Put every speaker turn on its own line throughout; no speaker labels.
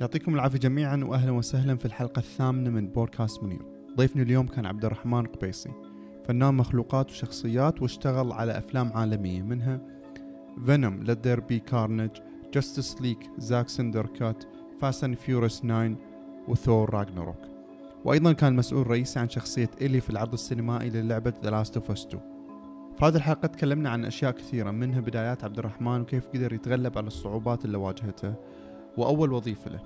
يعطيكم العافية جميعا وأهلا وسهلا في الحلقة الثامنة من بودكاست منير ضيفنا اليوم كان عبد الرحمن قبيصي فنان مخلوقات وشخصيات واشتغل على أفلام عالمية منها فينوم لدير بي كارنج جاستس ليك زاك سندر كات فاست اند فيورس 9 وثور راجناروك وايضا كان مسؤول رئيسي عن شخصية إلي في العرض السينمائي للعبة ذا لاست اوف اس 2 في هذه الحلقة تكلمنا عن أشياء كثيرة منها بدايات عبد الرحمن وكيف قدر يتغلب على الصعوبات اللي واجهته وأول وظيفة له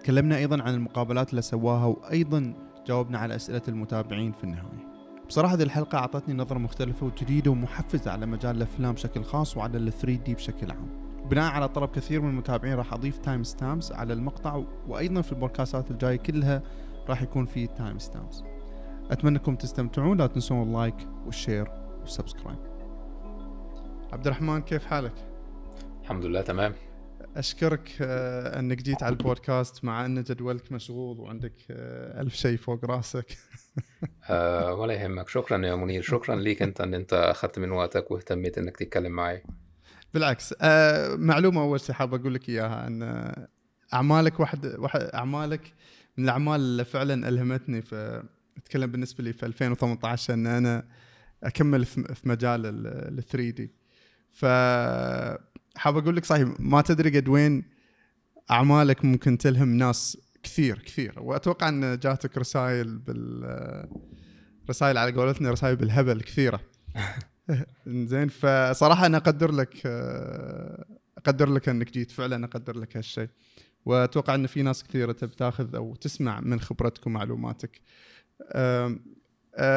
تكلمنا أيضا عن المقابلات اللي سواها وأيضا جاوبنا على أسئلة المتابعين في النهاية بصراحة هذه الحلقة أعطتني نظرة مختلفة وجديدة ومحفزة على مجال الأفلام بشكل خاص وعلى الـ 3 d بشكل عام بناء على طلب كثير من المتابعين راح أضيف تايم ستامبس على المقطع وأيضا في البودكاستات الجاية كلها راح يكون في تايم ستامبس أتمنى أنكم تستمتعون لا تنسون اللايك والشير والسبسكرايب عبد الرحمن كيف حالك؟
الحمد لله تمام
اشكرك آه، انك جيت على البودكاست مع ان جدولك مشغول وعندك آه، ألف شيء فوق راسك
آه، ولا يهمك شكرا يا منير شكرا ليك انت ان انت اخذت من وقتك واهتميت انك تتكلم معي
بالعكس معلومه اول شيء حاب اقول لك اياها ان اعمالك واحد, واحد اعمالك من الاعمال اللي فعلا الهمتني فاتكلم بالنسبه لي في 2018 ان انا اكمل في مجال ال 3 دي ف حاب اقول لك صحيح ما تدري قد وين اعمالك ممكن تلهم ناس كثير كثير واتوقع ان جاتك رسائل بال رسائل على قولتنا رسائل بالهبل كثيره زين فصراحه انا اقدر لك اقدر لك انك جيت فعلا اقدر لك هالشيء واتوقع ان في ناس كثيره تبي تاخذ او تسمع من خبرتك ومعلوماتك أه،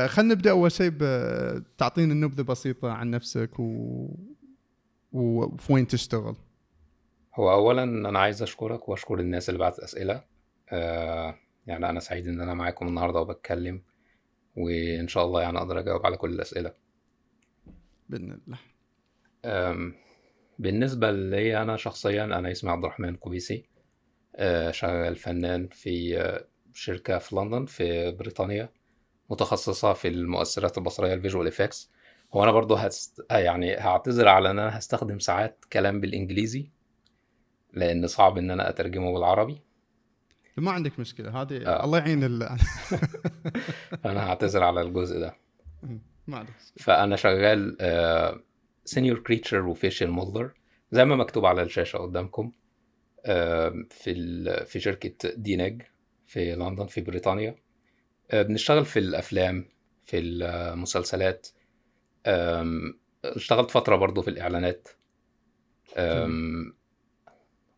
خلينا نبدا اول شيء بتعطينا نبذه بسيطه عن نفسك و... وفي وين تشتغل
هو اولا انا عايز اشكرك واشكر الناس اللي بعت اسئله آه يعني انا سعيد ان انا معاكم النهارده وبتكلم وان شاء الله يعني اقدر اجاوب على كل الاسئله باذن الله بالنسبة لي أنا شخصيا أنا اسمي عبد الرحمن كويسي آه، شغال فنان في آه، شركة في لندن في بريطانيا متخصصة في المؤثرات البصرية الفيجوال إفكتس هو انا برضه هست... يعني هعتذر على ان انا هستخدم ساعات كلام بالانجليزي لان صعب ان انا اترجمه بالعربي
ما عندك مشكله هذه آه. الله يعين ال... انا
هعتذر على الجزء ده ما فانا شغال سينيور كريتشر وفيشل مولر زي ما مكتوب على الشاشه قدامكم آه في ال... في شركه دينج في لندن في بريطانيا آه بنشتغل في الافلام في المسلسلات اشتغلت فتره برضه في الاعلانات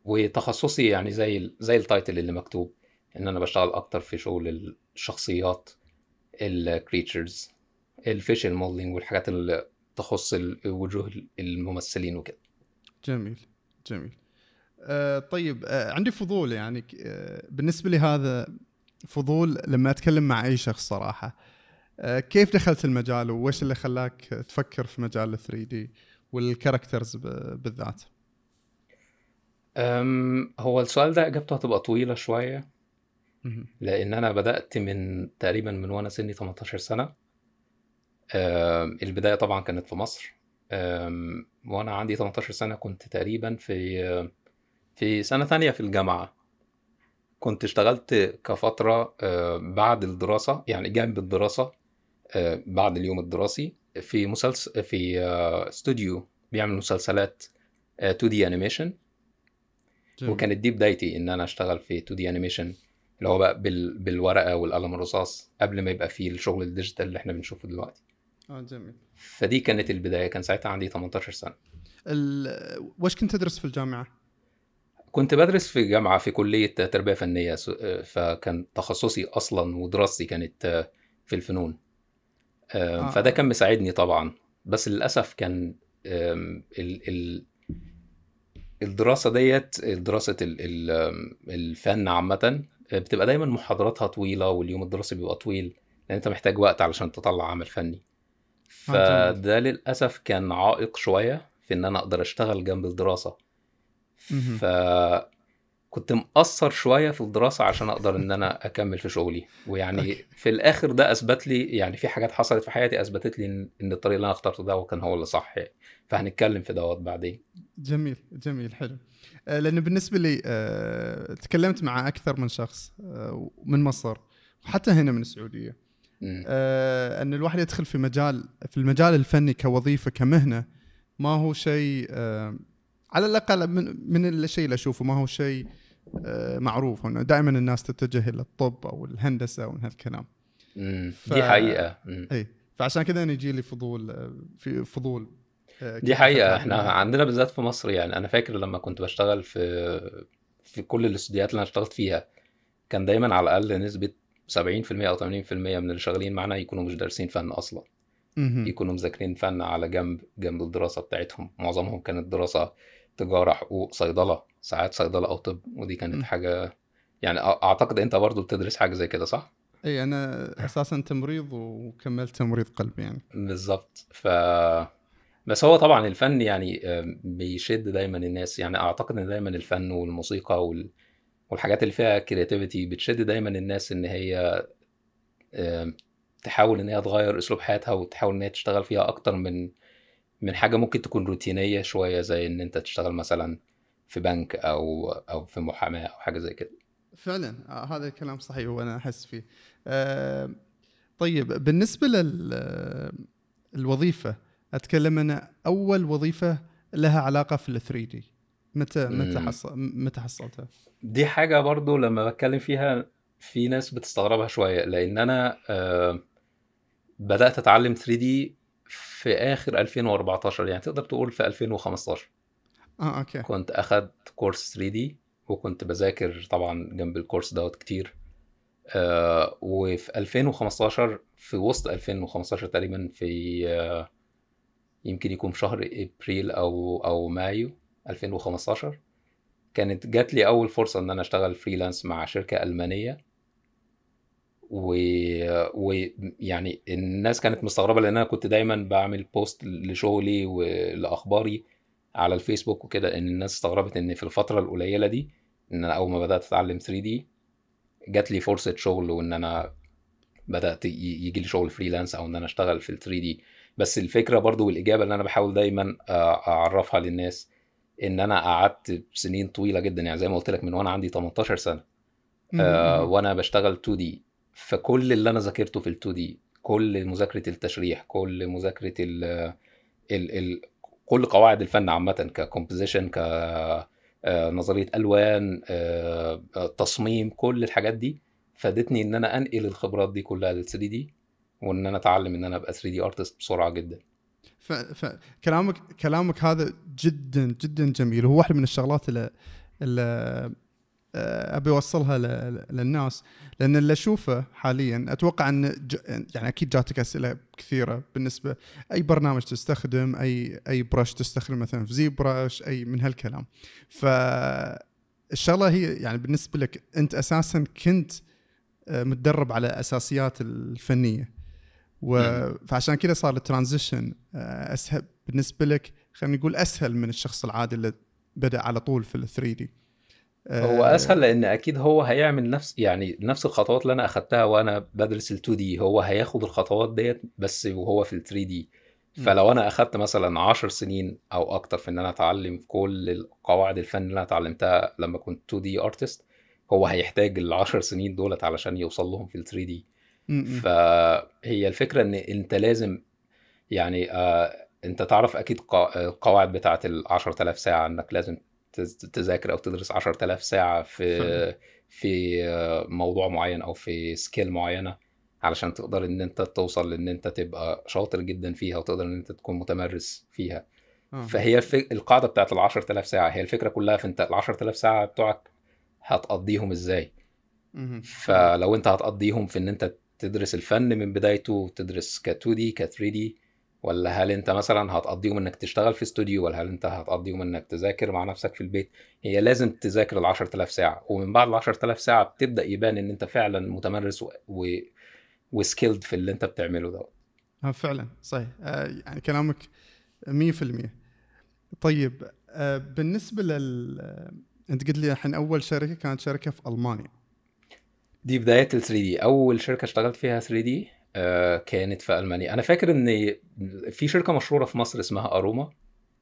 وتخصصي يعني زي زي التايتل اللي مكتوب ان انا بشتغل اكتر في شغل الشخصيات الكريتشرز الفيشل موديلنج والحاجات اللي تخص وجوه الممثلين وكده جميل جميل
آه طيب آه عندي فضول يعني آه بالنسبه لي هذا فضول لما اتكلم مع اي شخص صراحه آه، كيف دخلت المجال وايش اللي خلاك تفكر في مجال 3 دي والكاركترز بالذات؟ أم
هو السؤال ده اجابته هتبقى طويله شويه لان انا بدات من تقريبا من وانا سني 18 سنه البدايه طبعا كانت في مصر وانا عندي 18 سنه كنت تقريبا في في سنه ثانيه في الجامعه كنت اشتغلت كفتره أه، بعد الدراسه يعني جنب الدراسه آه، بعد اليوم الدراسي في مسلسل في آه، استوديو بيعمل مسلسلات 2 دي انيميشن وكانت دي بدايتي ان انا اشتغل في 2 دي انيميشن اللي هو بقى بال... بالورقه والقلم الرصاص قبل ما يبقى فيه الشغل الديجيتال اللي احنا بنشوفه دلوقتي اه جميل فدي كانت البدايه كان ساعتها عندي 18 سنه
ال... وش كنت تدرس في الجامعه كنت
بدرس في جامعه في كليه تربيه فنيه آه، فكان تخصصي اصلا ودراستي كانت في الفنون آه. فده كان مساعدني طبعا بس للاسف كان ال ال الدراسه ديت دراسه ال الفن عامه آه، بتبقى دايما محاضراتها طويله واليوم الدراسي بيبقى طويل لان انت محتاج وقت علشان تطلع عمل فني آه، فده للاسف كان عائق شويه في ان انا اقدر اشتغل جنب الدراسه ف كنت مقصر شويه في الدراسه عشان اقدر ان انا اكمل في شغلي ويعني في الاخر ده اثبت لي يعني في حاجات حصلت في حياتي اثبتت لي ان الطريق اللي انا اخترته ده كان هو اللي صح يعني فهنتكلم في دوت بعدين
جميل جميل حلو آه، لانه بالنسبه لي آه، تكلمت مع اكثر من شخص آه، من مصر وحتى هنا من السعوديه ان الواحد يدخل في مجال في المجال الفني كوظيفه كمهنه ما هو شيء على الاقل من من الشيء اللي اشوفه ما هو شيء آه، معروف انه دائما الناس تتجه الى الطب او الهندسه ومن هالكلام
ف... دي حقيقه اي
فعشان كذا انا يجي لي فضول آه، في فضول
آه، دي حقيقه احنا
عندنا بالذات في مصر يعني انا فاكر لما كنت بشتغل في في كل الاستوديوهات اللي انا اشتغلت فيها كان دايما على الاقل نسبه 70% او 80% من اللي شغالين معنا يكونوا مش دارسين فن اصلا يكونوا مذاكرين فن على جنب جنب الدراسه بتاعتهم معظمهم كانت دراسه تجاره حقوق صيدله ساعات صيدله او طب ودي كانت م. حاجه يعني اعتقد انت برضو بتدرس حاجه زي كده صح؟
اي انا اساسا تمريض وكملت تمريض قلب يعني
بالظبط ف بس هو طبعا الفن يعني آه، بيشد دايما الناس يعني اعتقد ان دايما الفن والموسيقى وال... والحاجات اللي فيها كرياتيفيتي بتشد دايما الناس ان هي تحاول ان هي تغير اسلوب حياتها وتحاول ان هي تشتغل فيها اكتر من من حاجه ممكن تكون روتينيه شويه زي ان انت تشتغل مثلا في بنك او او في محاماه او حاجه زي كده
فعلا آه، هذا الكلام صحيح وانا احس فيه طيب بالنسبه للوظيفه اتكلم انا اول وظيفه لها علاقه في ال 3 دي متى متى حصل متى
حصلتها؟
دي حاجه برضو لما بتكلم فيها في ناس بتستغربها شويه لان انا بدات اتعلم 3 دي في اخر 2014 يعني تقدر تقول في 2015 اه اوكي كنت اخدت كورس 3 دي وكنت بذاكر طبعا جنب الكورس دوت كتير آه وفي 2015 في وسط 2015 تقريبا في آه يمكن يكون في شهر ابريل او او مايو 2015 كانت جات لي اول فرصه ان انا اشتغل فريلانس مع شركه المانيه ويعني و... يعني الناس كانت مستغربه لان انا كنت دايما بعمل بوست لشغلي ولاخباري على الفيسبوك وكده ان الناس استغربت ان في الفتره القليله دي ان انا اول ما بدات اتعلم 3 دي جات لي فرصه شغل وان انا بدات يجي لي شغل فريلانس او ان انا اشتغل في ال 3 دي بس الفكره برضو والاجابه اللي انا بحاول دايما آه، اعرفها للناس ان انا قعدت سنين طويله جدا يعني زي ما قلت لك من وانا عندي 18 سنه آه وانا بشتغل 2 دي فكل اللي انا ذاكرته في ال2 دي كل مذاكره التشريح كل مذاكره ال ال ال كل قواعد الفن عامه ككومبوزيشن ك آه، نظريه الوان آه، آه، تصميم كل الحاجات دي فادتني ان انا انقل الخبرات دي كلها لل 3 دي وان انا اتعلم ان انا ابقى 3 دي ارتست بسرعه جدا
ف... فكلامك كلامك هذا جدا جدا جميل هو واحد من الشغلات اللي, اللي آه، ابي اوصلها للناس لان اللي اشوفه حاليا اتوقع ان يعني اكيد جاتك اسئله كثيره بالنسبه اي برنامج تستخدم اي اي برش تستخدم مثلا في زيبرش اي من هالكلام فالشغله هي يعني بالنسبه لك انت اساسا كنت آه، متدرب على اساسيات الفنيه و... نعم. فعشان كذا صار الترانزيشن آه، اسهل بالنسبه لك خلينا نقول اسهل من الشخص العادي اللي بدا على طول في ال 3 دي هو آه. اسهل
لان اكيد هو هيعمل نفس يعني نفس الخطوات اللي انا اخدتها وانا بدرس ال2 دي هو هياخد الخطوات ديت بس وهو في ال3 دي فلو انا اخدت مثلا 10 سنين او اكتر في ان انا اتعلم كل قواعد الفن اللي انا اتعلمتها لما كنت 2 دي ارتست هو هيحتاج ال 10 سنين دولت علشان يوصل لهم في ال 3 دي فهي الفكره ان انت لازم يعني آه انت تعرف اكيد القواعد بتاعت ال 10000 ساعه انك لازم تذاكر او تدرس 10000 ساعه في في موضوع معين او في سكيل معينه علشان تقدر ان انت توصل لان انت تبقى شاطر جدا فيها وتقدر ان انت تكون متمرس فيها أوه. فهي القاعده بتاعت ال 10000 ساعه هي الفكره كلها في انت ال 10000 ساعه بتوعك هتقضيهم ازاي فلو انت هتقضيهم في ان انت تدرس الفن من بدايته تدرس ك 2 دي ك 3 دي ولا هل انت مثلا هتقضيهم انك تشتغل في استوديو ولا هل انت هتقضيهم انك تذاكر مع نفسك في البيت هي لازم تذاكر ال 10000 ساعه ومن بعد ال 10000 ساعه بتبدا يبان ان انت فعلا متمرس و... و... وسكيلد في اللي انت بتعمله دوت
آه، فعلا صحيح آه يعني كلامك 100% طيب آه بالنسبه لل انت قلت لي الحين اول شركه كانت شركه في المانيا
دي بدايه ال 3 دي اول شركه اشتغلت فيها 3 دي آه، كانت في المانيا انا فاكر ان في شركه مشهوره في مصر اسمها اروما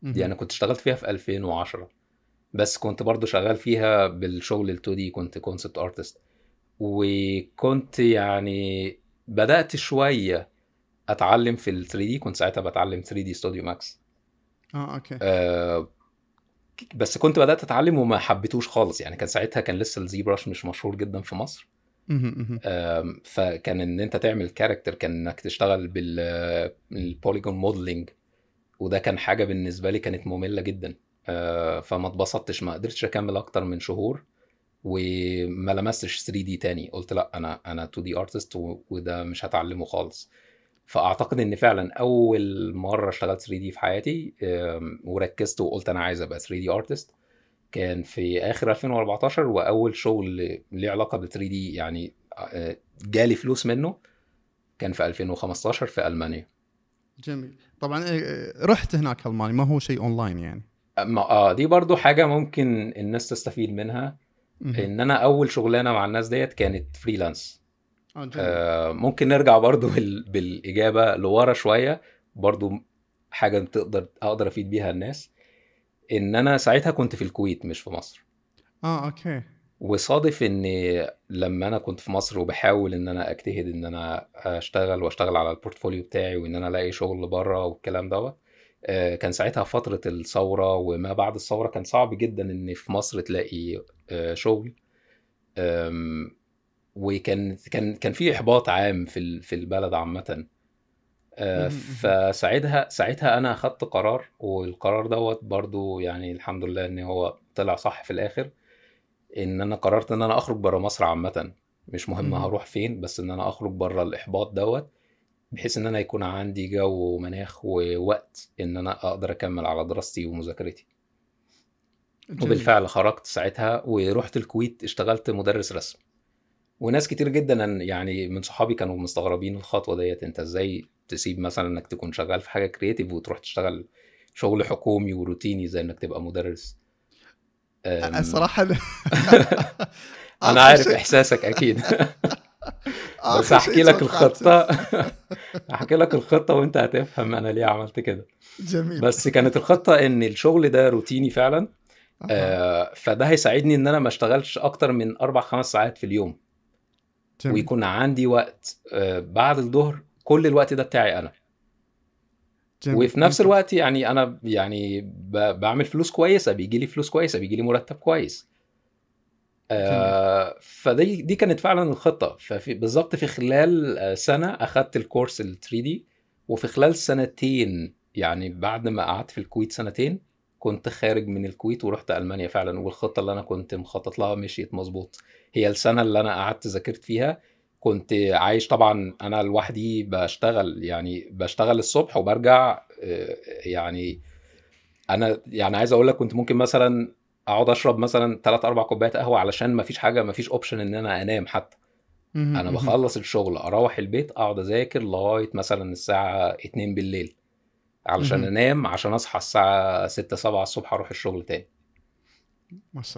دي يعني انا كنت اشتغلت فيها في 2010 بس كنت برضو شغال فيها بالشغل ال2 دي كنت كونسبت ارتست وكنت يعني بدات شويه اتعلم في ال 3 دي كنت ساعتها بتعلم 3 دي ستوديو ماكس اه اوكي آه بس كنت بدات اتعلم وما حبيتوش خالص يعني كان ساعتها كان لسه الزي براش مش مشهور جدا في مصر فكان ان انت تعمل كاركتر كان انك تشتغل بالبوليجون موديلنج وده كان حاجه بالنسبه لي كانت ممله جدا فما اتبسطتش ما قدرتش اكمل اكتر من شهور وما لمستش 3 دي تاني قلت لا انا انا 2 دي ارتست وده مش هتعلمه خالص فاعتقد ان فعلا اول مره اشتغلت 3 دي في حياتي وركزت وقلت انا عايز ابقى 3 دي ارتست كان في اخر 2014 واول شغل ليه علاقه بال 3 دي يعني آه، جالي فلوس منه كان في 2015 في المانيا
جميل طبعا آه، آه، رحت هناك المانيا ما هو شيء اونلاين يعني
ما اه دي برضو حاجه ممكن الناس تستفيد منها ان انا اول شغلانه مع الناس ديت كانت فريلانس آه, ممكن نرجع برضو بال... بالاجابه لورا شويه برضو حاجه تقدر اقدر افيد بيها الناس ان انا ساعتها كنت في الكويت مش في مصر
اه
اوكي
وصادف ان لما انا كنت في مصر وبحاول ان انا اجتهد ان انا اشتغل واشتغل على البورتفوليو بتاعي وان انا الاقي شغل بره والكلام دوت آه، كان ساعتها فترة الثورة وما بعد الثورة كان صعب جدا ان في مصر تلاقي آه، شغل وكان كان كان في احباط عام في في البلد عامة آه، فساعتها ساعتها انا اخدت قرار والقرار دوت برضو يعني الحمد لله ان هو طلع صح في الاخر ان انا قررت ان انا اخرج بره مصر عامه مش مهم هروح فين بس ان انا اخرج بره الاحباط دوت بحيث ان انا يكون عندي جو ومناخ ووقت ان انا اقدر اكمل على دراستي ومذاكرتي جميل. وبالفعل خرجت ساعتها ورحت الكويت اشتغلت مدرس رسم وناس كتير جدا يعني من صحابي كانوا مستغربين الخطوه ديت انت ازاي تسيب مثلا انك تكون شغال في حاجه كرييتيف وتروح تشتغل شغل حكومي وروتيني زي انك تبقى مدرس الصراحه انا عارف احساسك اكيد بس احكي لك الخطه احكي لك الخطه وانت هتفهم انا ليه عملت كده جميل بس كانت الخطه ان الشغل ده روتيني فعلا آه فده هيساعدني ان انا ما اشتغلش اكتر من اربع خمس ساعات في اليوم جميل. ويكون عندي وقت آه بعد الظهر كل الوقت ده بتاعي انا جميل. وفي نفس الوقت يعني انا يعني بعمل فلوس كويسه بيجي لي فلوس كويسه بيجي لي مرتب كويس آه فدي دي كانت فعلا الخطه ففي بالظبط في خلال آه، سنه اخذت الكورس ال 3 دي وفي خلال سنتين يعني بعد ما قعدت في الكويت سنتين كنت خارج من الكويت ورحت المانيا فعلا والخطه اللي انا كنت مخطط لها مشيت مظبوط هي السنه اللي انا قعدت ذاكرت فيها كنت عايش طبعا انا لوحدي بشتغل يعني بشتغل الصبح وبرجع آه، يعني انا يعني عايز اقول لك كنت ممكن مثلا اقعد اشرب مثلا ثلاث اربع كوبايات قهوه علشان ما فيش حاجه ما فيش اوبشن ان انا انام حتى
انا بخلص
الشغل اروح البيت اقعد اذاكر لغايه مثلا الساعه 2 بالليل علشان انام عشان اصحى الساعه 6 7 الصبح اروح الشغل تاني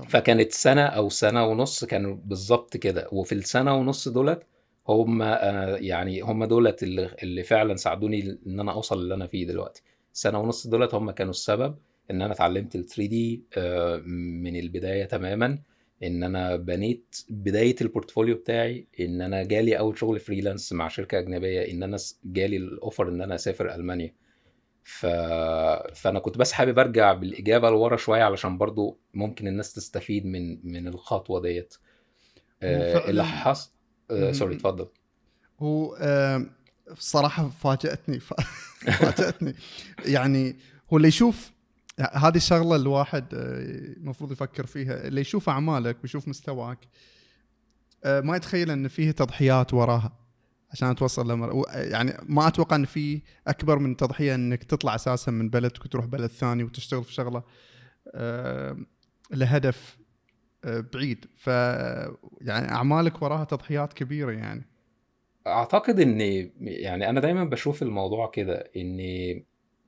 فكانت سنه او سنه ونص كانوا بالظبط كده وفي السنه ونص دولت هم آه، يعني هم دولت اللي, اللي فعلا ساعدوني ان انا اوصل اللي انا فيه دلوقتي السنه ونص دولت هم كانوا السبب ان انا اتعلمت ال 3 دي آه، من البدايه تماما ان انا بنيت بدايه البورتفوليو بتاعي ان انا جالي اول شغل فريلانس مع شركه اجنبيه ان انا جالي الاوفر ان انا اسافر المانيا ف... فانا كنت بس حابب ارجع بالاجابه لورا شويه علشان برضو ممكن الناس تستفيد من من الخطوه ديت آه اللي حصل آه سوري اتفضل
هو آه صراحه فاجاتني ف... فاجاتني يعني هو اللي يشوف هذه الشغله الواحد آه، المفروض يفكر فيها اللي يشوف اعمالك ويشوف مستواك آه، ما يتخيل ان فيه تضحيات وراها عشان توصل لمر... يعني ما اتوقع ان في اكبر من تضحيه انك تطلع اساسا من بلدك وتروح بلد ثاني وتشتغل في شغله آه، لهدف آه، بعيد ف يعني اعمالك وراها تضحيات كبيره يعني اعتقد
ان يعني انا دايما بشوف الموضوع كده ان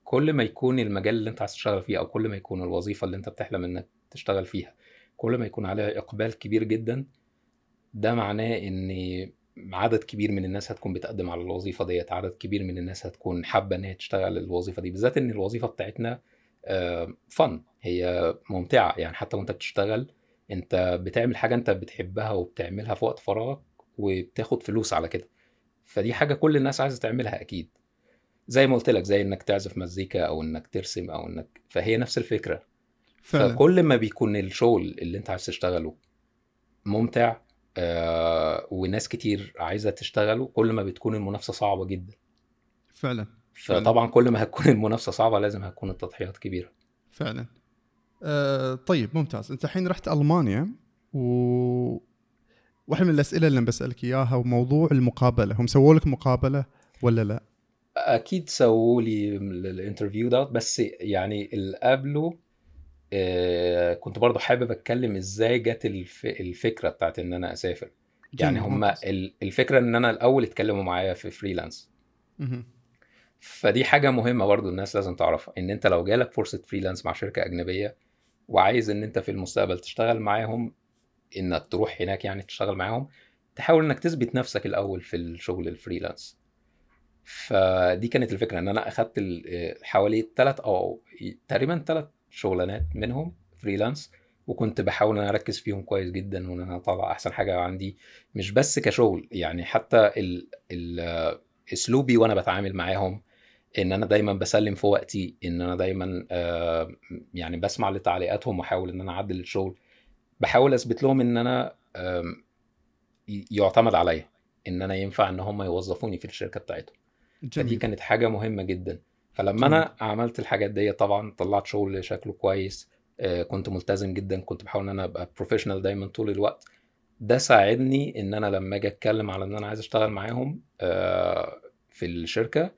كل ما يكون المجال اللي انت عايز تشتغل فيه او كل ما يكون الوظيفه اللي انت بتحلم انك تشتغل فيها كل ما يكون عليها اقبال كبير جدا ده معناه ان عدد كبير من الناس هتكون بتقدم على الوظيفه ديت عدد كبير من الناس هتكون حابه ان هي تشتغل الوظيفه دي بالذات ان الوظيفه بتاعتنا فن آه، هي ممتعه يعني حتى وانت بتشتغل انت بتعمل حاجه انت بتحبها وبتعملها في وقت فراغك وبتاخد فلوس على كده فدي حاجه كل الناس عايزه تعملها اكيد زي ما قلت لك زي انك تعزف مزيكا او انك ترسم او انك فهي نفس الفكره فعلا. فكل ما بيكون الشغل اللي انت عايز تشتغله ممتع آه وناس كتير عايزه تشتغله كل ما بتكون المنافسه صعبه جدا فعلا فطبعا كل ما هتكون المنافسه صعبه لازم هتكون التضحيات
كبيره فعلا آه طيب ممتاز انت الحين رحت المانيا و واحده من الاسئله اللي بسالك اياها وموضوع المقابله هم سووا لك مقابله ولا لا
اكيد سووا لي الانترفيو ده بس يعني اللي قبله آه، كنت برضو حابب اتكلم ازاي جت الف... الفكره بتاعت ان انا اسافر يعني هما الفكره ان انا الاول اتكلموا معايا في فريلانس فدي حاجه مهمه برضو الناس لازم تعرفها ان انت لو جالك فرصه فريلانس مع شركه اجنبيه وعايز ان انت في المستقبل تشتغل معاهم انك تروح هناك يعني تشتغل معاهم تحاول انك تثبت نفسك الاول في الشغل الفريلانس فدي كانت الفكره ان انا اخدت آه، حوالي ثلاث او تقريبا ثلاث شغلانات منهم فريلانس وكنت بحاول ان اركز فيهم كويس جدا وان انا اطلع احسن حاجه عندي مش بس كشغل يعني حتى ال ال اسلوبي وانا بتعامل معاهم ان انا دايما بسلم في وقتي ان انا دايما آه يعني بسمع لتعليقاتهم واحاول ان انا اعدل الشغل بحاول اثبت لهم ان انا آه يعتمد عليا ان انا ينفع ان هم يوظفوني في الشركه بتاعتهم جميل. فدي كانت حاجه مهمه جدا فلما م. انا عملت الحاجات دي طبعا طلعت شغل شكله كويس آه، كنت ملتزم جدا كنت بحاول ان انا ابقى بروفيشنال دايما طول الوقت ده ساعدني ان انا لما اجي اتكلم على ان انا عايز اشتغل معاهم آه، في الشركه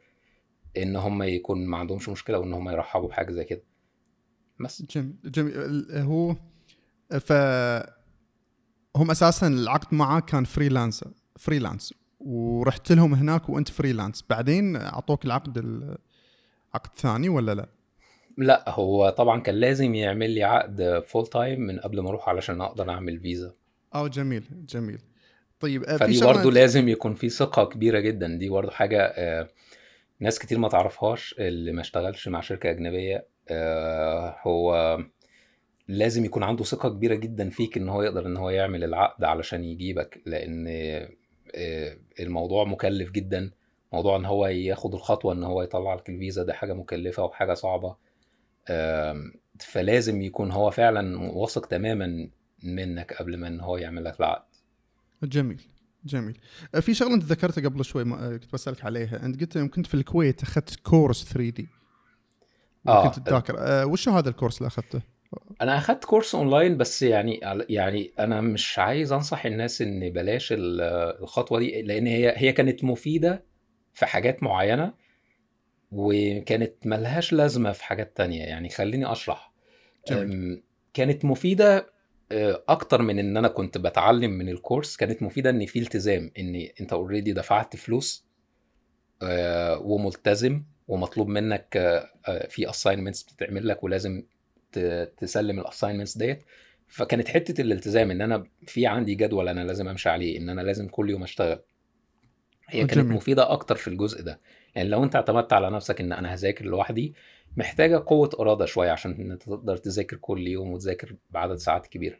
ان هم يكون ما عندهمش مشكله وان هم يرحبوا بحاجه زي كده
بس جميل جميل هو ف هم اساسا العقد معاه كان فريلانسر فريلانس ورحت لهم هناك وانت فريلانس بعدين اعطوك العقد ال... عقد ثاني ولا لا؟
لا هو طبعا كان لازم يعمل لي عقد فول تايم من قبل ما اروح علشان اقدر اعمل فيزا
اه جميل جميل طيب آه، فدي برضه لازم
يكون في ثقه كبيره جدا دي برضه حاجه آه، ناس كتير ما تعرفهاش اللي ما اشتغلش مع شركه اجنبيه آه، هو لازم يكون عنده ثقه كبيره جدا فيك ان هو يقدر ان هو يعمل العقد علشان يجيبك لان الموضوع مكلف جدا موضوع ان هو ياخد الخطوه ان هو يطلع لك الفيزا ده حاجه مكلفه وحاجه صعبه فلازم يكون هو فعلا واثق تماما منك قبل ما ان هو يعمل لك العقد
جميل جميل آه، في شغله انت ذكرتها قبل شوي آه، كنت بسالك عليها انت قلت يوم كنت في الكويت اخذت كورس 3 دي اه كنت تذاكر آه وش هذا الكورس اللي اخذته
انا اخذت كورس اونلاين بس يعني يعني انا مش عايز انصح الناس ان بلاش آه، الخطوه دي لان هي هي كانت مفيده في حاجات معينه وكانت ملهاش لازمه في حاجات تانية يعني خليني اشرح كانت مفيده اكتر من ان انا كنت بتعلم من الكورس كانت مفيده ان في التزام ان انت اوريدي دفعت فلوس وملتزم ومطلوب منك في اساينمنتس بتتعمل لك ولازم تسلم الاساينمنتس ديت فكانت حته الالتزام ان انا في عندي جدول انا لازم امشي عليه ان انا لازم كل يوم اشتغل هي كانت جميل. مفيده اكتر في الجزء ده يعني لو انت اعتمدت على نفسك ان انا هذاكر لوحدي محتاجه قوه اراده شويه عشان ان تقدر تذاكر كل يوم وتذاكر بعدد ساعات كبيره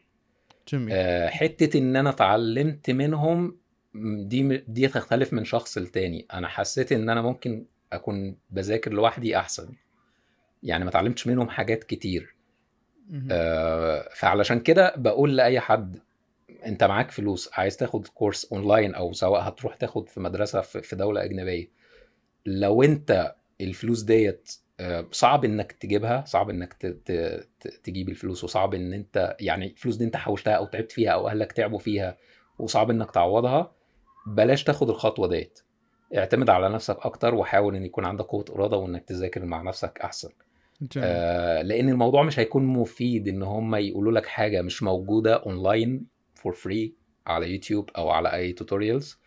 جميل. آه، حته ان انا اتعلمت منهم دي دي تختلف من شخص لتاني انا حسيت ان انا ممكن اكون بذاكر لوحدي احسن يعني ما اتعلمتش منهم حاجات كتير آه فعلشان كده بقول لاي حد انت معاك فلوس عايز تاخد كورس اونلاين او سواء هتروح تاخد في مدرسه في دوله اجنبيه لو انت الفلوس ديت آه، صعب انك تجيبها صعب انك تجيب الفلوس وصعب ان انت يعني الفلوس دي انت حوشتها او تعبت فيها او اهلك تعبوا فيها وصعب انك تعوضها بلاش تاخد الخطوه ديت اعتمد على نفسك اكتر وحاول ان يكون عندك قوه اراده وانك تذاكر مع نفسك احسن جميل. آه لان الموضوع مش هيكون مفيد ان هم يقولوا لك حاجه مش موجوده اونلاين فور فري على يوتيوب او على اي توتوريالز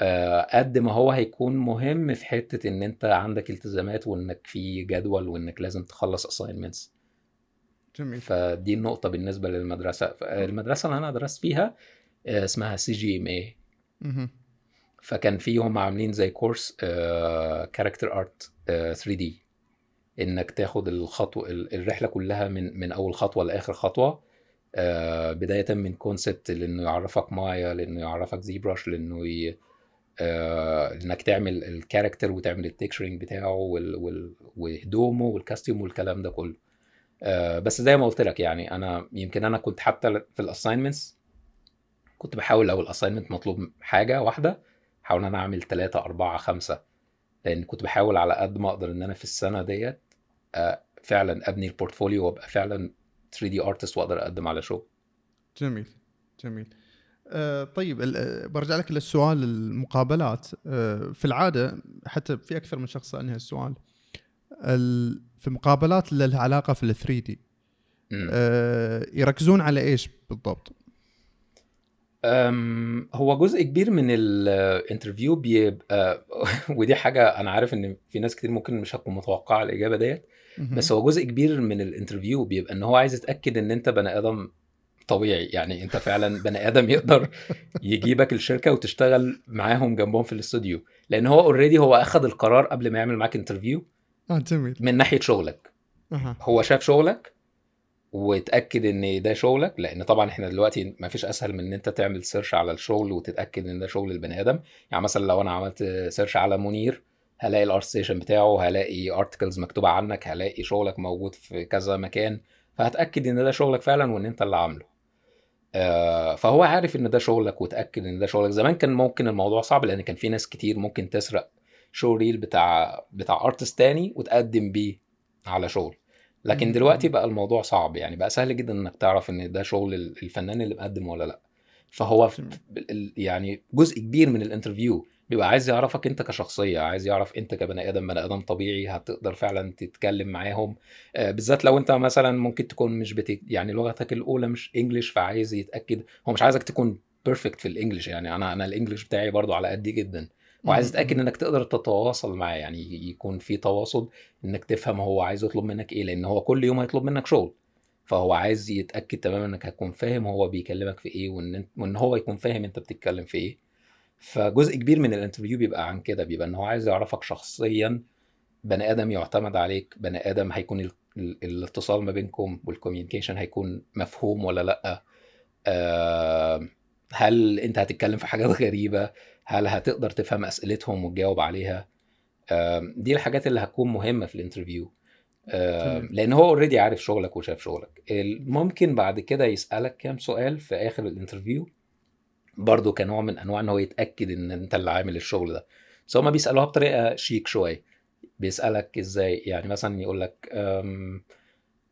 آه، قد ما هو هيكون مهم في حته ان انت عندك التزامات وانك في جدول وانك لازم تخلص اساينمنتس جميل فدي النقطه بالنسبه للمدرسه المدرسه اللي انا درست فيها آه، اسمها سي جي ام اي فكان فيهم عاملين زي كورس كاركتر ارت 3 دي انك تاخد الخطوه الرحله كلها من من اول خطوه لاخر خطوه آه، بدايه من كونسبت لانه يعرفك مايا لانه يعرفك زيبراش لانه ي... آه، انك تعمل الكاركتر وتعمل التكشرينج بتاعه وال... وال... وهدومه والكاستيوم والكلام ده كله آه، بس زي ما قلت لك يعني انا يمكن انا كنت حتى في الاساينمنتس كنت بحاول لو الاساينمنت مطلوب حاجه واحده حاول انا اعمل ثلاثة أربعة خمسة لان كنت بحاول على قد ما اقدر ان انا في السنه ديت فعلا ابني البورتفوليو وابقى فعلا 3 دي ارتست واقدر اقدم على شغل
جميل جميل أه طيب آه، برجع لك للسؤال المقابلات أه في العاده حتى في اكثر من شخص سالني هالسؤال في المقابلات اللي لها علاقه في ال 3 دي أه يركزون على ايش بالضبط؟
هو جزء كبير من الانترفيو بيبقى ودي حاجه انا عارف ان في ناس كتير ممكن مش هتكون متوقعه الاجابه ديت بس هو جزء كبير من الانترفيو بيبقى ان هو عايز يتاكد ان انت بني ادم طبيعي يعني انت فعلا بني ادم يقدر يجيبك الشركه وتشتغل معاهم جنبهم في الاستوديو لان هو اوريدي هو اخذ القرار قبل ما يعمل معاك انترفيو آه، من ناحيه شغلك هو شاف شغلك وتاكد ان ده شغلك لان طبعا احنا دلوقتي ما فيش اسهل من ان انت تعمل سيرش على الشغل وتتاكد ان ده شغل البني ادم يعني مثلا لو انا عملت سيرش على منير هلاقي الارت ستيشن بتاعه هلاقي ارتكلز مكتوبه عنك هلاقي شغلك موجود في كذا مكان فهتاكد ان ده شغلك فعلا وان انت اللي عامله آه، فهو عارف ان ده شغلك وتاكد ان ده شغلك زمان كان ممكن الموضوع صعب لان كان في ناس كتير ممكن تسرق شو ريل بتاع بتاع ارتست تاني وتقدم بيه على شغل لكن دلوقتي بقى الموضوع صعب يعني بقى سهل جدا انك تعرف ان ده شغل الفنان اللي مقدم ولا لا فهو يعني جزء كبير من الانترفيو بيبقى عايز يعرفك انت كشخصيه عايز يعرف انت كبني ادم بني ادم طبيعي هتقدر فعلا تتكلم معاهم آه، بالذات لو انت مثلا ممكن تكون مش بت يعني لغتك الاولى مش انجلش فعايز يتاكد هو مش عايزك تكون بيرفكت في الانجليش يعني انا انا الانجليش بتاعي برضو على قد جدا وعايز اتاكد انك تقدر تتواصل معاه يعني يكون في تواصل انك تفهم هو عايز يطلب منك ايه لان هو كل يوم هيطلب منك شغل فهو عايز يتاكد تماما انك هتكون فاهم هو بيكلمك في ايه وان وان هو يكون فاهم انت بتتكلم في ايه فجزء كبير من الانترفيو بيبقى عن كده بيبقى ان هو عايز يعرفك شخصيا بني ادم يعتمد عليك بني ادم هيكون الاتصال ما بينكم والكوميونيكيشن هيكون مفهوم ولا لا آه هل انت هتتكلم في حاجات غريبه هل هتقدر تفهم اسئلتهم وتجاوب عليها دي الحاجات اللي هتكون مهمه في الانترفيو لان هو اوريدي عارف شغلك وشاف شغلك ممكن بعد كده يسالك كام سؤال في اخر الانترفيو برضه كنوع من انواع ان هو يتاكد ان انت اللي عامل الشغل ده بس هما بيسالوها بطريقه شيك شويه بيسالك ازاي يعني مثلا يقول لك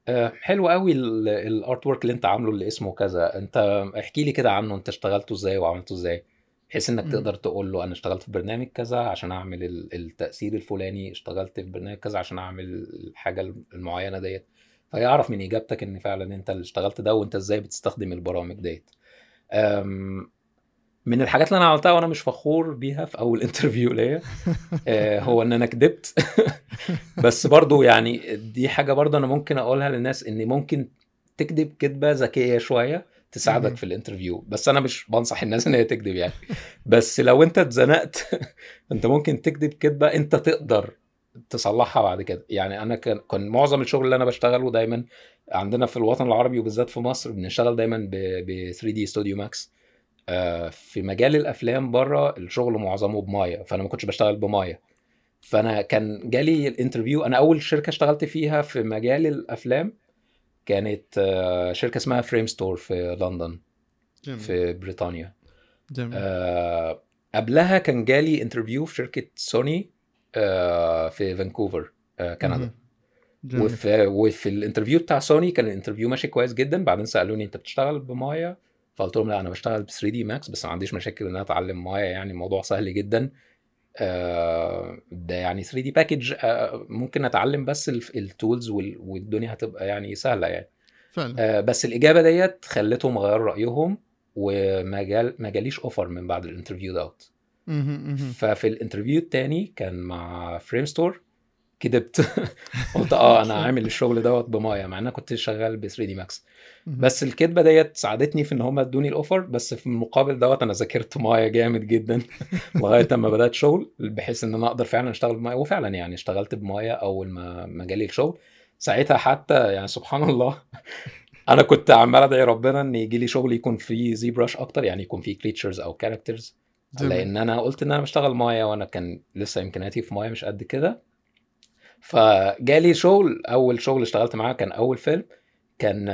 آه، حلو قوي الارت ورك اللي انت عامله اللي اسمه كذا انت احكي لي كده عنه انت اشتغلته ازاي وعملته ازاي بحيث انك م. إمم. تقدر تقول له انا اشتغلت في برنامج كذا عشان اعمل التاثير الفلاني اشتغلت في برنامج كذا عشان اعمل الحاجه المعينه ديت فيعرف من اجابتك ان فعلا انت اللي اشتغلت ده وانت ازاي بتستخدم البرامج ديت آمم، من الحاجات اللي انا عملتها وانا مش فخور بيها في اول انترفيو ليا آه، هو ان انا كدبت بس برضو يعني دي حاجه برضو انا ممكن اقولها للناس ان ممكن تكذب كذبه ذكيه شويه تساعدك في الانترفيو بس انا مش بنصح الناس ان هي تكذب يعني بس لو انت اتزنقت انت ممكن تكذب كذبه انت تقدر تصلحها بعد كده يعني انا كان كان معظم الشغل اللي انا بشتغله دايما عندنا في الوطن العربي وبالذات في مصر بنشتغل دايما ب 3 دي ستوديو ماكس في مجال الافلام بره الشغل معظمه بمايا فانا ما كنتش بشتغل بمايا فانا كان جالي الانترفيو انا اول شركه اشتغلت فيها في مجال الافلام كانت آه، شركه اسمها فريم ستور في لندن جميل. في بريطانيا جميل. آه قبلها كان جالي انترفيو في شركه سوني آه في فانكوفر آه كندا وفي وفي الانترفيو بتاع سوني كان الانترفيو ماشي كويس جدا بعدين سالوني انت بتشتغل بمايا فقلت لهم لا انا بشتغل ب 3 دي ماكس بس ما عنديش مشاكل ان انا اتعلم مايا يعني الموضوع سهل جدا آه، ده يعني 3 دي باكج ممكن اتعلم بس التولز والدنيا هتبقى يعني سهله يعني فعلا. آه، بس الاجابه ديت خلتهم غيروا رايهم وما جال ما جاليش اوفر من بعد الانترفيو دوت ففي الانترفيو الثاني كان مع فريم ستور كدبت قلت اه انا عامل الشغل دوت بمايا مع ان انا كنت شغال ب 3 دي ماكس بس الكدبه ديت ساعدتني في ان هم ادوني الاوفر بس في المقابل دوت انا ذاكرت مايا جامد جدا لغايه اما بدات شغل بحيث ان انا اقدر فعلا اشتغل بمايا وفعلا يعني اشتغلت بمايا اول ما ما جالي الشغل ساعتها حتى يعني سبحان الله انا كنت عمال ادعي ربنا ان يجي لي شغل يكون فيه زي براش اكتر يعني يكون فيه كريتشرز او كاركترز لان انا قلت ان انا بشتغل مايا وانا كان لسه امكانياتي في مايا مش قد كده فجالي شغل اول شغل اشتغلت معاه كان اول فيلم كان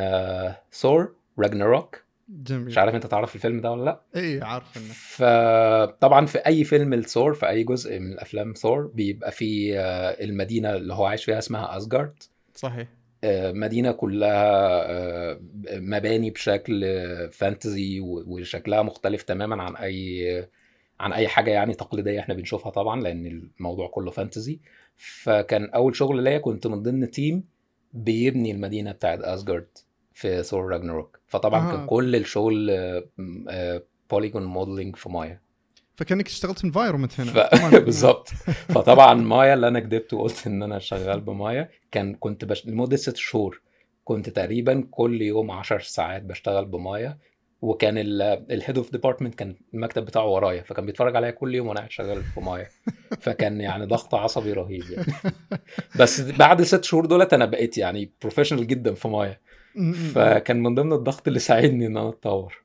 ثور آه، راجناروك جميل مش عارف انت تعرف الفيلم ده ولا لا
ايه عارف انه
فطبعا في اي فيلم لثور في اي جزء من افلام ثور بيبقى في آه، المدينه اللي هو عايش فيها اسمها اسجارد صحيح آه، مدينة كلها مباني بشكل فانتزي وشكلها مختلف تماما عن أي عن أي حاجة يعني تقليدية احنا بنشوفها طبعا لأن الموضوع كله فانتزي فكان اول شغل ليا كنت من ضمن تيم بيبني المدينه بتاعت اسجارد في ثور راجناروك فطبعا آه. كان كل الشغل بوليجون آه، موديلنج آه، في مايا
فكانك اشتغلت انفايرمنت هنا ف... Oh
بالظبط فطبعا مايا اللي انا كدبت وقلت ان انا شغال بمايا كان كنت بش... لمده ست شهور كنت تقريبا كل يوم 10 ساعات بشتغل بمايا وكان الهيد اوف ديبارتمنت كان المكتب بتاعه ورايا فكان بيتفرج عليا كل يوم وانا قاعد شغال في مايا فكان يعني ضغط عصبي رهيب يعني بس بعد ست شهور دولت انا بقيت يعني بروفيشنال جدا في مايا فكان من ضمن الضغط اللي ساعدني ان انا اتطور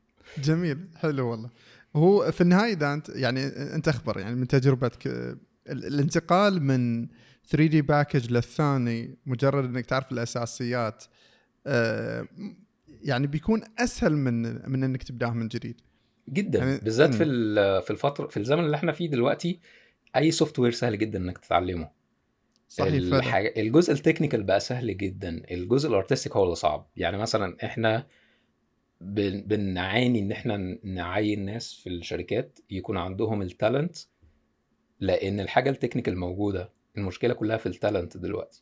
جميل حلو والله هو في النهايه اذا انت يعني انت اخبر يعني من تجربتك الانتقال من 3 دي باكج للثاني مجرد انك تعرف الاساسيات آه، يعني بيكون اسهل من من انك تبداها من جديد جدا يعني بالذات في
في الفتره في الزمن اللي احنا فيه دلوقتي اي سوفت وير سهل جدا انك تتعلمه صحيح الجزء التكنيكال بقى سهل جدا الجزء الارتستيك هو اللي صعب يعني مثلا احنا بنعاني ان احنا نعين ناس في الشركات يكون عندهم التالنت لان الحاجه التكنيكال موجوده المشكله كلها في التالنت دلوقتي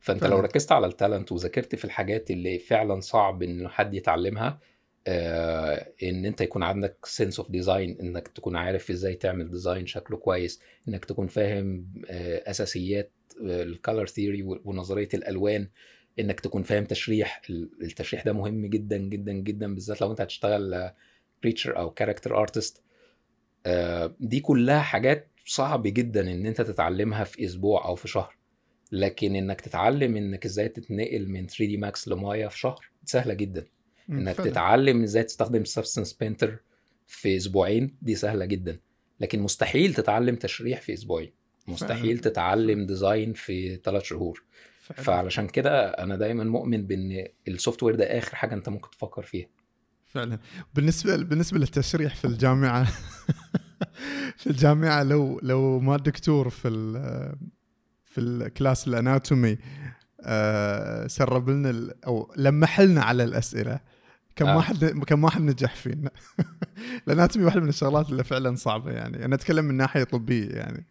فانت لو ركزت على التالنت وذاكرت في الحاجات اللي فعلا صعب ان حد يتعلمها آه ان انت يكون عندك سنس اوف ديزاين انك تكون عارف ازاي تعمل ديزاين شكله كويس انك تكون فاهم آه اساسيات آه، الكالر ثيوري ونظريه الالوان انك تكون فاهم تشريح التشريح ده مهم جدا جدا جدا بالذات لو انت هتشتغل كريتشر او كاركتر ارتست آه، دي كلها حاجات صعب جدا ان انت تتعلمها في اسبوع او في شهر لكن انك تتعلم انك ازاي تتنقل من 3 دي ماكس لمايا في شهر سهله جدا انك فعلا. تتعلم ازاي تستخدم سبستنس بينتر في اسبوعين دي سهله جدا لكن مستحيل تتعلم تشريح في اسبوعين مستحيل فعلا. تتعلم ديزاين في ثلاث شهور
فعلا. فعلشان
كده انا دايما مؤمن بان السوفت وير ده اخر حاجه انت ممكن تفكر فيها
فعلا بالنسبه بالنسبه للتشريح في الجامعه في الجامعه لو لو ما دكتور في في الكلاس الاناتومي آه سرب لنا او لمح لنا على الاسئله كم آه. واحد كم واحد نجح فينا الاناتومي واحده من الشغلات اللي فعلا صعبه يعني انا اتكلم من ناحيه طبيه يعني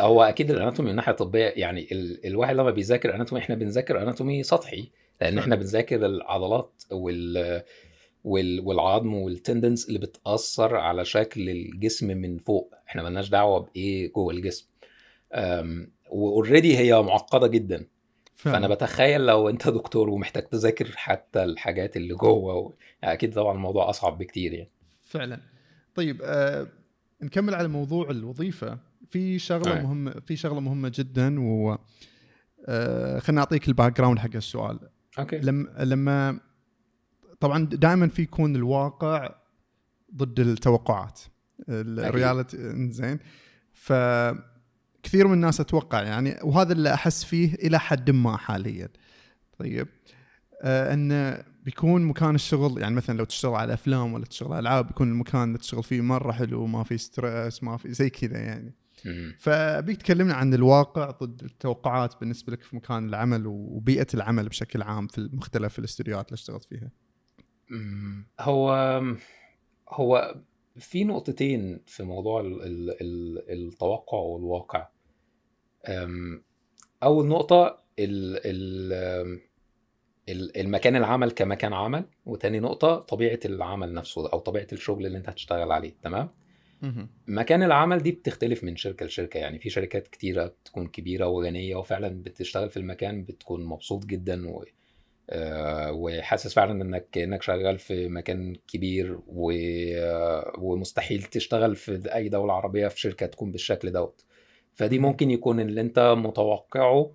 هو اكيد الاناتومي من ناحيه طبيه يعني ال... الواحد لما بيذاكر اناتومي احنا بنذاكر اناتومي سطحي لان احنا بنذاكر العضلات وال وال... والعظم والتندنس اللي بتاثر على شكل الجسم من فوق احنا ملناش دعوه بايه جوه الجسم واوريدي هي معقده جدا فعلا. فانا بتخيل لو انت دكتور ومحتاج تذاكر حتى الحاجات اللي جوه و... اكيد طبعا الموضوع اصعب بكتير يعني
فعلا طيب آه نكمل على موضوع الوظيفه في شغله آه. مهمه في شغله مهمه جدا و آه خلينا اعطيك الباك جراوند حق السؤال اوكي لما لما طبعا دائما في يكون الواقع ضد التوقعات الريالتي زين ف كثير من الناس اتوقع يعني وهذا اللي احس فيه الى حد ما حاليا طيب آه انه بيكون مكان الشغل يعني مثلا لو تشتغل على افلام ولا تشتغل على العاب بيكون المكان اللي تشتغل فيه مره حلو ما في ستريس ما في زي كذا يعني فابيك تكلمنا عن الواقع ضد التوقعات بالنسبه لك في مكان العمل وبيئه العمل بشكل عام في مختلف الاستديوهات اللي اشتغلت فيها.
هو هو في نقطتين في موضوع ال ال الـ التوقع والواقع اول نقطه ال ال المكان العمل كمكان عمل وتاني نقطه طبيعه العمل نفسه او طبيعه الشغل اللي انت هتشتغل عليه تمام مكان العمل دي بتختلف من شركه لشركه يعني في شركات كتيره بتكون كبيره وغنيه وفعلا بتشتغل في المكان بتكون مبسوط جدا و... آه، وحاسس فعلا انك انك شغال في مكان كبير آه، ومستحيل تشتغل في اي دوله عربيه في شركه تكون بالشكل دوت فدي ممكن يكون اللي انت متوقعه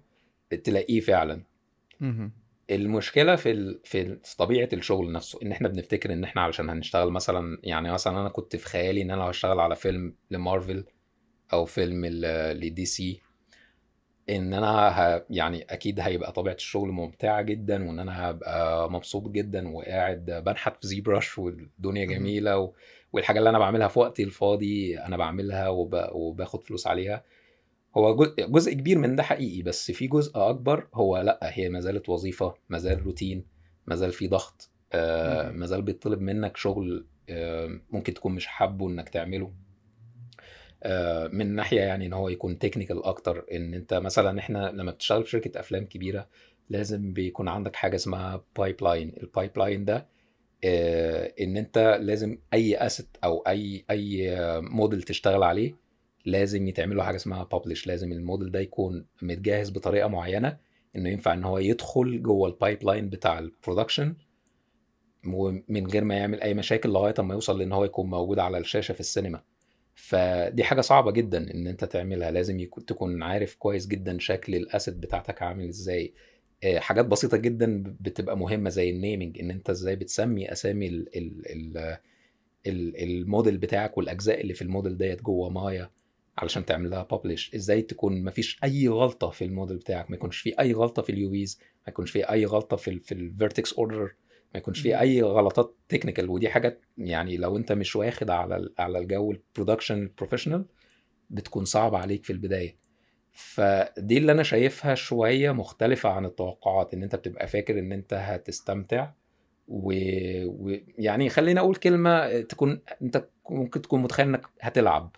تلاقيه فعلا المشكله في ال... في طبيعه الشغل نفسه ان احنا بنفتكر ان احنا علشان هنشتغل مثلا يعني مثلا انا كنت في خيالي ان انا هشتغل على فيلم لمارفل او فيلم لدي سي ان انا ه... يعني اكيد هيبقى طبيعه الشغل ممتعه جدا وان انا هبقى مبسوط جدا وقاعد بنحت في زي برش والدنيا إمم. جميله و... والحاجه اللي انا بعملها في وقتي الفاضي انا بعملها وب... وباخد فلوس عليها هو جزء... جزء كبير من ده حقيقي بس في جزء اكبر هو لا هي ما زالت وظيفه ما زال روتين ما زال في ضغط آه ما زال بيطلب منك شغل آه ممكن تكون مش حابه انك تعمله آه، من ناحيه يعني ان هو يكون تكنيكال اكتر ان انت مثلا احنا لما بتشتغل في شركه افلام كبيره لازم بيكون عندك حاجه اسمها بايب لاين البايب لاين ده آه، ان انت لازم اي اسيت او اي اي موديل تشتغل عليه لازم يتعمل له حاجه اسمها ببلش لازم الموديل ده يكون متجهز بطريقه معينه انه ينفع ان هو يدخل جوه البايب لاين بتاع البرودكشن ومن غير ما يعمل اي مشاكل لغايه ما يوصل لان هو يكون موجود على الشاشه في السينما فدي حاجه صعبه جدا ان انت تعملها لازم يكون تكون عارف كويس جدا شكل الاسيت بتاعتك عامل ازاي آه، حاجات بسيطه جدا بتبقى مهمه زي النيمنج ان انت ازاي بتسمي اسامي الـ الـ الـ الموديل بتاعك والاجزاء اللي في الموديل ديت جوه مايا علشان تعمل لها ببلش ازاي تكون ما فيش اي غلطه في الموديل بتاعك ما يكونش في اي غلطه في اليو فيز ما يكونش في اي غلطه في الـ في الفيرتكس اوردر ما يكونش فيه اي غلطات تكنيكال ودي حاجه يعني لو انت مش واخد على على الجو البرودكشن البروفيشنال بتكون صعبه عليك في البدايه فدي اللي انا شايفها شويه مختلفه عن التوقعات ان انت بتبقى فاكر ان انت هتستمتع ويعني و... يعني خلينا اقول كلمه تكون انت ممكن تكون متخيل انك هتلعب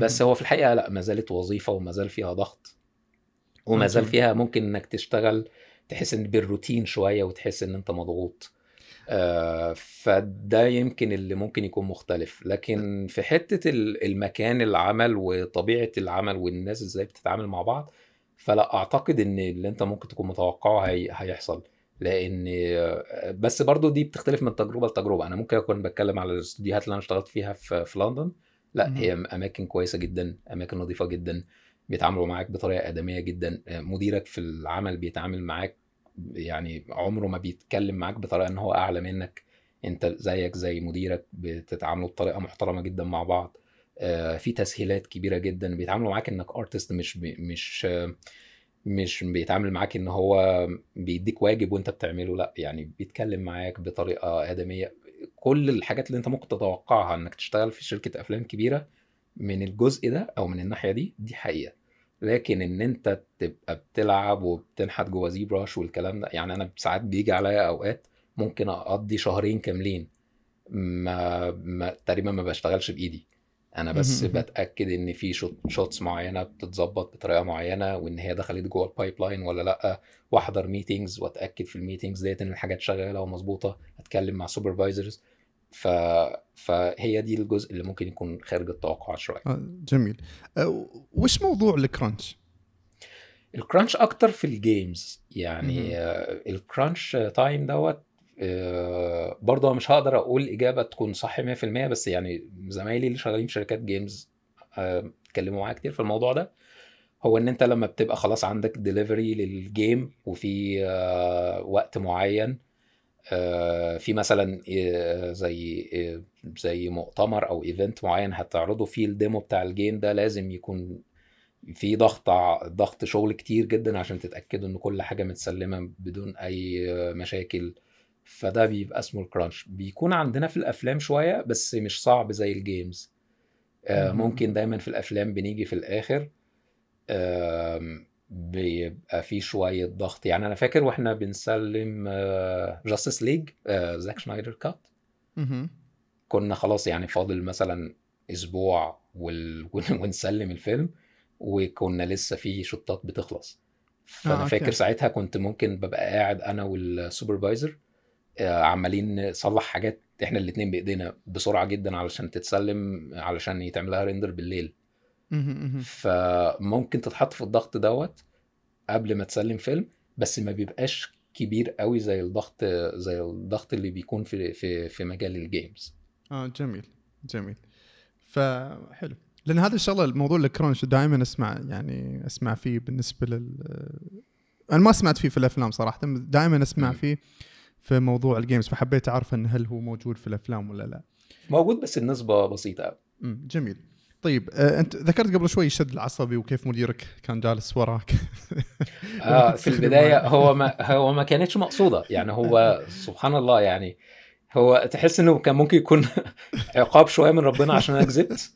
بس هو في الحقيقه لا ما زالت وظيفه وما زال فيها ضغط وما زال فيها ممكن انك تشتغل تحس ان بالروتين شويه وتحس ان انت مضغوط آه، فده يمكن اللي ممكن يكون مختلف لكن في حتة المكان العمل وطبيعة العمل والناس ازاي بتتعامل مع بعض فلا اعتقد ان اللي انت ممكن تكون متوقعه هي هيحصل لان آه، بس برضو دي بتختلف من تجربه لتجربه انا ممكن اكون بتكلم على الاستوديوهات اللي انا اشتغلت فيها في, في لندن لا مم. هي اماكن كويسه جدا اماكن نظيفه جدا بيتعاملوا معاك بطريقه ادميه جدا آه، مديرك في العمل بيتعامل معاك يعني عمره ما بيتكلم معاك بطريقه ان هو اعلى منك انت زيك زي مديرك بتتعاملوا بطريقه محترمه جدا مع بعض آه، في تسهيلات كبيره جدا بيتعاملوا معاك انك ارتست مش بي مش مش بيتعامل معاك ان هو بيديك واجب وانت بتعمله لا يعني بيتكلم معاك بطريقه ادميه كل الحاجات اللي انت ممكن تتوقعها انك تشتغل في شركه افلام كبيره من الجزء ده او من الناحيه دي دي حقيقه لكن ان انت تبقى بتلعب وبتنحت جوه زيبراش والكلام ده يعني انا ساعات بيجي عليا اوقات ممكن اقضي شهرين كاملين ما, ما تقريبا ما بشتغلش بايدي انا بس بتاكد ان في شوت شوتس معينه بتتظبط بطريقه معينه وان هي دخلت جوه البايب لاين ولا لا واحضر ميتنجز واتاكد في الميتنجز ديت ان الحاجات شغاله ومظبوطه اتكلم مع سوبرفايزرز ف فهي دي الجزء اللي ممكن يكون خارج التوقعات شويه
آه، جميل آه، وش موضوع الكرانش
الكرانش اكتر في الجيمز يعني آه، الكرانش تايم دوت برضه مش هقدر اقول اجابه تكون صح 100% بس يعني زمايلي اللي شغالين في شركات جيمز اتكلموا معايا كتير في الموضوع ده هو ان انت لما بتبقى خلاص عندك ديليفري للجيم وفي وقت معين آه، في مثلا آه، زي آه، زي مؤتمر او ايفنت معين هتعرضوا فيه الديمو بتاع الجيم ده لازم يكون في ضغط ضغط شغل كتير جدا عشان تتاكدوا ان كل حاجه متسلمه بدون اي مشاكل فده بيبقى اسمه الكرانش بيكون عندنا في الافلام شويه بس مش صعب زي الجيمز ممكن دايما في الافلام بنيجي في الاخر بيبقى في شويه ضغط يعني انا فاكر واحنا بنسلم جاستس ليج زاك شنايدر كات كنا خلاص يعني فاضل مثلا اسبوع وال... ونسلم الفيلم وكنا لسه في شطات بتخلص
فانا آه، فاكر أوكي.
ساعتها كنت ممكن ببقى قاعد انا والسوبرفايزر آه، عمالين نصلح حاجات احنا الاثنين بايدينا بسرعه جدا علشان تتسلم علشان يتعمل لها ريندر بالليل فممكن تتحط في الضغط دوت قبل ما تسلم فيلم بس ما بيبقاش كبير قوي زي الضغط زي الضغط اللي بيكون في في في مجال الجيمز
اه جميل جميل فحلو لان هذا الشغله الموضوع الكرونش دائما اسمع يعني اسمع فيه بالنسبه لل انا ما سمعت فيه في الافلام صراحه دائما اسمع فيه في موضوع الجيمز فحبيت اعرف ان هل هو موجود في الافلام ولا لا
موجود بس النسبه بسيطه قوي
جميل طيب آه، انت ذكرت قبل شوي الشد العصبي وكيف مديرك كان جالس وراك آه في البدايه هو
ما هو ما كانتش مقصوده يعني هو سبحان الله يعني هو تحس انه كان ممكن يكون عقاب شويه من ربنا عشان انا كذبت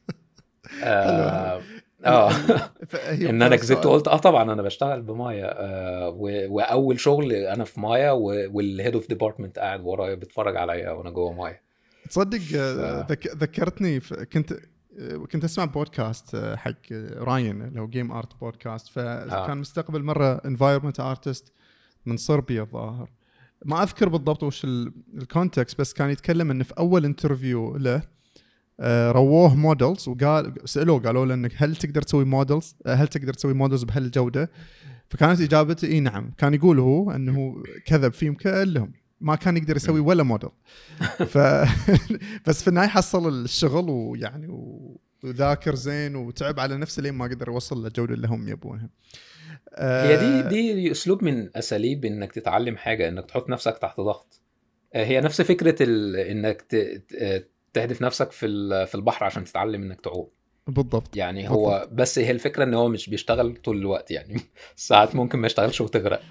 اه, آه ان انا كذبت وقلت اه طبعا انا بشتغل بمايا آه واول شغل انا في مايا والهيد اوف ديبارتمنت قاعد ورايا بيتفرج عليا وانا جوه مايا
تصدق آه، ذكرتني كنت آه، كنت اسمع بودكاست آه، حق راين اللي هو جيم ارت بودكاست فكان آه. مستقبل مره انفايرمنت ارتست من صربيا الظاهر ما اذكر بالضبط وش الكونتكست بس كان يتكلم انه في اول انترفيو له آه، رووه مودلز وقال سالوه قالوا له انك هل تقدر تسوي مودلز هل تقدر تسوي مودلز بهالجوده فكانت اجابته اي نعم كان يقول هو انه كذب فيهم كلهم ما كان يقدر يسوي إيه. ولا موديل ف بس في النهايه حصل الشغل ويعني وذاكر زين وتعب على نفسه لين ما قدر يوصل للجوده اللي هم يبونها. هي دي آه،
دي اسلوب من اساليب انك تتعلم حاجه انك تحط نفسك تحت ضغط آه، هي نفس فكره ال... انك ت... تهدف نفسك في في البحر عشان تتعلم انك تعوم بالضبط يعني بالضبط. هو بس هي الفكره ان هو مش بيشتغل طول الوقت يعني ساعات ممكن ما يشتغلش وتغرق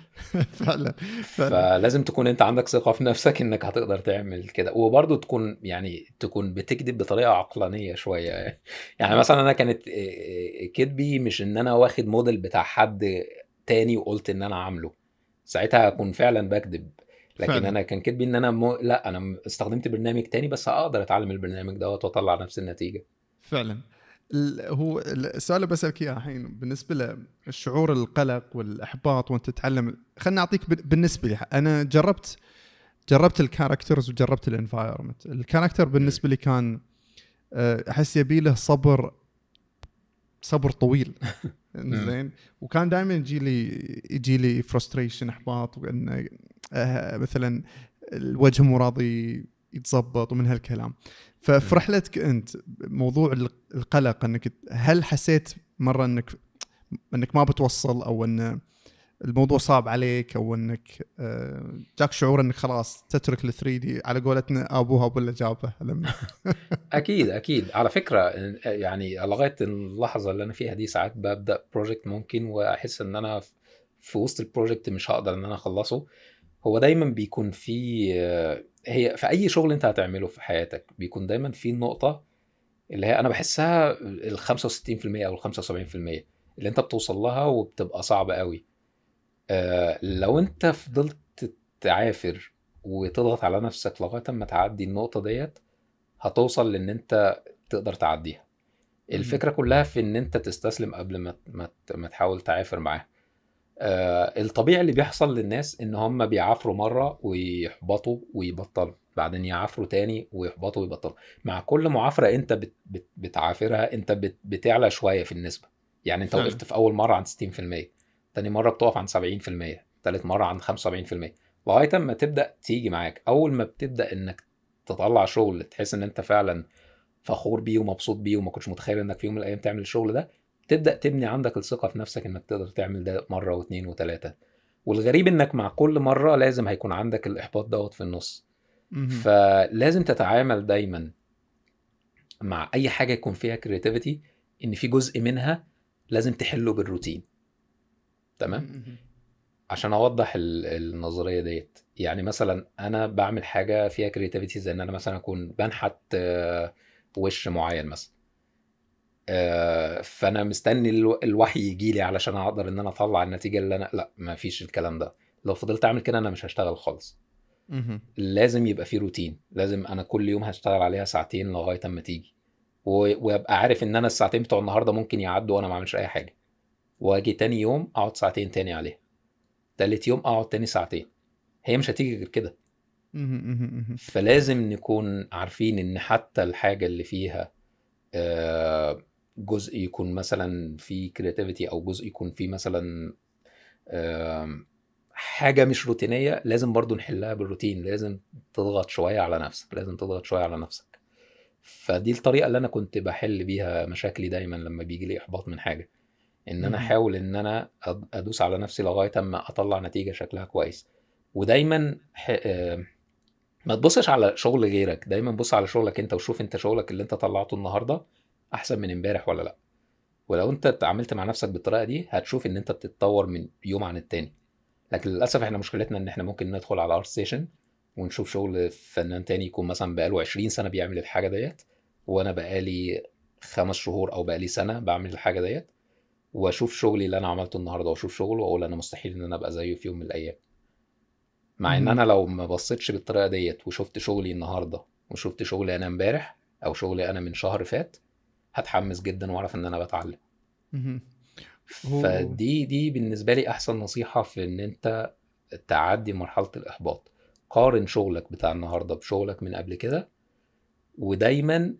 فعلا.
فعلا
فلازم تكون انت عندك ثقه في نفسك انك هتقدر تعمل كده وبرضه تكون يعني تكون بتكذب بطريقه عقلانيه شويه يعني, يعني مثلا انا كانت آه، آه، كذبي مش ان انا واخد موديل بتاع حد تاني وقلت ان انا عامله ساعتها هكون فعلا بكذب لكن فعلا. انا كان كذبي ان انا م... لا انا استخدمت برنامج تاني بس هقدر اتعلم البرنامج دوت واطلع نفس النتيجه
فعلا هو السؤال اللي بسالك اياه الحين بالنسبه للشعور القلق والاحباط وانت تتعلم خليني اعطيك بالنسبه لي انا جربت جربت الكاركترز وجربت الانفايرمنت الكاركتر بالنسبه لي كان آه، احس يبي له صبر صبر طويل نعم. زين وكان دائما يجي لي يجي لي فرستريشن احباط وان آه، مثلا الوجه مو راضي يتظبط ومن هالكلام ففي نعم. رحلتك انت موضوع القلق انك هل حسيت مره انك انك ما بتوصل او ان الموضوع صعب عليك او انك آه، جاك شعور انك خلاص تترك ال 3 دي على قولتنا ابوها ابو اللي جابه
اكيد اكيد على فكره يعني لغايه اللحظه اللي انا فيها دي ساعات ببدا بروجكت ممكن واحس ان انا في وسط البروجكت مش هقدر ان انا اخلصه هو دايما بيكون في آه، هي في اي شغل انت هتعمله في حياتك بيكون دايما في نقطه اللي هي انا بحسها ال 65% او ال 75% اللي انت بتوصل لها وبتبقى صعبه قوي آه لو انت فضلت تعافر وتضغط على نفسك لغايه ما تعدي النقطه ديت هتوصل لان انت تقدر تعديها الفكره كلها في ان انت تستسلم قبل ما ما تحاول تعافر معاها آه الطبيعي اللي بيحصل للناس ان هم بيعافروا مره ويحبطوا ويبطلوا بعدين يعافروا تاني ويحبطوا ويبطلوا مع كل معافره انت بت بت بتعافرها انت بت بتعلى شويه في النسبه يعني انت وقفت في اول مره عند 60% تاني مره بتقف عند 70% تالت مره عند 75% لغايه ما تبدا تيجي معاك اول ما بتبدا انك تطلع شغل تحس ان انت فعلا فخور بيه ومبسوط بيه وما كنتش متخيل انك في يوم من الايام تعمل الشغل ده تبدا تبني عندك الثقه في نفسك انك تقدر تعمل ده مره واثنين وثلاثه والغريب انك مع كل مره لازم هيكون عندك الاحباط دوت في النص فلازم تتعامل دايما مع اي حاجه يكون فيها كرياتيفيتي ان في جزء منها لازم تحله بالروتين تمام عشان اوضح النظريه ديت يعني مثلا انا بعمل حاجه فيها كرياتيفيتي زي ان انا مثلا اكون بنحت آه، وش معين مثلا آه، فانا مستني الوحي يجي لي علشان اقدر ان انا اطلع النتيجه اللي انا لا ما فيش الكلام ده لو فضلت اعمل كده انا مش هشتغل خالص لازم يبقى في روتين لازم انا كل يوم هشتغل عليها ساعتين لغايه اما تيجي وابقى عارف ان انا الساعتين بتوع النهارده ممكن يعدوا وانا ما اعملش اي حاجه واجي تاني يوم اقعد ساعتين تاني عليها تالت يوم اقعد تاني ساعتين هي مش هتيجي غير كده فلازم نكون عارفين ان حتى الحاجه اللي فيها آه جزء يكون مثلا في كرياتيفيتي او جزء يكون في مثلا حاجه مش روتينيه لازم برضو نحلها بالروتين لازم تضغط شويه على نفسك لازم تضغط شويه على نفسك فدي الطريقه اللي انا كنت بحل بيها مشاكلي دايما لما بيجي لي احباط من حاجه ان انا احاول ان انا ادوس على نفسي لغايه اما اطلع نتيجه شكلها كويس ودايما ح... ما تبصش على شغل غيرك دايما بص على شغلك انت وشوف انت شغلك اللي انت طلعته النهارده احسن من امبارح ولا لا ولو انت اتعاملت مع نفسك بالطريقه دي هتشوف ان انت بتتطور من يوم عن التاني لكن للاسف احنا مشكلتنا ان احنا ممكن ندخل على ارت ستيشن ونشوف شغل فنان تاني يكون مثلا بقاله 20 سنه بيعمل الحاجه ديت وانا بقالي خمس شهور او بقالي سنه بعمل الحاجه ديت واشوف شغلي اللي انا عملته النهارده واشوف شغله واقول انا مستحيل ان انا ابقى زيه في يوم من الايام مع ان انا لو ما بصيتش بالطريقه ديت وشفت شغلي النهارده وشفت شغلي انا امبارح او شغلي انا من شهر فات هتحمس جدا واعرف ان انا بتعلم
فدي
دي بالنسبه لي احسن نصيحه في ان انت تعدي مرحله الاحباط قارن شغلك بتاع النهارده بشغلك من قبل كده ودايما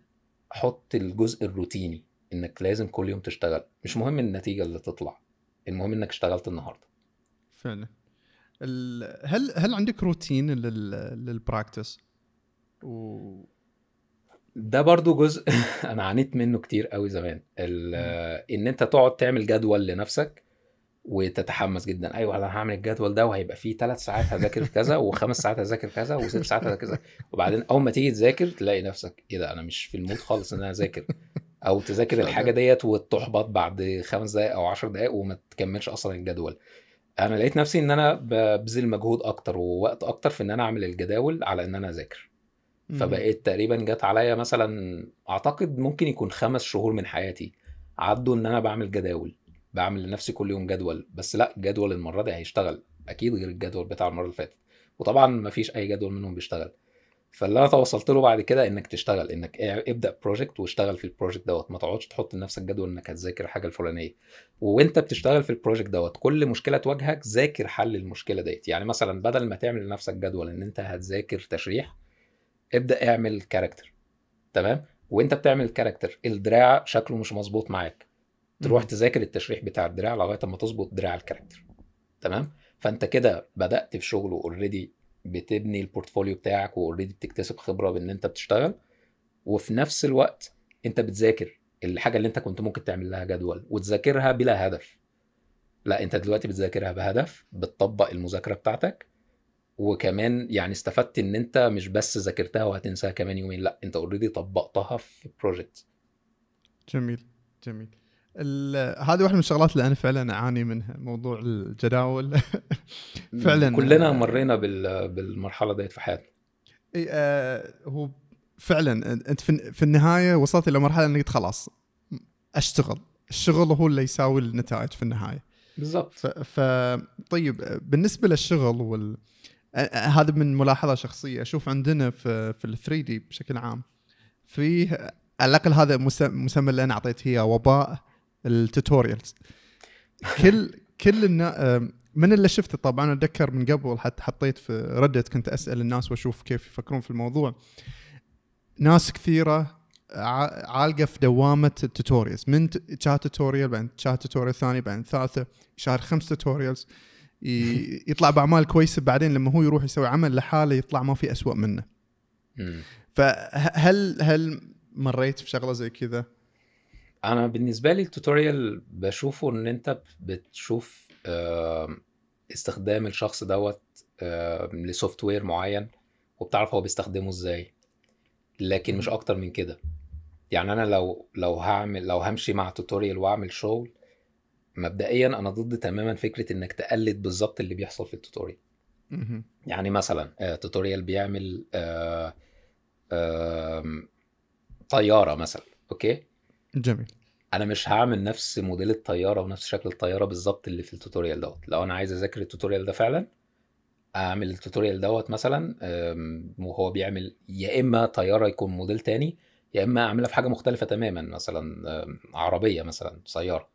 حط الجزء الروتيني انك لازم كل يوم تشتغل مش مهم النتيجه اللي تطلع المهم انك اشتغلت النهارده
فعلا هل هل عندك روتين للبراكتس و ده برضو
جزء انا عانيت منه كتير قوي زمان ان انت تقعد تعمل جدول لنفسك وتتحمس جدا ايوه انا هعمل الجدول ده وهيبقى فيه ثلاث ساعات هذاكر كذا وخمس ساعات هذاكر كذا وست ساعات هذاكر كذا وبعدين اول ما تيجي تذاكر تلاقي نفسك ايه ده انا مش في المود خالص ان انا اذاكر او تذاكر الحاجه ديت وتحبط بعد خمس دقائق او عشر دقائق وما تكملش اصلا الجدول انا لقيت نفسي ان انا ببذل مجهود اكتر ووقت اكتر في ان انا اعمل الجداول على ان انا اذاكر فبقيت تقريبا جت عليا مثلا اعتقد ممكن يكون خمس شهور من حياتي عدوا ان انا بعمل جداول بعمل لنفسي كل يوم جدول بس لا جدول المره دي هيشتغل اكيد غير الجدول بتاع المره اللي فاتت وطبعا ما فيش اي جدول منهم بيشتغل فاللي انا توصلت له بعد كده انك تشتغل انك ابدا بروجكت واشتغل في البروجكت دوت ما تقعدش تحط لنفسك جدول انك هتذاكر الحاجه الفلانيه وانت بتشتغل في البروجكت دوت كل مشكله تواجهك ذاكر حل المشكله ديت يعني مثلا بدل ما تعمل لنفسك جدول ان انت هتذاكر تشريح ابدا اعمل كاركتر تمام وانت بتعمل الكاركتر الدراع شكله مش مظبوط معاك تروح تذاكر التشريح بتاع الدراع لغايه اما تظبط دراع الكاركتر تمام فانت كده بدات في شغل اوريدي بتبني البورتفوليو بتاعك واوريدي بتكتسب خبره بان انت بتشتغل وفي نفس الوقت انت بتذاكر الحاجه اللي انت كنت ممكن تعمل لها جدول وتذاكرها بلا هدف لا انت دلوقتي بتذاكرها بهدف بتطبق المذاكره بتاعتك وكمان يعني استفدت ان انت مش بس ذاكرتها وهتنساها كمان يومين لا انت اوريدي طبقتها في بروجكت
جميل جميل هذه واحده من الشغلات اللي انا فعلا اعاني منها موضوع الجداول فعلا كلنا
مرينا بالمرحله ديت في حياتنا اي آه
هو فعلا انت في النهايه وصلت الى مرحله انك خلاص اشتغل الشغل هو اللي يساوي النتائج في النهايه بالضبط ف... طيب بالنسبه للشغل وال هذا من ملاحظه شخصيه اشوف عندنا في في ال 3 دي بشكل عام فيه على الاقل هذا مسمى اللي انا اعطيته اياه وباء التوتوريالز كل كل النا... من اللي شفته طبعا اتذكر من قبل حتى حطيت في ردت كنت اسال الناس واشوف كيف يفكرون في الموضوع ناس كثيره عالقه في دوامه التوتوريالز من تشات توتوريال بعدين تشات توتوريال ثاني بعدين ثالثه شهر خمس توتوريالز يطلع باعمال كويسه بعدين لما هو يروح يسوي عمل لحاله يطلع ما في اسوء منه فهل هل مريت في شغله زي كذا انا بالنسبه لي التوتوريال بشوفه ان انت
بتشوف استخدام الشخص دوت لسوفت وير معين وبتعرف هو بيستخدمه ازاي لكن مش اكتر من كده يعني انا لو لو هعمل لو همشي مع توتوريال واعمل شغل مبدئيا انا ضد تماما فكره انك تقلد بالظبط اللي بيحصل في التوتوريال يعني مثلا آه، توتوريال بيعمل آه، طياره مثلا اوكي جميل انا مش هعمل نفس موديل الطياره ونفس شكل الطياره بالظبط اللي في التوتوريال دوت لو انا عايز اذاكر التوتوريال ده فعلا اعمل التوتوريال دوت مثلا وهو بيعمل يا اما طياره يكون موديل تاني يا اما اعملها في حاجه مختلفه تماما مثلا عربيه مثلا سياره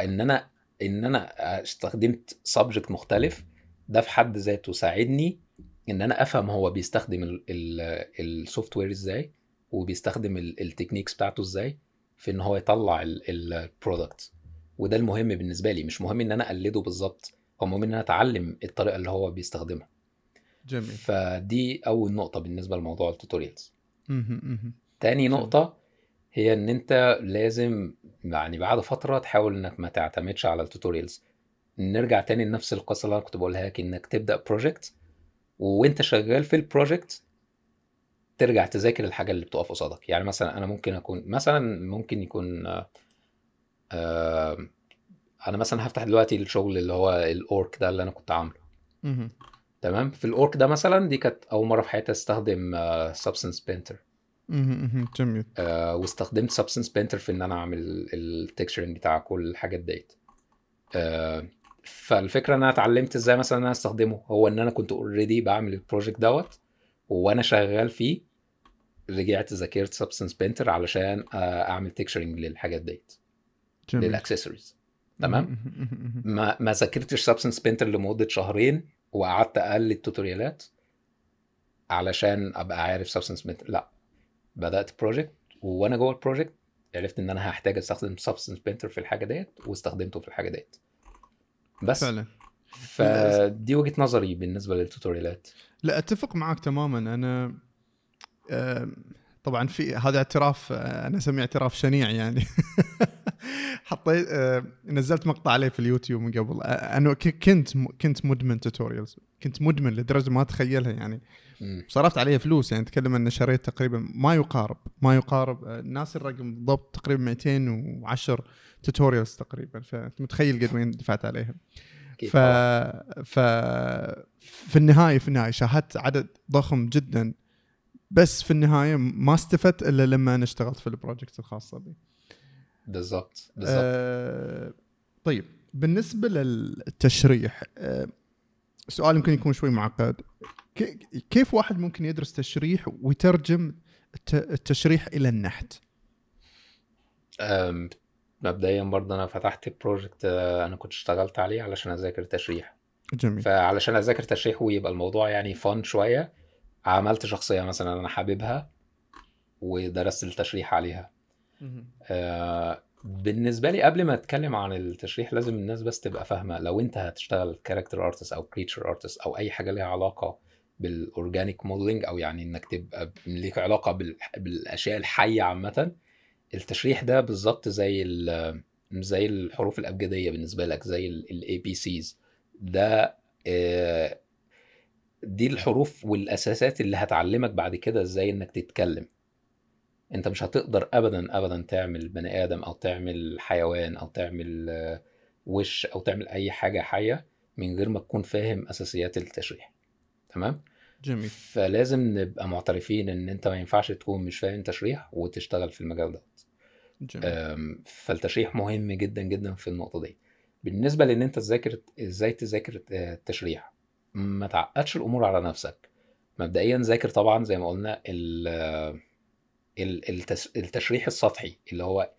ان انا ان انا استخدمت سبجكت مختلف ده في حد ذاته ساعدني ان انا افهم هو بيستخدم السوفت وير ازاي وبيستخدم التكنيكس بتاعته ازاي في ان هو يطلع البرودكت وده المهم بالنسبه لي مش مهم ان انا اقلده بالظبط هو مهم ان انا اتعلم الطريقه اللي هو بيستخدمها جميل فدي اول نقطه بالنسبه لموضوع التوتوريالز تاني نقطه هي ان انت لازم يعني بعد فتره تحاول انك ما تعتمدش على التوتوريالز نرجع تاني لنفس القصه اللي انا كنت بقولها لك انك تبدا بروجكت وانت شغال في البروجكت ترجع تذاكر الحاجه اللي بتقف قصادك يعني مثلا انا ممكن اكون مثلا ممكن يكون آه آه انا مثلا هفتح دلوقتي الشغل اللي هو الاورك ده اللي انا كنت عامله تمام في الاورك ده مثلا دي كانت اول مره في حياتي استخدم سبستنس آه، بينتر جميل آه واستخدمت سبستنس بينتر في ان انا اعمل التكشرنج بتاع كل الحاجات ديت آه فالفكره ان انا اتعلمت ازاي مثلا انا استخدمه هو ان انا كنت اوريدي بعمل البروجكت دوت وانا شغال فيه رجعت ذاكرت سبستنس بينتر علشان آه، اعمل تكشرنج للحاجات ديت جميل. للاكسسوارز تمام ما ما ذاكرتش سبستنس بينتر لمده شهرين وقعدت اقلد توتوريالات علشان ابقى عارف سبستنس بينتر لا بدات بروجكت وانا جوه البروجكت عرفت ان انا هحتاج استخدم سبستنس بينتر في الحاجه ديت واستخدمته في الحاجه ديت بس فعلا فدي وجهه نظري بالنسبه للتوتوريالات
لا اتفق معاك تماما انا طبعا في هذا اعتراف آه، انا اسميه اعتراف شنيع يعني حطيت آه، نزلت مقطع عليه في اليوتيوب من قبل انا كنت كنت مدمن توتوريالز كنت مدمن لدرجه ما اتخيلها يعني صرفت عليها فلوس يعني اتكلم ان شريت تقريبا ما يقارب ما يقارب آه، ناسي الرقم بالضبط تقريبا 210 توتوريالز تقريبا فانت متخيل قد وين دفعت عليهم ف... ف في النهايه في النهايه شاهدت عدد ضخم جدا بس في النهايه ما استفدت الا لما انا اشتغلت في البروجكت الخاصه بي بالضبط آه، بالضبط آه... طيب بالنسبه للتشريح آه... سؤال يمكن يكون شوي معقد كيف واحد ممكن يدرس تشريح ويترجم التشريح الى النحت؟
مبدئيا برضه انا فتحت بروجكت آه، انا كنت اشتغلت عليه علشان اذاكر تشريح جميل فعلشان اذاكر تشريح ويبقى الموضوع يعني فن شويه عملت شخصيه مثلا انا حاببها ودرست التشريح عليها آه بالنسبه لي قبل ما اتكلم عن التشريح لازم الناس بس تبقى فاهمه لو انت هتشتغل كاركتر ارتست او كريتشر ارتست او اي حاجه ليها علاقه بالاورجانيك موديلنج او يعني انك تبقى ليك علاقه بالاشياء الحيه عامه التشريح ده بالظبط زي زي الحروف الابجديه بالنسبه لك زي الاي بي سيز ده آه، دي الحروف والاساسات اللي هتعلمك بعد كده ازاي انك تتكلم انت مش هتقدر ابدا ابدا تعمل بني ادم او تعمل حيوان او تعمل آه، وش او تعمل اي حاجه حيه من غير ما تكون فاهم اساسيات التشريح تمام جميل فلازم نبقى معترفين ان انت ما ينفعش تكون مش فاهم تشريح وتشتغل في المجال دوت فالتشريح مهم جدا جدا في النقطه دي بالنسبه لان انت تذاكر ازاي تذاكر التشريح ما تعقدش الامور على نفسك مبدئيا ذاكر طبعا زي ما قلنا التشريح السطحي اللي هو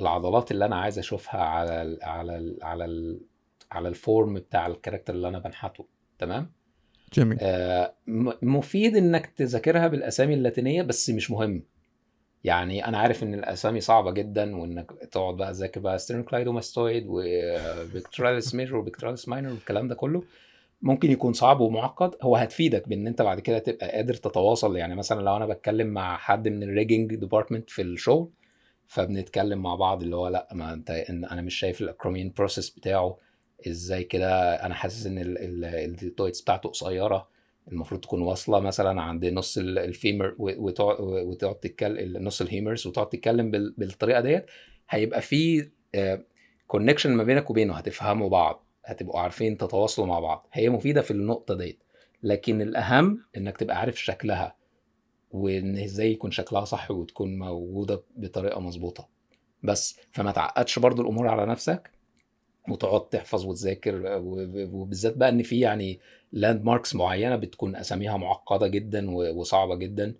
العضلات اللي انا عايز اشوفها على الـ على الـ على الـ على الفورم بتاع الكاركتر اللي انا بنحته تمام جميل آه مفيد انك تذاكرها بالاسامي اللاتينيه بس مش مهم يعني انا عارف ان الاسامي صعبه جدا وانك تقعد بقى تذاكر بقى كلايدوماستويد وبيكتراليس ميجر وبيكتراليس ماينر والكلام ده كله ممكن يكون صعب ومعقد هو هتفيدك بان انت بعد كده تبقى قادر تتواصل يعني مثلا لو انا بتكلم مع حد من الريجنج ديبارتمنت في الشغل فبنتكلم مع بعض اللي هو لا ما انت انا مش شايف الاكرومين بروسيس بتاعه ازاي كده انا حاسس ان الديتويتس بتاعته قصيره المفروض تكون واصله مثلا عند نص الفيمر وتقعد تتكلم نص الهيمرز وتقعد تتكلم بالطريقه ديت هيبقى في كونكشن آه، ما بينك وبينه هتفهموا بعض هتبقوا عارفين تتواصلوا مع بعض هي مفيده في النقطه ديت لكن الاهم انك تبقى عارف شكلها وان ازاي يكون شكلها صح وتكون موجوده بطريقه مظبوطه بس فما تعقدش برضو الامور على نفسك وتقعد تحفظ وتذاكر وبالذات بقى ان في يعني لاند ماركس معينه بتكون اساميها معقده جدا وصعبه جدا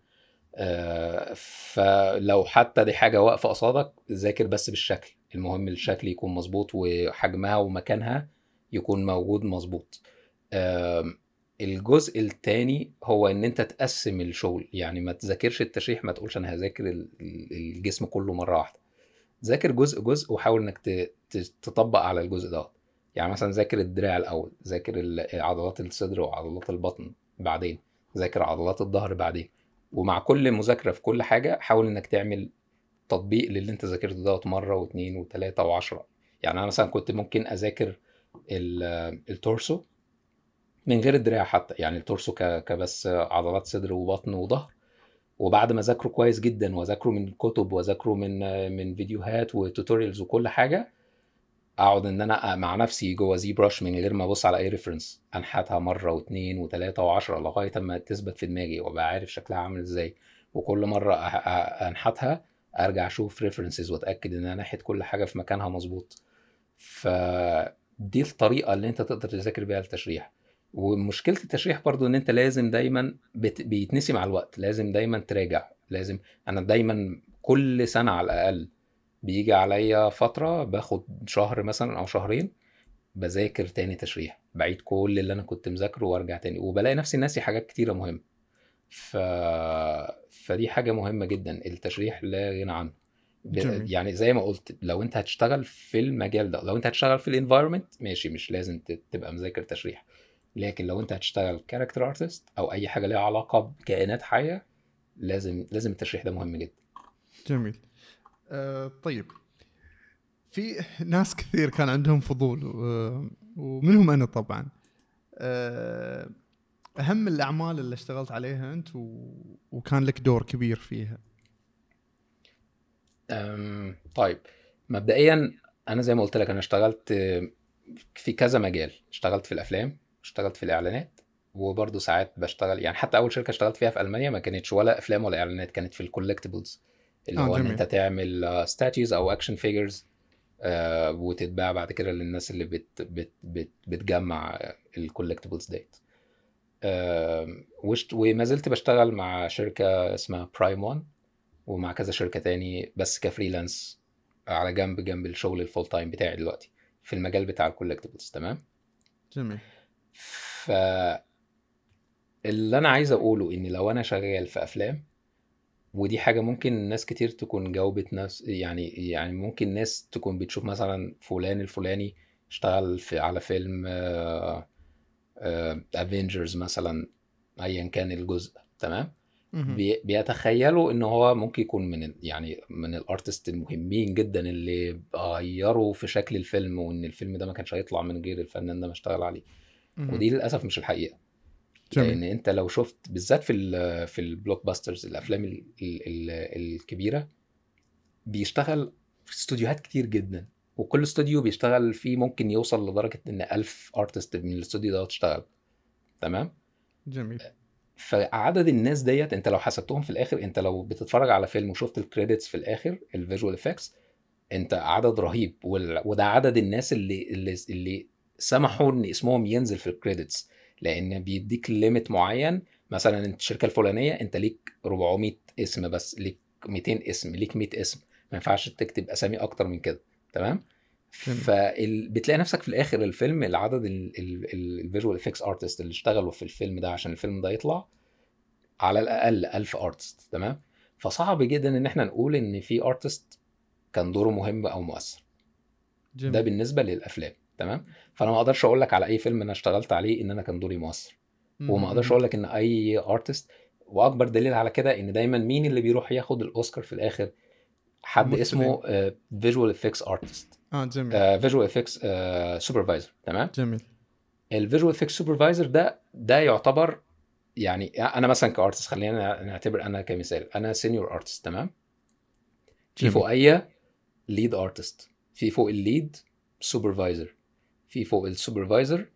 آه، فلو حتى دي حاجه واقفه قصادك ذاكر بس بالشكل المهم الشكل يكون مظبوط وحجمها ومكانها يكون موجود مظبوط الجزء الثاني هو ان انت تقسم الشغل يعني ما تذاكرش التشريح ما تقولش انا هذاكر الجسم كله مره واحده ذاكر جزء جزء وحاول انك تطبق على الجزء دوت يعني مثلا ذاكر الدراع الاول ذاكر عضلات الصدر وعضلات البطن بعدين ذاكر عضلات الظهر بعدين ومع كل مذاكره في كل حاجه حاول انك تعمل تطبيق للي انت ذاكرته دوت مره واثنين وثلاثه وعشرة يعني انا مثلا كنت ممكن اذاكر التورسو من غير الدراع حتى يعني التورسو كبس عضلات صدر وبطن وظهر وبعد ما ذاكره كويس جدا واذاكره من كتب واذاكره من من فيديوهات وتوتوريالز وكل حاجه اقعد ان انا مع نفسي جوه زي براش من غير ما ابص على اي ريفرنس انحتها مره واثنين وثلاثه وعشره لغايه اما تثبت في دماغي وابقى عارف شكلها عامل ازاي وكل مره انحتها ارجع اشوف ريفرنسز واتاكد ان انا نحت كل حاجه في مكانها مظبوط فدي الطريقه اللي انت تقدر تذاكر بيها التشريح ومشكله التشريح برضو ان انت لازم دايما بت... بيتنسي مع الوقت لازم دايما تراجع لازم انا دايما كل سنه على الاقل بيجي عليا فتره باخد شهر مثلا او شهرين بذاكر تاني تشريح بعيد كل اللي انا كنت مذاكره وارجع تاني وبلاقي نفسي ناسي حاجات كتيره مهمه ف... فدي حاجه مهمه جدا التشريح لا غنى عنه ب... يعني زي ما قلت لو انت هتشتغل في المجال ده لو انت هتشتغل في الانفايرمنت ماشي مش لازم تبقى مذاكر تشريح لكن لو انت هتشتغل كاركتر ارتست او اي حاجه ليها علاقه بكائنات حيه لازم لازم التشريح ده مهم جدا
جميل آه طيب في ناس كثير كان عندهم فضول ومنهم انا طبعا آه اهم الاعمال اللي اشتغلت عليها انت وكان لك دور كبير فيها
أم طيب مبدئيا انا زي ما قلت لك انا اشتغلت في كذا مجال اشتغلت في الافلام اشتغلت في الاعلانات وبرضه ساعات بشتغل يعني حتى اول شركه اشتغلت فيها في المانيا ما كانتش ولا افلام ولا اعلانات كانت في الكولكتبلز اللي آه، هو ان انت تعمل ستاتيوز آه، او اكشن آه، فيجرز وتتباع بعد كده للناس اللي بت بت بت بتجمع الكولكتبلز ديت آه وما زلت بشتغل مع شركه اسمها برايم 1 ومع كذا شركه تاني بس كفريلانس على جنب جنب الشغل الفول تايم بتاعي دلوقتي في المجال بتاع الكولكتبلز تمام جميل ف اللي انا عايز اقوله ان لو انا شغال في افلام ودي حاجه ممكن ناس كتير تكون جاوبت ناس يعني يعني ممكن ناس تكون بتشوف مثلا فلان الفلاني اشتغل في على فيلم افنجرز آه، آه، مثلا ايا كان الجزء تمام بي بيتخيلوا ان هو ممكن يكون من يعني من الارتست المهمين جدا اللي غيروا في شكل الفيلم وان الفيلم ده ما كانش هيطلع من غير الفنان ده ما اشتغل عليه ودي للاسف مش الحقيقه جميل. لان انت لو شفت بالذات في في البلوك باسترز الافلام الـ الـ الكبيره بيشتغل في استوديوهات كتير جدا وكل استوديو بيشتغل فيه ممكن يوصل لدرجه ان ألف ارتست من الاستوديو ده تشتغل تمام جميل فعدد الناس ديت انت لو حسبتهم في الاخر انت لو بتتفرج على فيلم وشفت الكريدتس في الاخر الفيجوال افكتس انت عدد رهيب وده عدد الناس اللي اللي, اللي سمحوا ان اسمهم ينزل في الكريدتس لان بيديك ليميت معين مثلا انت الشركه الفلانيه انت ليك 400 اسم بس ليك 200 اسم ليك 100 اسم ما ينفعش تكتب اسامي اكتر من كده تمام فبتلاقي نفسك في الاخر الفيلم العدد الفيجوال افكس ارتست اللي اشتغلوا في الفيلم ده عشان الفيلم ده يطلع على الاقل 1000 ارتست تمام فصعب جدا ان احنا نقول ان في ارتست كان دوره مهم او مؤثر جميل. ده بالنسبه للافلام تمام فانا ما اقدرش اقول لك على اي فيلم انا اشتغلت عليه ان انا كان دوري مؤثر وما اقدرش اقول لك ان اي ارتست واكبر دليل على كده ان دايما مين اللي بيروح ياخد الاوسكار في الاخر حد اسمه فيجوال افكس ارتست اه جميل فيجوال افكس سوبرفايزر تمام جميل الفيجوال افكس سوبرفايزر ده ده يعتبر يعني انا مثلا كارتست خلينا نعتبر انا كمثال انا سينيور ارتست تمام في فوقيا ليد ارتست في فوق الليد سوبرفايزر في فوق السوبرفايزر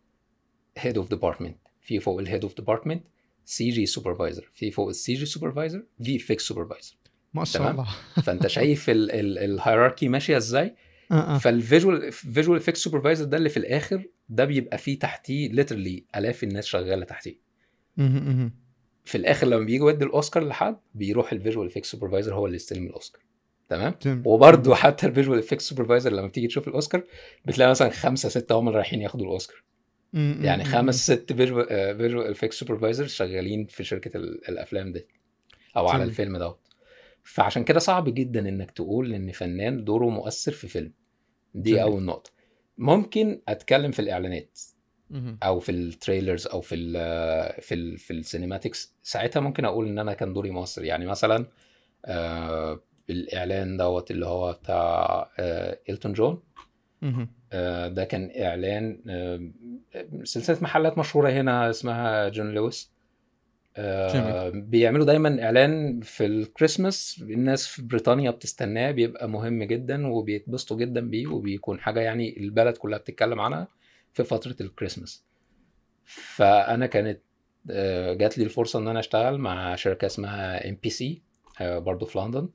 هيد اوف ديبارتمنت في فوق الهيد اوف ديبارتمنت سي جي سوبرفايزر في فوق السي جي سوبرفايزر في فيكس سوبرفايزر ما شاء الله فانت شايف الهيراركي ماشيه ازاي فالفيجوال فيجوال افكت سوبرفايزر ده اللي في الاخر ده بيبقى فيه تحتيه ليترلي الاف الناس شغاله تحتيه في الاخر لما بيجي يودي الاوسكار لحد بيروح الفيجوال افكت سوبرفايزر هو اللي يستلم الاوسكار تمام وبرده حتى الفيجوال افكت سوبرفايزر لما بتيجي تشوف الاوسكار بتلاقي مثلا خمسه سته هم اللي رايحين ياخدوا الاوسكار يعني خمس ست فيجوال آه، افكت سوبرفايزر شغالين في شركه الافلام دي او على الفيلم دوت فعشان كده صعب جدا انك تقول ان فنان دوره مؤثر في فيلم دي جميل. اول نقطه ممكن اتكلم في الاعلانات او في التريلرز او في الـ في الـ في السينماتكس ساعتها ممكن اقول ان انا كان دوري مؤثر يعني مثلا آه بالاعلان دوت اللي هو بتاع التون آه، جون آه، ده كان اعلان آه، سلسله محلات مشهوره هنا اسمها جون لويس بيعملوا دايما اعلان في الكريسماس الناس في بريطانيا بتستناه بيبقى مهم جدا وبيتبسطوا جدا بيه وبيكون حاجه يعني البلد كلها بتتكلم عنها في فتره الكريسماس فانا كانت جات لي الفرصه ان انا اشتغل مع شركه اسمها ام بي سي برضه في لندن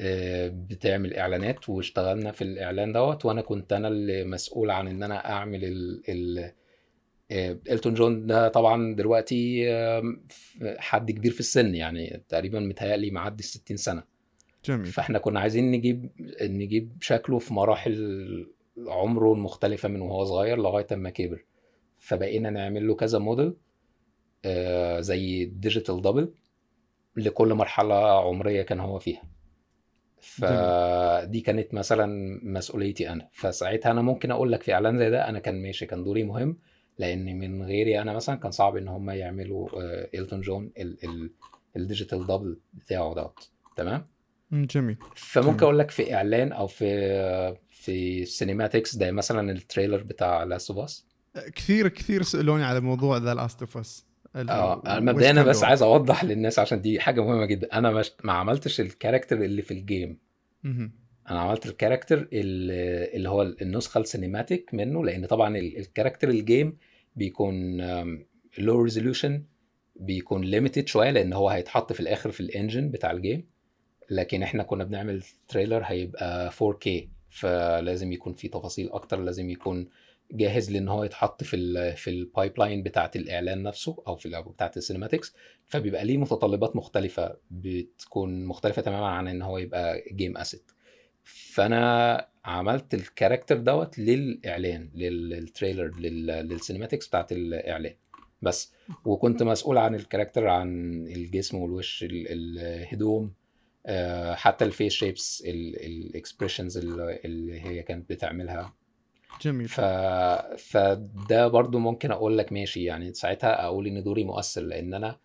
آه، بتعمل اعلانات واشتغلنا في الاعلان دوت وانا كنت انا اللي مسؤول عن ان انا اعمل ال ال آه، التون جون ده طبعا دلوقتي حد كبير في السن يعني تقريبا متهيألي معدي ال 60 سنه جميل فاحنا كنا عايزين نجيب نجيب شكله في مراحل عمره المختلفه من وهو صغير لغايه اما كبر فبقينا نعمل له كذا موديل آه، زي ديجيتال دبل لكل مرحله عمريه كان هو فيها فدي كانت مثلا مسؤوليتي انا فساعتها انا ممكن اقول لك في اعلان زي ده انا كان ماشي كان دوري مهم لان من غيري انا مثلا كان صعب ان هم يعملوا التون جون الديجيتال دبل بتاعه دوت تمام
جميل فممكن
اقول لك في اعلان او في آه، في سينماتكس ده مثلا التريلر بتاع لاست اوف اس
كثير كثير سالوني على موضوع ذا لاست اوف اس اه مبدئيا
انا بس عايز اوضح للناس عشان دي حاجه مهمه جدا انا مش ما عملتش الكاركتر اللي في الجيم مه. انا عملت الكاركتر اللي هو النسخه السينماتيك منه لان طبعا الكاركتر الجيم بيكون لو ريزولوشن بيكون ليميتد شويه لان هو هيتحط في الاخر في الانجن بتاع الجيم لكن احنا كنا بنعمل تريلر هيبقى 4K فلازم يكون في تفاصيل اكتر لازم يكون جاهز لان هو يتحط في ال في البايب لاين بتاعت الاعلان نفسه او في بتاعت السينماتكس فبيبقى ليه متطلبات مختلفه بتكون مختلفه تماما عن ان هو يبقى جيم اسيت فانا عملت الكاركتر دوت للاعلان للتريلر للسينماتكس بتاعت الاعلان بس وكنت مسؤول عن الكاركتر عن الجسم والوش الهدوم آه، حتى الفيس شيبس الاكسبريشنز اللي هي كانت بتعملها جميل ف... فده برضو ممكن اقول لك ماشي يعني ساعتها اقول ان دوري مؤثر لان انا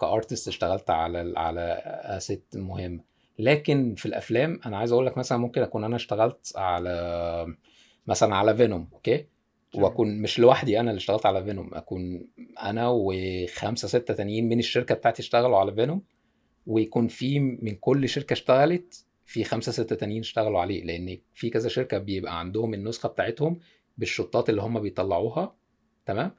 كارتست اشتغلت على على ست مهمه لكن في الافلام انا عايز اقول لك مثلا ممكن اكون انا اشتغلت على مثلا على فينوم اوكي واكون مش لوحدي انا اللي اشتغلت على فينوم اكون انا وخمسه سته تانيين من الشركه بتاعتي اشتغلوا على فينوم ويكون في من كل شركه اشتغلت في خمسه سته تانيين اشتغلوا عليه لان في كذا شركه بيبقى عندهم النسخه بتاعتهم بالشطات اللي هم بيطلعوها تمام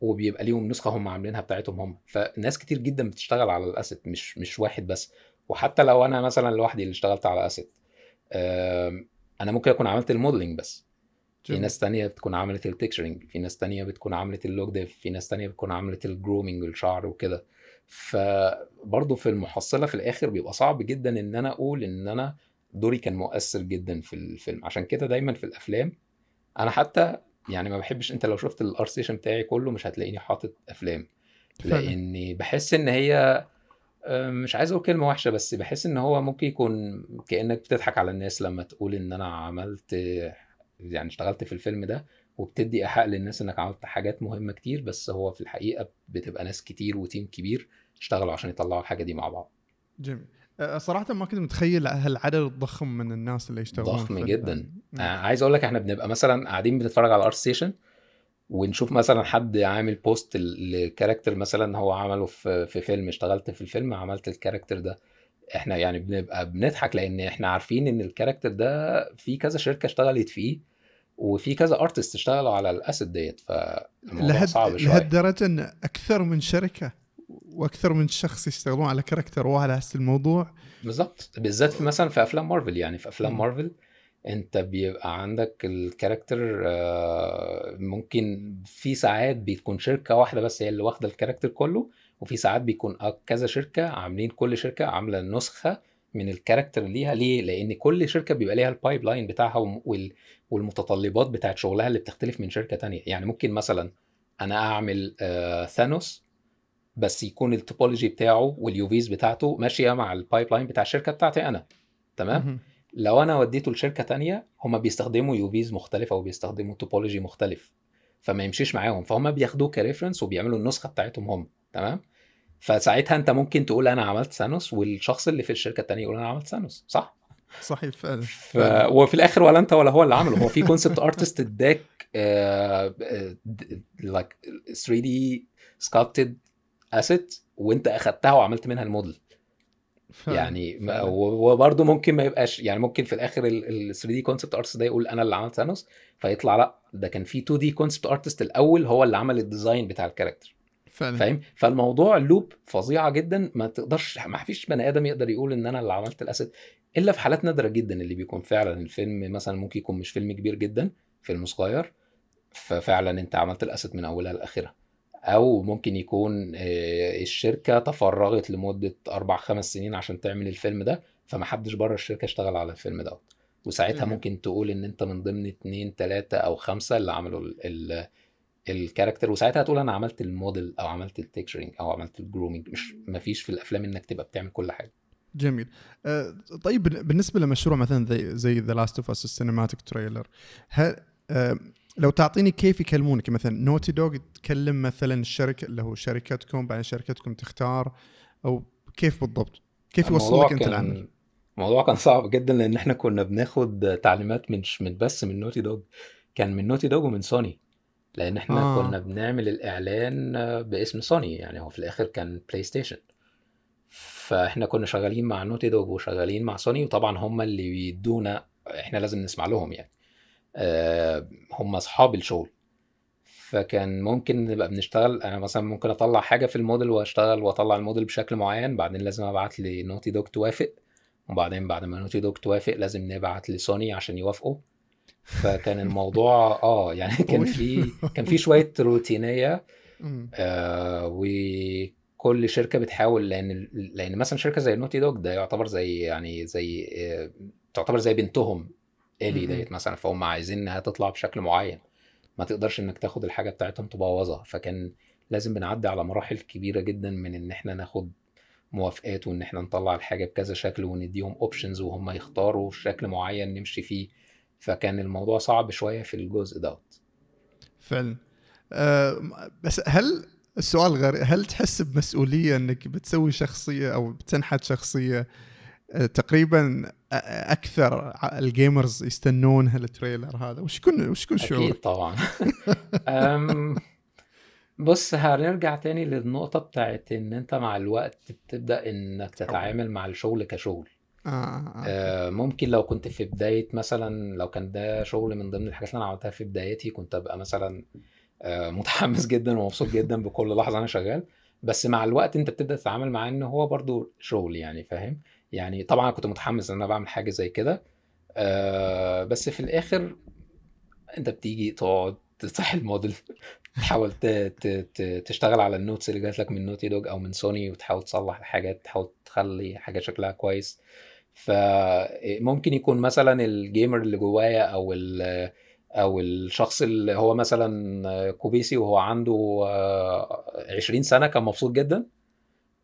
وبيبقى ليهم نسخه هم عاملينها بتاعتهم هم فناس كتير جدا بتشتغل على الاسيت مش مش واحد بس وحتى لو انا مثلا لوحدي اللي اشتغلت على اسيت انا ممكن اكون عملت الموديلنج بس في ناس تانية بتكون عملت التكشرنج في ناس تانية بتكون عملت اللوك ديف في ناس تانية بتكون عملت الجرومينج والشعر وكده فبرضه في المحصله في الاخر بيبقى صعب جدا ان انا اقول ان انا دوري كان مؤثر جدا في الفيلم عشان كده دايما في الافلام انا حتى يعني ما بحبش انت لو شفت الارسيشن بتاعي كله مش هتلاقيني حاطط افلام لاني بحس ان هي آه، مش عايز اقول كلمه وحشه بس بحس ان هو ممكن يكون كانك بتضحك على الناس لما تقول ان انا عملت يعني اشتغلت في الفيلم ده وبتدي احق للناس انك عملت حاجات مهمه كتير بس هو في الحقيقه بتبقى ناس كتير وتيم كبير اشتغلوا عشان يطلعوا الحاجه دي مع بعض
جميل أه، أه، صراحة ما كنت متخيل هالعدد الضخم من الناس اللي يشتغلون ضخم جدا عايز اقول لك
احنا بنبقى مثلا قاعدين بنتفرج على الارت ستيشن ونشوف مثلا حد عامل بوست لكاركتر مثلا هو عمله في, في فيلم اشتغلت في الفيلم عملت الكاركتر ده احنا يعني بنبقى بنضحك لان احنا عارفين ان الكاركتر ده في كذا شركه اشتغلت فيه وفي كذا ارتست اشتغلوا على الاسد ديت فالموضوع لهد صعب شويه
لهالدرجه ان اكثر من شركه واكثر من شخص يشتغلون على كاركتر واحد على الموضوع
بالظبط بالذات في آه. مثلا في افلام مارفل يعني في افلام مارفل انت بيبقى عندك الكاركتر آه، ممكن في ساعات بتكون شركه واحده بس هي اللي واخده الكاركتر كله وفي ساعات بيكون آه، كذا شركه عاملين كل شركه عامله نسخه من الكاركتر ليها ليه؟ لان كل شركه بيبقى ليها البايب لاين بتاعها والمتطلبات بتاعت شغلها اللي بتختلف من شركه تانية يعني ممكن مثلا انا اعمل ثانوس بس يكون التوبولوجي بتاعه واليوفيز بتاعته ماشيه مع البايب لاين بتاع الشركه بتاعتي انا تمام لو انا وديته لشركه تانية هم بيستخدموا يوفيز مختلفه وبيستخدموا توبولوجي مختلف فما يمشيش معاهم فهم بياخدوه كريفرنس وبيعملوا النسخه بتاعتهم هم تمام فساعتها انت ممكن تقول انا عملت سانوس والشخص اللي في الشركه الثانيه يقول انا عملت سانوس صح
صحيح فعلا ف... وفي الاخر ولا انت ولا هو اللي عمله هو في
كونسبت ارتست اداك لايك 3 دي سكابتد اسيت وانت اخدتها وعملت منها الموديل يعني وبرده ممكن ما يبقاش يعني ممكن في الاخر ال 3 دي كونسبت ارتست ده يقول انا اللي عملت ثانوس فيطلع لا ده كان في 2 دي كونسبت ارتست الاول هو اللي عمل الديزاين بتاع الكاركتر فاهم فالموضوع لوب فظيعه جدا ما تقدرش ما فيش بني ادم يقدر يقول ان انا اللي عملت الاسد الا في حالات نادره جدا اللي بيكون فعلا الفيلم مثلا ممكن يكون مش فيلم كبير جدا فيلم صغير ففعلا انت عملت الاسد من اولها لاخرها او ممكن يكون آه، الشركه تفرغت لمده اربع خمس سنين عشان تعمل الفيلم ده فما حدش بره الشركه اشتغل على الفيلم دوت وساعتها ممكن تقول ان انت من ضمن اتنين تلاته او خمسه اللي عملوا الكاركتر وساعتها هتقول انا عملت الموديل او عملت التكشرينج او عملت الجرومينج مش مفيش في الافلام انك تبقى بتعمل كل حاجه
جميل آه، طيب بالنسبه لمشروع مثلا زي ذا لاست اوف اس السينماتيك تريلر هل آه، لو تعطيني كيف يكلمونك مثلا نوتي دوغ تكلم مثلا الشركه اللي هو شركتكم بعدين شركتكم تختار او كيف بالضبط؟ كيف يوصل لك انت العمل؟
الموضوع كان صعب جدا لان احنا كنا بناخد تعليمات مش من بس من نوتي دوغ كان من نوتي دوغ ومن سوني لان احنا آه. كنا بنعمل الاعلان باسم سوني يعني هو في الاخر كان بلاي ستيشن فاحنا كنا شغالين مع نوتي دوغ وشغالين مع سوني وطبعا هم اللي بيدونا احنا لازم نسمع لهم يعني آه، هم اصحاب الشغل فكان ممكن نبقى بنشتغل انا مثلا ممكن اطلع حاجه في الموديل واشتغل واطلع الموديل بشكل معين بعدين لازم ابعت لنوتي دوك توافق وبعدين بعد ما نوتي دوك توافق لازم نبعت لسوني عشان يوافقوا فكان الموضوع اه يعني كان في كان في شويه روتينيه آه وكل شركه بتحاول لان لان مثلا شركه زي نوتي دوج ده يعتبر زي يعني زي آه تعتبر زي بنتهم الي ديت مثلا فهم عايزين انها تطلع بشكل معين ما تقدرش انك تاخد الحاجه بتاعتهم تبوظها فكان لازم بنعدي على مراحل كبيره جدا من ان احنا ناخد موافقات وان احنا نطلع الحاجه بكذا شكل ونديهم اوبشنز وهم يختاروا شكل معين نمشي فيه فكان الموضوع صعب شويه في الجزء دوت
فعلا أه بس هل السؤال غير هل تحس بمسؤوليه انك بتسوي شخصيه او بتنحت شخصيه آه، تقريبا آه، اكثر الجيمرز يستنون هالتريلر هذا وش كن وش كن شعورك؟ اكيد طبعا
بص هنرجع تاني للنقطة بتاعت إن أنت مع الوقت بتبدأ إنك تتعامل مع الشغل كشغل. آه, آه. آه ممكن لو كنت في بداية مثلا لو كان ده شغل من ضمن الحاجات اللي أنا عملتها في بدايتي كنت أبقى مثلا آه متحمس جدا ومبسوط جدا بكل لحظة أنا شغال بس مع الوقت أنت بتبدأ تتعامل مع إن هو برضو شغل يعني فاهم؟ يعني طبعا كنت متحمس ان انا بعمل حاجه زي كده آه بس في الاخر انت بتيجي تقعد تصحي الموديل تحاول تشتغل على النوتس اللي جات لك من نوتي دوج او من سوني وتحاول تصلح الحاجات تحاول تخلي حاجه شكلها كويس فممكن إيه، يكون مثلا الجيمر اللي جوايا او او الشخص اللي هو مثلا كوبيسي وهو عنده 20 آه، سنه كان مبسوط جدا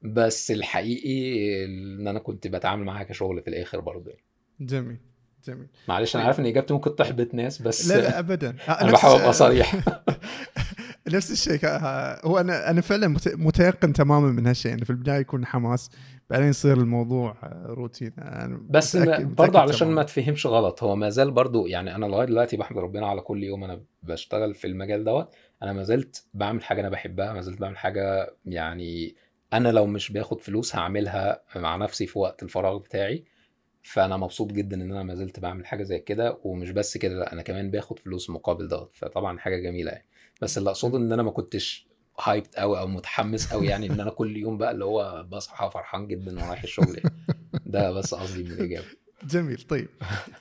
بس الحقيقي ان انا كنت بتعامل معاها كشغل في الاخر برضه يعني.
جميل جميل
معلش انا طيب. عارف ان اجابتي ممكن تحبط ناس بس لا لا ابدا آه، انا بحاول ابقى صريح
نفس الشيء آه، هو انا انا فعلا متيقن تماما من هالشيء يعني في البدايه يكون حماس بعدين يصير الموضوع آه، روتين أنا بس متأكد برضه علشان
ما تفهمش غلط هو ما زال برضه يعني انا لغايه دلوقتي بحمد ربنا على كل يوم انا بشتغل في المجال دوت انا ما زلت بعمل حاجه انا بحبها ما زلت بعمل حاجه يعني انا لو مش باخد فلوس هعملها مع نفسي في وقت الفراغ بتاعي فانا مبسوط جدا ان انا ما زلت بعمل حاجه زي كده ومش بس كده لا انا كمان باخد فلوس مقابل دوت فطبعا حاجه جميله يعني بس اللي اقصده ان انا ما كنتش هايبت قوي او متحمس قوي يعني ان انا كل يوم بقى اللي هو بصحى فرحان جدا ورايح الشغل يعني. ده بس قصدي من الاجابه
جميل طيب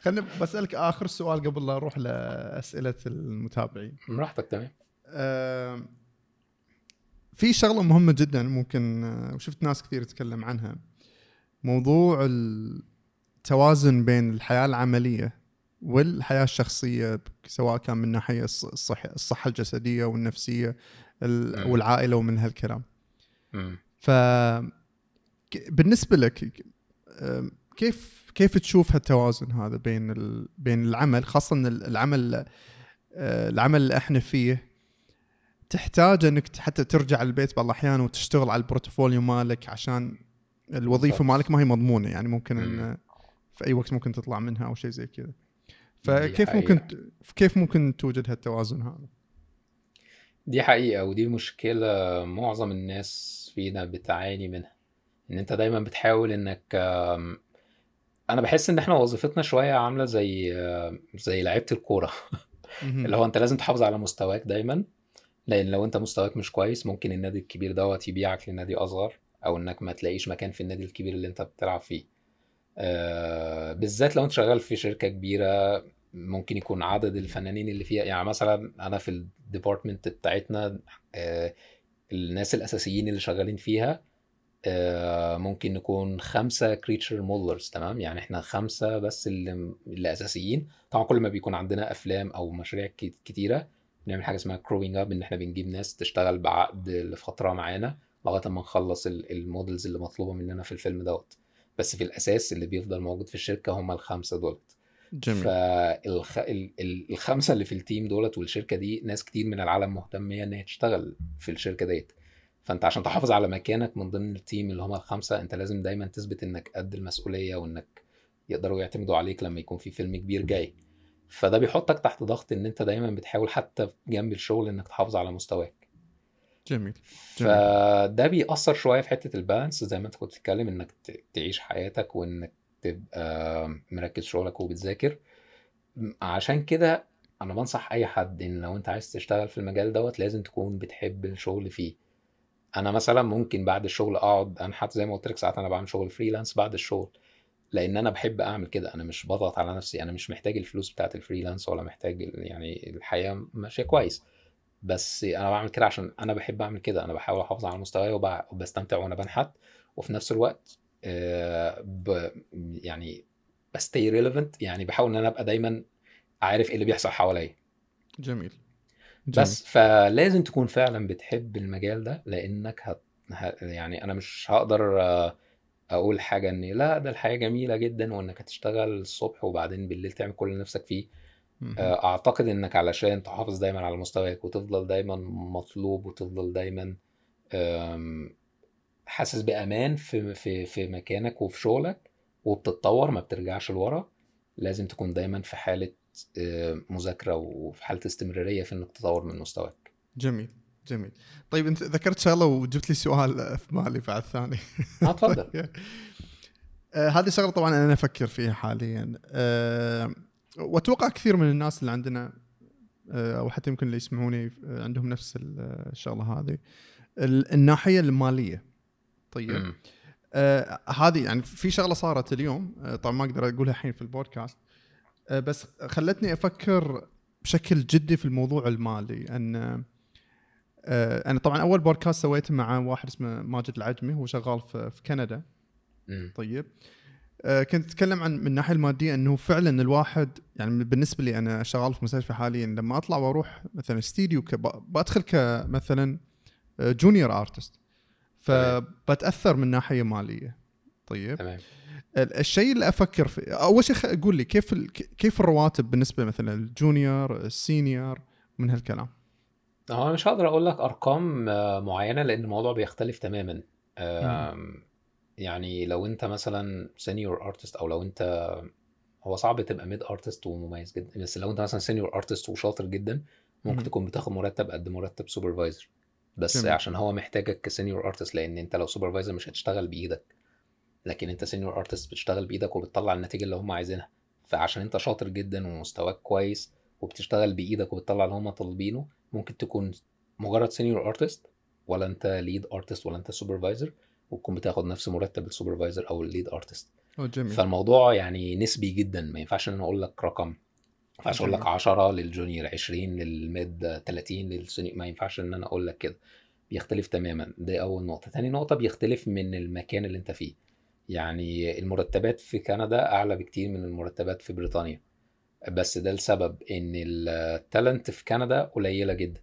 خليني بسالك اخر سؤال قبل لا اروح لاسئله المتابعين براحتك تمام في شغله مهمه جدا ممكن آه، وشفت ناس كثير تتكلم عنها موضوع التوازن بين الحياه العمليه والحياه الشخصيه سواء كان من ناحيه الصحه الصحه الجسديه والنفسيه والعائله ومن هالكلام ف بالنسبه لك آه، كيف كيف تشوف هالتوازن هذا بين بين العمل خاصه العمل آه، العمل اللي احنا فيه تحتاج انك حتى ترجع البيت بعض الاحيان وتشتغل على البورتفوليو مالك عشان الوظيفه مالك ما هي مضمونه يعني ممكن ان في اي وقت ممكن تطلع منها او شيء زي كذا فكيف ممكن كيف ممكن توجد هالتوازن هذا
دي حقيقه ودي مشكله معظم الناس فينا بتعاني منها ان انت دايما بتحاول انك انا بحس ان احنا وظيفتنا شويه عامله زي زي لعيبه الكوره اللي هو انت لازم تحافظ على مستواك دايما لان لو انت مستواك مش كويس ممكن النادي الكبير دوت يبيعك لنادي اصغر او انك ما تلاقيش مكان في النادي الكبير اللي انت بتلعب فيه آه، بالذات لو انت شغال في شركه كبيره ممكن يكون عدد الفنانين اللي فيها يعني مثلا انا في الديبارتمنت بتاعتنا آه، الناس الاساسيين اللي شغالين فيها آه، ممكن نكون خمسة كريتشر مولرز تمام يعني احنا خمسة بس اللي, اللي اساسيين طبعا كل ما بيكون عندنا افلام او مشاريع كتيرة بنعمل حاجه اسمها كروينج اب ان احنا بنجيب ناس تشتغل بعقد لفتره معانا لغايه ما نخلص المودلز اللي مطلوبه مننا في الفيلم دوت بس في الاساس اللي بيفضل موجود في الشركه هم الخمسه دولت جميل فالخمسه اللي في التيم دولت والشركه دي ناس كتير من العالم مهتميه ان هي تشتغل في الشركه ديت فانت عشان تحافظ على مكانك من ضمن التيم اللي هم الخمسه انت لازم دايما تثبت انك قد المسؤوليه وانك يقدروا يعتمدوا عليك لما يكون في فيلم كبير جاي فده بيحطك تحت ضغط ان انت دايما بتحاول حتى جنب الشغل انك تحافظ على مستواك
جميل, جميل.
فده بيأثر شويه في حته البالانس زي ما انت كنت بتتكلم انك تعيش حياتك وانك تبقى مركز شغلك وبتذاكر عشان كده انا بنصح اي حد ان لو انت عايز تشتغل في المجال دوت لازم تكون بتحب الشغل فيه انا مثلا ممكن بعد الشغل اقعد انحت زي ما قلت لك ساعات انا بعمل شغل فريلانس بعد الشغل لان انا بحب اعمل كده انا مش بضغط على نفسي انا مش محتاج الفلوس بتاعت الفريلانس ولا محتاج يعني الحياه ماشيه كويس بس انا بعمل كده عشان انا بحب اعمل كده انا بحاول احافظ على مستواي وبستمتع وانا بنحت وفي نفس الوقت آه، ب يعني بستي ريليفنت يعني بحاول ان انا ابقى دايما عارف ايه اللي بيحصل حواليا
جميل. جميل بس
فلازم تكون فعلا بتحب المجال ده لانك هت... يعني انا مش هقدر أ... آه، اقول حاجه ان لا ده الحياه جميله جدا وانك هتشتغل الصبح وبعدين بالليل تعمل كل اللي نفسك فيه آه، اعتقد انك علشان تحافظ دايما على مستواك وتفضل دايما مطلوب وتفضل دايما حاسس بامان في في في مكانك وفي شغلك وبتتطور ما بترجعش لورا لازم تكون دايما في حاله آه، مذاكره وفي حاله استمراريه في انك تطور من
مستواك جميل جميل طيب انت ذكرت شغله وجبت لي سؤال في مالي بعد ثاني آه، تفضل آه، هذه شغله طبعا انا افكر فيها حاليا آه واتوقع كثير من الناس اللي عندنا آه، او حتى يمكن اللي يسمعوني عندهم نفس الشغله هذه الناحيه الماليه طيب هذه يعني في شغله صارت اليوم طبعا ما اقدر اقولها الحين في البودكاست بس خلتني افكر بشكل جدي في الموضوع المالي ان آه، انا طبعا اول بودكاست سويته مع واحد اسمه ماجد العجمي هو شغال في كندا طيب آه، كنت اتكلم عن من الناحيه الماديه انه فعلا الواحد يعني بالنسبه لي انا شغال في مستشفى حاليا لما اطلع واروح مثلا استديو بدخل كمثلا جونيور ارتست فبتاثر من ناحيه ماليه طيب تمام الشيء اللي افكر فيه اول شيء قول لي كيف كيف الرواتب بالنسبه مثلا الجونيور السينيور من هالكلام
هو انا مش هقدر اقول لك ارقام آه، معينه لان الموضوع بيختلف تماما يعني لو انت مثلا سينيور ارتست او لو انت هو صعب تبقى ميد ارتست ومميز جدا بس لو انت مثلا سينيور ارتست وشاطر جدا ممكن تكون بتاخد مرتب قد مرتب سوبرفايزر بس تمام عشان هو محتاجك كسينيور ارتست لان انت لو سوبرفايزر مش هتشتغل بايدك لكن انت سينيور ارتست بتشتغل بايدك وبتطلع النتيجه اللي هم عايزينها فعشان انت شاطر جدا ومستواك كويس وبتشتغل بايدك وبتطلع اللي هم طالبينه ممكن تكون مجرد سينيور ارتست ولا انت ليد ارتست ولا انت سوبرفايزر وتكون بتاخد نفس مرتب السوبرفايزر او الليد ارتست جميل. فالموضوع يعني نسبي جدا ما ينفعش ان انا اقول لك رقم ما ينفعش اقول لك 10 للجونيور 20 للميد 30 للسينيور ما ينفعش ان انا اقول لك كده بيختلف تماما دي اول نقطه ثاني نقطه بيختلف من المكان اللي انت فيه يعني المرتبات في كندا اعلى بكتير من المرتبات في بريطانيا بس ده لسبب ان التالنت في كندا قليله جدا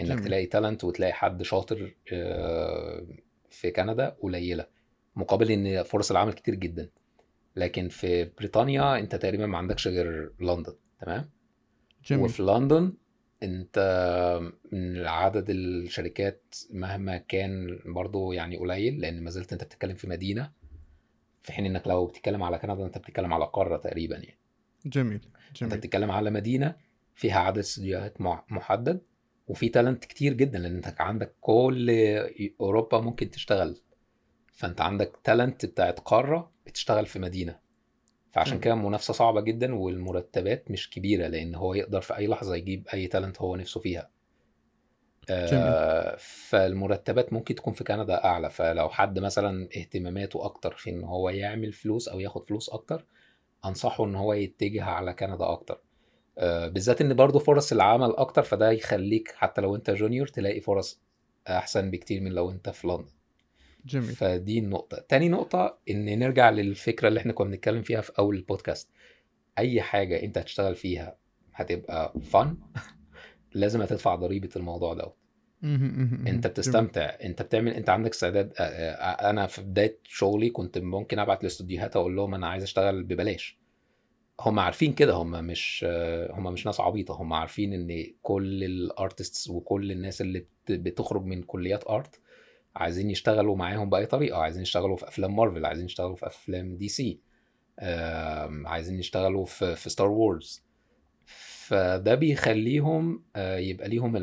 انك جميل. تلاقي تالنت وتلاقي حد شاطر آه، في كندا قليله مقابل ان فرص العمل كتير جدا لكن في بريطانيا انت تقريبا ما عندكش غير لندن تمام جميل. وفي لندن انت من عدد الشركات مهما كان برضو يعني قليل لان ما زلت انت بتتكلم في مدينه في حين انك لو بتتكلم على كندا انت بتتكلم على قاره تقريبا يعني جميل جميل. انت بتتكلم على مدينه فيها عدد استديوهات محدد وفي تالنت كتير جدا لان انت عندك كل اوروبا ممكن تشتغل فانت عندك تالنت بتاعت قاره بتشتغل في مدينه فعشان كده المنافسه صعبه جدا والمرتبات مش كبيره لان هو يقدر في اي لحظه يجيب اي تالنت هو نفسه فيها آه فالمرتبات ممكن تكون في كندا اعلى فلو حد مثلا اهتماماته اكتر في ان هو يعمل فلوس او ياخد فلوس اكتر انصحه ان هو يتجه على كندا اكتر آه، بالذات ان برضه فرص العمل اكتر فده يخليك حتى لو انت جونيور تلاقي فرص احسن بكتير من لو انت في لندن جميل فدي النقطة تاني نقطة ان نرجع للفكرة اللي احنا كنا بنتكلم فيها في اول البودكاست اي حاجة انت هتشتغل فيها هتبقى فن لازم هتدفع ضريبة الموضوع دوت
انت بتستمتع
انت بتعمل انت عندك استعداد آه، آه، آه، انا في بدايه شغلي كنت ممكن ابعت لاستوديوهات اقول لهم انا عايز اشتغل ببلاش هم عارفين كده هم مش هم مش ناس عبيطه هم عارفين ان كل الارتستس وكل الناس اللي بتخرج من كليات ارت عايزين يشتغلوا معاهم باي طريقه عايزين يشتغلوا في افلام مارفل عايزين يشتغلوا في افلام دي سي عايزين يشتغلوا في, في ستار وورز فده بيخليهم يبقى ليهم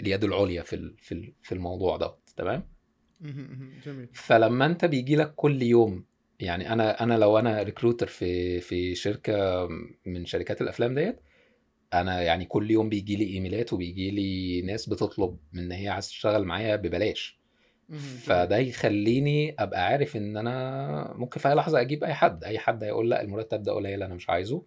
اليد العليا في في في الموضوع ده تمام جميل فلما انت بيجي لك كل يوم يعني انا انا لو انا ريكروتر في في شركه من شركات الافلام ديت انا يعني كل يوم بيجي لي ايميلات وبيجي لي ناس بتطلب من ان هي عايز تشتغل معايا ببلاش فده يخليني ابقى عارف ان انا ممكن في اي لحظه اجيب اي حد اي حد هيقول لا المرتب ده قليل انا مش عايزه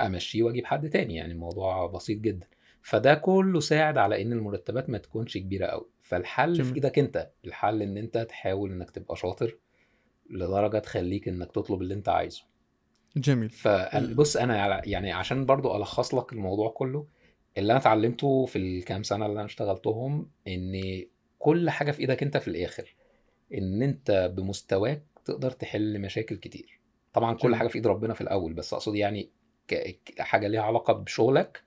امشيه واجيب حد تاني يعني الموضوع بسيط جدا فده كله ساعد على ان المرتبات ما تكونش كبيره قوي فالحل جميل. في ايدك انت الحل ان انت تحاول انك تبقى شاطر لدرجه تخليك انك تطلب اللي انت عايزه جميل فبص انا يعني عشان برضو الخص لك الموضوع كله اللي انا اتعلمته في الكام سنه اللي انا اشتغلتهم ان كل حاجه في ايدك انت في الاخر ان انت بمستواك تقدر تحل مشاكل كتير طبعا كل حاجه في ايد ربنا في الاول بس اقصد يعني حاجه ليها علاقه بشغلك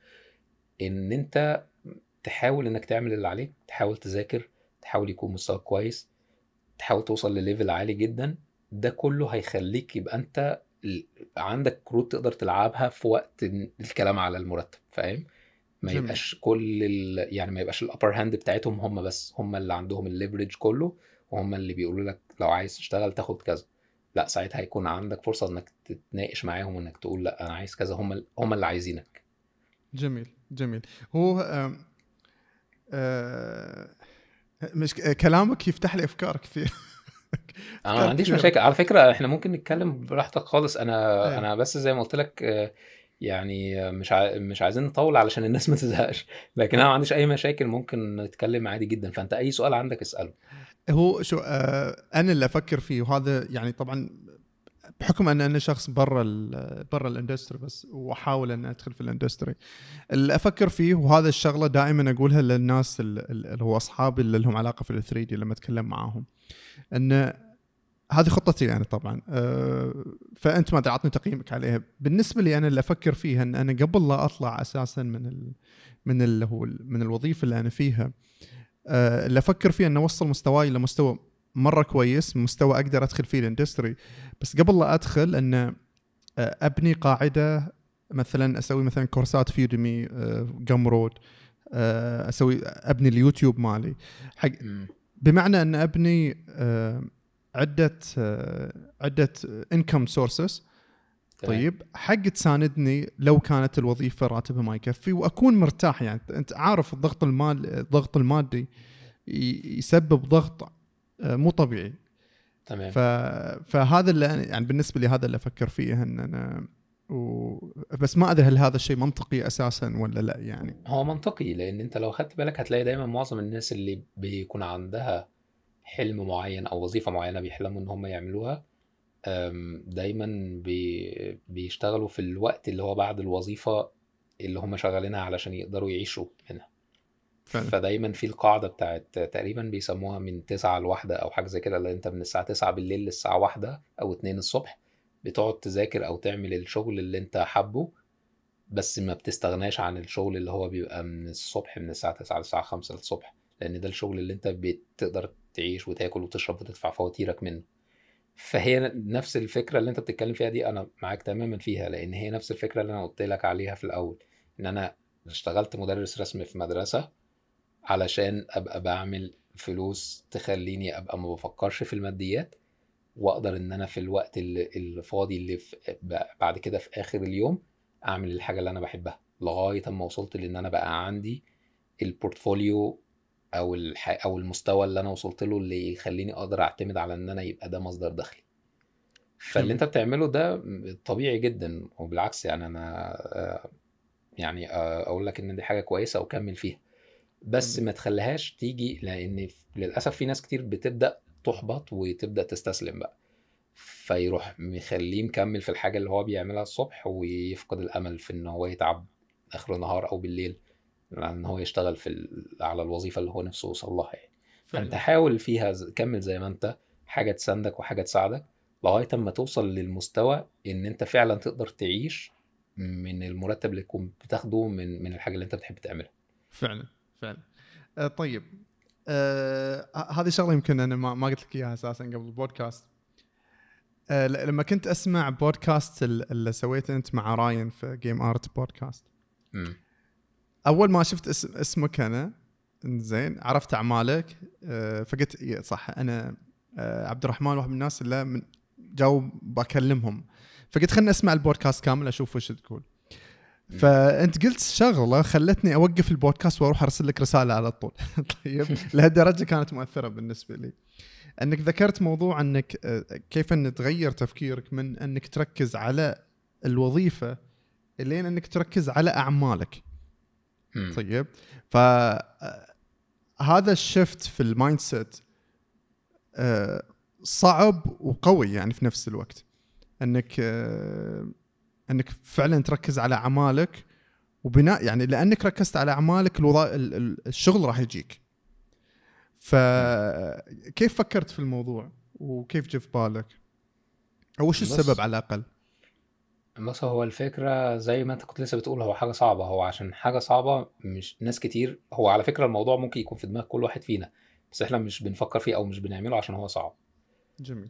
ان انت تحاول انك تعمل اللي عليك تحاول تذاكر تحاول يكون مستواك كويس تحاول توصل لليفل عالي جدا ده كله هيخليك يبقى انت عندك كروت تقدر تلعبها في وقت الكلام على المرتب فاهم ما يبقاش كل ال... يعني ما يبقاش الابر هاند بتاعتهم هم بس هم اللي عندهم الليفرج كله وهم اللي بيقولوا لك لو عايز تشتغل تاخد كذا لا ساعتها هيكون عندك فرصه انك تتناقش معاهم وانك تقول لا انا عايز كذا هم هم اللي عايزينك
جميل جميل هو آم آم آه، مش آه، كلامك يفتح لي افكار كثير انا ما عنديش مشاكل
على فكره احنا ممكن نتكلم براحتك خالص انا أيه. انا بس زي ما قلت لك آه، يعني مش ع... مش عايزين نطول علشان الناس ما تزهقش لكن انا ما عنديش اي مشاكل ممكن نتكلم عادي جدا فانت اي سؤال عندك اساله
هو شو انا اللي افكر فيه وهذا يعني طبعا بحكم ان انا شخص برا برا الاندستري بس واحاول ان ادخل في الاندستري اللي افكر فيه وهذا الشغله دائما اقولها للناس اللي هو اصحابي اللي لهم علاقه في ال3 دي لما اتكلم معاهم ان هذه خطتي يعني طبعا أه، فانت ما تعطني تقييمك عليها بالنسبه لي انا اللي افكر فيها ان انا قبل لا اطلع اساسا من ال من اللي هو من الوظيفه اللي انا فيها أه، اللي افكر فيها ان اوصل مستواي لمستوى مره كويس مستوى اقدر ادخل فيه الاندستري بس قبل لا ادخل ان آه، ابني قاعده مثلا اسوي مثلا كورسات في يوديمي آه، جمرود آه، اسوي ابني اليوتيوب مالي حق بمعنى ان ابني عده عده انكم سورسز طيب حق تساندني لو كانت الوظيفه راتبها ما يكفي واكون مرتاح يعني انت عارف الضغط المال الضغط المادي يسبب ضغط آه، مو طبيعي تمام فهذا اللي يعني بالنسبه لي هذا اللي افكر فيه ان انا و... بس ما ادري هل هذا الشيء منطقي اساسا ولا لا يعني
هو منطقي لان انت لو خدت بالك هتلاقي دايما معظم الناس اللي بيكون عندها حلم معين او وظيفه معينه بيحلموا ان هم يعملوها دايما بي... بيشتغلوا في الوقت اللي هو بعد الوظيفه اللي هم شغالينها علشان يقدروا يعيشوا منها فعلا. فدايما في القاعده بتاعت تقريبا بيسموها من 9 لواحدة او حاجه زي كده اللي انت من الساعه 9 بالليل للساعه 1 او 2 الصبح بتقعد تذاكر او تعمل الشغل اللي انت حابه بس ما بتستغناش عن الشغل اللي هو بيبقى من الصبح من الساعه 9 للساعه 5 الصبح لان ده الشغل اللي انت بتقدر تعيش وتاكل وتشرب وتدفع فواتيرك منه فهي نفس الفكره اللي انت بتتكلم فيها دي انا معاك تماما فيها لان هي نفس الفكره اللي انا قلت لك عليها في الاول ان انا اشتغلت مدرس رسم في مدرسه علشان ابقى بعمل فلوس تخليني ابقى ما بفكرش في الماديات واقدر ان انا في الوقت الفاضي اللي بعد كده في اخر اليوم اعمل الحاجه اللي انا بحبها لغايه اما وصلت لان انا بقى عندي البورتفوليو او الح... او المستوى اللي انا وصلت له اللي يخليني اقدر اعتمد على ان انا يبقى ده مصدر دخلي فاللي انت بتعمله ده طبيعي جدا وبالعكس يعني انا آه، يعني آه، اقول لك ان دي حاجه كويسه وكمل فيها بس ما تخليهاش تيجي لان للاسف في ناس كتير بتبدا تحبط وتبدا تستسلم بقى فيروح مخليه مكمل في الحاجه اللي هو بيعملها الصبح ويفقد الامل في ان هو يتعب اخر النهار او بالليل ان هو يشتغل في على الوظيفه اللي هو نفسه يوصل لها يعني فانت حاول فيها كمل زي ما انت حاجه تساندك وحاجه تساعدك لغايه اما توصل للمستوى ان انت فعلا تقدر تعيش من المرتب اللي تكون بتاخده من من الحاجه اللي انت بتحب تعملها
فعلا فعلا آه، طيب آه هذه شغله يمكن انا ما, ما قلت لك اياها اساسا قبل البودكاست آه لما كنت اسمع بودكاست اللي سويته انت مع راين في جيم ارت بودكاست م. اول ما شفت اسم اسمك انا زين عرفت اعمالك آه فقلت إيه، صح انا آه عبد الرحمن واحد من الناس اللي من جاوب بكلمهم فقلت خلنا اسمع البودكاست كامل اشوف وش تقول فانت قلت شغله خلتني اوقف البودكاست واروح ارسل لك رساله على طول طيب لهالدرجه كانت مؤثره بالنسبه لي انك ذكرت موضوع انك آه، كيف ان تغير تفكيرك من انك تركز على الوظيفه الين انك تركز على اعمالك طيب ف آه، هذا الشفت في المايند سيت آه، صعب وقوي يعني في نفس الوقت انك انك فعلا تركز على اعمالك وبناء يعني لانك ركزت على اعمالك الشغل راح يجيك فكيف فكرت في الموضوع وكيف جه في بالك او وش السبب على الاقل بص هو
الفكرة زي ما انت كنت لسه بتقول هو حاجة صعبة هو عشان حاجة صعبة مش ناس كتير هو على فكرة الموضوع ممكن يكون في دماغ كل واحد فينا بس احنا مش بنفكر فيه او مش بنعمله عشان هو صعب جميل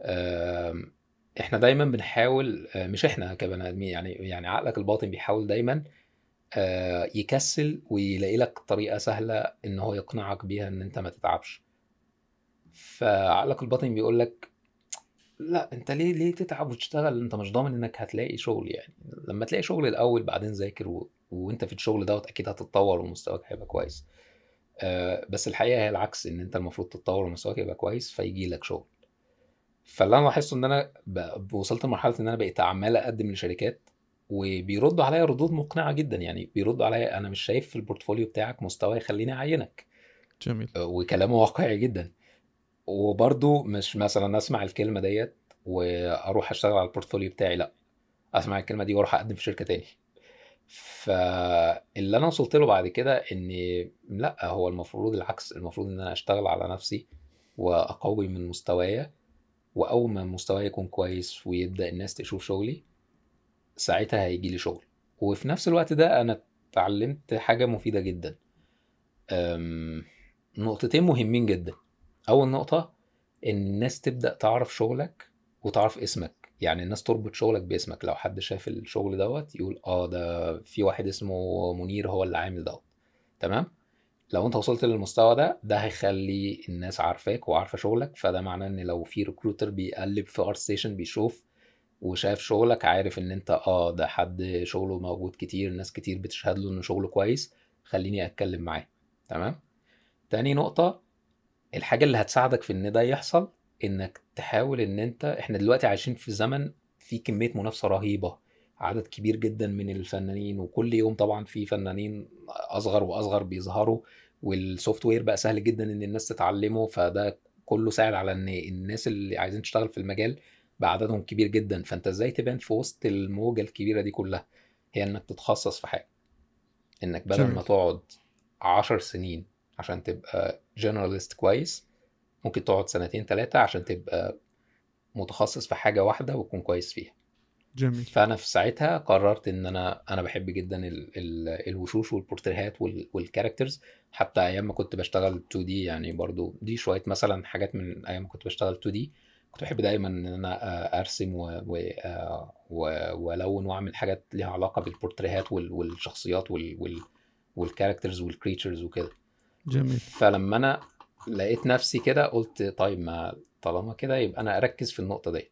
احنا دايما بنحاول آه، مش احنا كبني ادمين يعني يعني عقلك الباطن بيحاول دايما آه، يكسل ويلاقي لك طريقه سهله ان هو يقنعك بيها ان انت ما تتعبش فعقلك الباطن بيقول لك لا انت ليه ليه تتعب وتشتغل انت مش ضامن انك هتلاقي شغل يعني لما تلاقي شغل الاول بعدين ذاكر و... وانت في الشغل دوت اكيد هتتطور ومستواك هيبقى كويس آه، بس الحقيقه هي العكس ان انت المفروض تتطور ومستواك يبقى كويس فيجي لك شغل فاللي انا لاحظته ان انا وصلت لمرحله ان انا بقيت عمال اقدم لشركات وبيردوا عليا ردود مقنعه جدا يعني بيردوا عليا انا مش شايف في البورتفوليو بتاعك مستوى يخليني اعينك جميل آه، وكلامه واقعي جدا وبرده مش مثلا اسمع الكلمه ديت واروح اشتغل على البورتفوليو بتاعي لا اسمع الكلمه دي واروح اقدم في شركه تاني فاللي انا وصلت له بعد كده ان لا هو المفروض العكس المفروض ان انا اشتغل على نفسي واقوي من مستوايا واول ما مستواي يكون كويس ويبدا الناس تشوف شغلي ساعتها هيجي لي شغل وفي نفس الوقت ده انا اتعلمت حاجه مفيده جدا أم... نقطتين مهمين جدا اول نقطه ان الناس تبدا تعرف شغلك وتعرف اسمك يعني الناس تربط شغلك باسمك لو حد شاف الشغل دوت يقول اه ده في واحد اسمه منير هو اللي عامل دوت تمام لو انت وصلت للمستوى ده ده هيخلي الناس عارفاك وعارفه شغلك فده معناه ان لو في ريكروتر بيقلب في ارت ستيشن بيشوف وشاف شغلك عارف ان انت اه ده حد شغله موجود كتير ناس كتير بتشهد له ان شغله كويس خليني اتكلم معاه تمام تاني نقطه الحاجه اللي هتساعدك في ان ده يحصل انك تحاول ان انت احنا دلوقتي عايشين في زمن فيه كميه منافسه رهيبه عدد كبير جدا من الفنانين وكل يوم طبعا في فنانين اصغر واصغر بيظهروا والسوفت وير بقى سهل جدا ان الناس تتعلمه فده كله ساعد على ان الناس اللي عايزين تشتغل في المجال بعددهم كبير جدا فانت ازاي تبان في وسط الموجه الكبيره دي كلها هي انك تتخصص في حاجه انك بدل ما تقعد 10 سنين عشان تبقى جنراليست كويس ممكن تقعد سنتين ثلاثه عشان تبقى متخصص في حاجه واحده وتكون كويس فيها جميل فانا في ساعتها قررت ان انا انا بحب جدا الـ الـ الوشوش والبورتريهات والكاركترز حتى ايام ما كنت بشتغل 2 دي يعني برضو دي شويه مثلا حاجات من ايام ما كنت بشتغل 2 دي كنت بحب دايما ان انا آه، ارسم آه، والون واعمل حاجات ليها علاقه بالبورتريهات والشخصيات والكاركترز والكريتشرز وكده جميل فلما انا لقيت نفسي كده قلت طيب ما طالما كده يبقى انا اركز في النقطه دي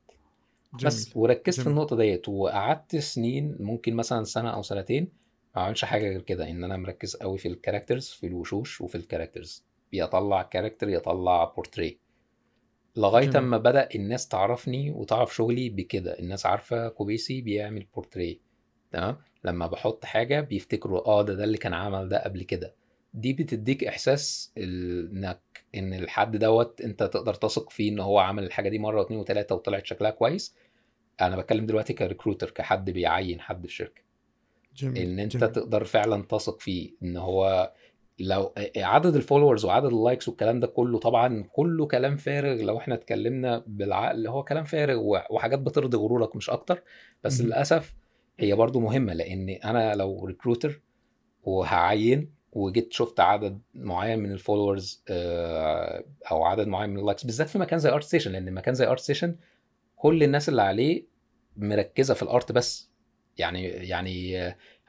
جميل. بس وركزت جميل. في النقطه ديت وقعدت سنين ممكن مثلا سنه او سنتين ما اعملش حاجه غير كده ان انا مركز قوي في الكاركترز في الوشوش وفي الكاركترز بيطلع كاركتر يطلع بورتريه لغايه اما بدا الناس تعرفني وتعرف شغلي بكده الناس عارفه كوبيسي بيعمل بورتريه تمام لما بحط حاجه بيفتكروا اه ده ده اللي كان عمل ده قبل كده دي بتديك احساس انك ان الحد دوت انت تقدر تثق فيه ان هو عمل الحاجه دي مره واثنين وثلاثه وطلعت شكلها كويس انا بتكلم دلوقتي كريكروتر كحد بيعين حد في شركه جميل. ان انت جميل. تقدر فعلا تثق فيه ان هو لو عدد الفولورز وعدد اللايكس والكلام ده كله طبعا كله كلام فارغ لو احنا اتكلمنا بالعقل هو كلام فارغ وحاجات بترضي غرورك مش اكتر بس م- للاسف هي برضو مهمه لان انا لو ريكروتر وهعين وجيت شفت عدد معين من الفولورز آه، او عدد معين من اللايكس بالذات في مكان زي ارت ستيشن لان مكان زي ارت ستيشن كل الناس اللي عليه مركزه في الارت بس يعني يعني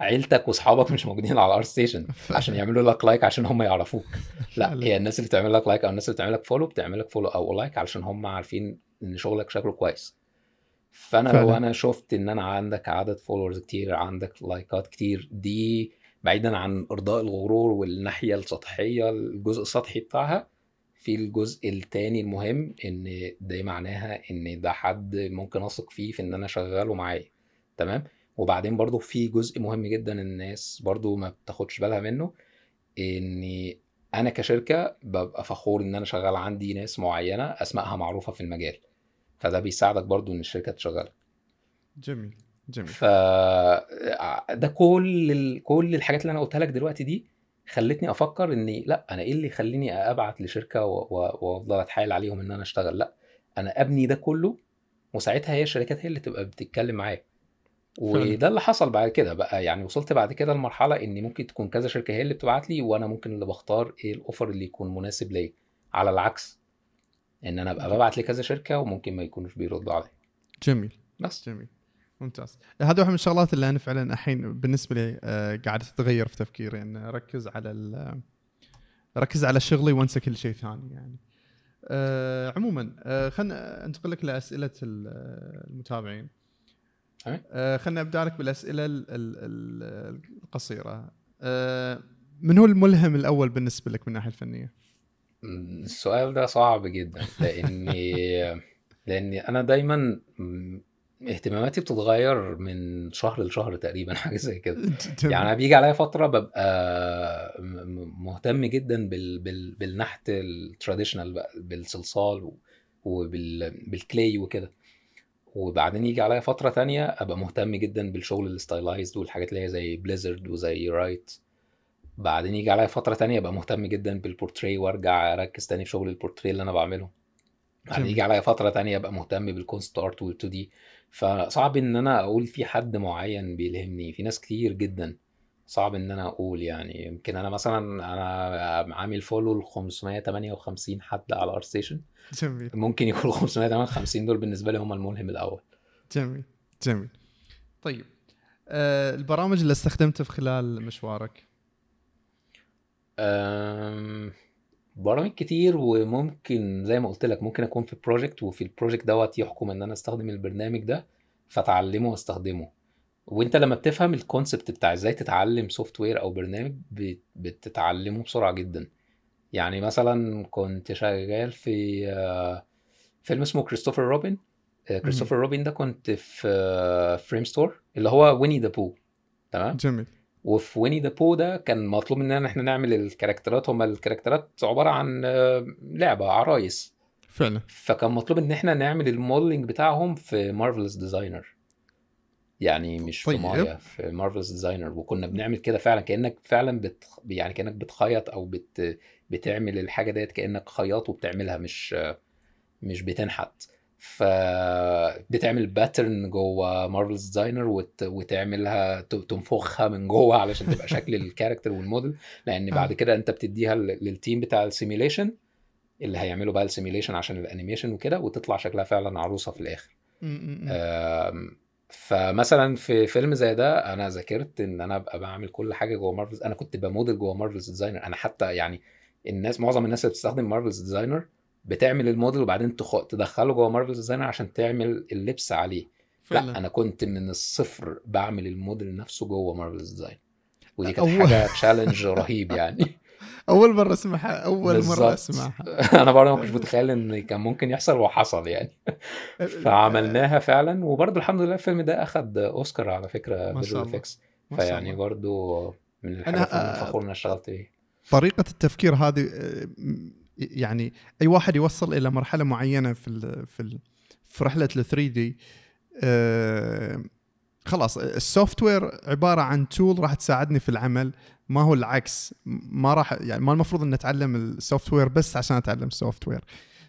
عيلتك واصحابك مش موجودين على الارت ستيشن عشان يعملوا لك لايك عشان هم يعرفوك لا هي الناس اللي بتعمل لك لايك او الناس اللي بتعمل لك فولو بتعمل لك فولو او لايك علشان هم عارفين ان شغلك شكله كويس فانا فعلا. لو انا شفت ان انا عندك عدد فولورز كتير عندك لايكات كتير دي بعيدا عن ارضاء الغرور والناحيه السطحيه الجزء السطحي بتاعها في الجزء التاني المهم ان ده معناها ان ده حد ممكن اثق فيه في ان انا شغاله معايا تمام وبعدين برضو في جزء مهم جدا الناس برضو ما بتاخدش بالها منه ان انا كشركه ببقى فخور ان انا شغال عندي ناس معينه اسمائها معروفه في المجال فده بيساعدك برضو ان الشركه تشغلك جميل جميل ف آه، ده كل ال... كل الحاجات اللي انا قلتها لك دلوقتي دي خلتني افكر اني لا انا ايه اللي يخليني ابعت لشركه وافضل اتحايل عليهم ان انا اشتغل لا انا ابني ده كله وساعتها هي الشركات هي اللي تبقى بتتكلم معايا وده اللي حصل بعد كده بقى يعني وصلت بعد كده لمرحله ان ممكن تكون كذا شركه هي اللي بتبعت لي وانا ممكن اللي بختار ايه الاوفر اللي يكون مناسب ليا على العكس ان انا ابقى ببعت لكذا شركه وممكن ما يكونوش بيردوا عليا
جميل بس جميل ممتاز هذا واحد من الشغلات اللي انا فعلا الحين بالنسبه لي آه، قاعد تتغير في تفكيري يعني اركز على ركز على شغلي وانسى كل شيء ثاني يعني أه عموما أه خلنا انتقل لك لاسئله المتابعين أه خلنا ابدا لك بالاسئله القصيره أه من هو الملهم الاول بالنسبه لك من الناحيه الفنيه
السؤال ده صعب جدا لاني لاني انا دايما اهتماماتي بتتغير من شهر لشهر تقريبا حاجه زي كده يعني انا بيجي عليا فتره ببقى مهتم جدا بال... بال... بالنحت التراديشنال بقى بالصلصال وبالكلي وبال... وكده وبعدين يجي عليا فتره تانية ابقى مهتم جدا بالشغل الستايلايزد والحاجات اللي هي زي بليزرد وزي رايت بعدين يجي عليا فتره تانية ابقى مهتم جدا بالبورتري وارجع اركز تاني في شغل البورتري اللي انا بعمله بعدين يجي عليا فتره تانية ابقى مهتم بالكونست ارت وال2 دي فصعب ان انا اقول في حد معين بيلهمني في ناس كتير جدا صعب ان انا اقول يعني يمكن انا مثلا انا عامل فولو ل 558 حد على ار ستيشن جميل ممكن يكون 558 دول بالنسبه لي هم الملهم الاول جميل جميل
طيب أه البرامج اللي استخدمتها في خلال مشوارك أه
برامج كتير وممكن زي ما قلت لك ممكن اكون في بروجكت وفي البروجكت دوت يحكم ان انا استخدم البرنامج ده فتعلمه واستخدمه وانت لما بتفهم الكونسبت بتاع ازاي تتعلم سوفت وير او برنامج بتتعلمه بسرعه جدا يعني مثلا كنت شغال في آه، فيلم اسمه كريستوفر روبن كريستوفر روبن ده كنت في فريم آه، ستور اللي هو ويني ذا بو تمام جميل وفي ويني ذا بو ده كان مطلوب مننا ان احنا نعمل الكاركترات هما الكاركترات عباره عن آه، لعبه عرايس فعلا فكان مطلوب ان احنا نعمل الموديلنج بتاعهم في مارفلز ديزاينر يعني مش طيب. في مايا في مارفلز ديزاينر وكنا بنعمل كده فعلا كانك فعلا بت يعني كانك بتخيط او بت بتعمل الحاجه ديت كانك خياط وبتعملها مش آه، مش بتنحت فبتعمل باترن جوه مارفلز ديزاينر وت... وتعملها تنفخها من جوه علشان تبقى شكل الكاركتر والموديل لان بعد كده انت بتديها للتيم بتاع السيميليشن اللي هيعملوا بقى السيميليشن عشان الانيميشن وكده وتطلع شكلها فعلا عروسه في الاخر فمثلا في فيلم زي ده انا ذاكرت ان انا ابقى بعمل كل حاجه جوه مارفلز انا كنت بموديل جوه مارفلز ديزاينر انا حتى يعني الناس معظم الناس اللي بتستخدم مارفلز ديزاينر بتعمل الموديل وبعدين تدخله جوه مارفل ديزاينر عشان تعمل اللبس عليه فعلا. لا انا كنت من الصفر بعمل الموديل نفسه جوه مارفل ديزاين ودي كانت أول... حاجه تشالنج رهيب يعني
اول مره اسمعها
اول بالزبط. مره اسمعها
انا برضه ما كنتش متخيل ان كان ممكن يحصل وحصل يعني فعملناها فعلا وبرضه الحمد لله الفيلم ده اخد اوسكار على فكره فيجوال الله فيعني برضه من الحاجات اللي آه، فخور ان اشتغلت فيها
طريقه التفكير هذه آه، يعني اي واحد يوصل الى مرحله معينه في الـ في الـ في رحله ال 3 دي آه، خلاص السوفت وير عباره عن تول راح تساعدني في العمل ما هو العكس ما راح يعني ما المفروض ان اتعلم السوفت وير بس عشان اتعلم السوفت وير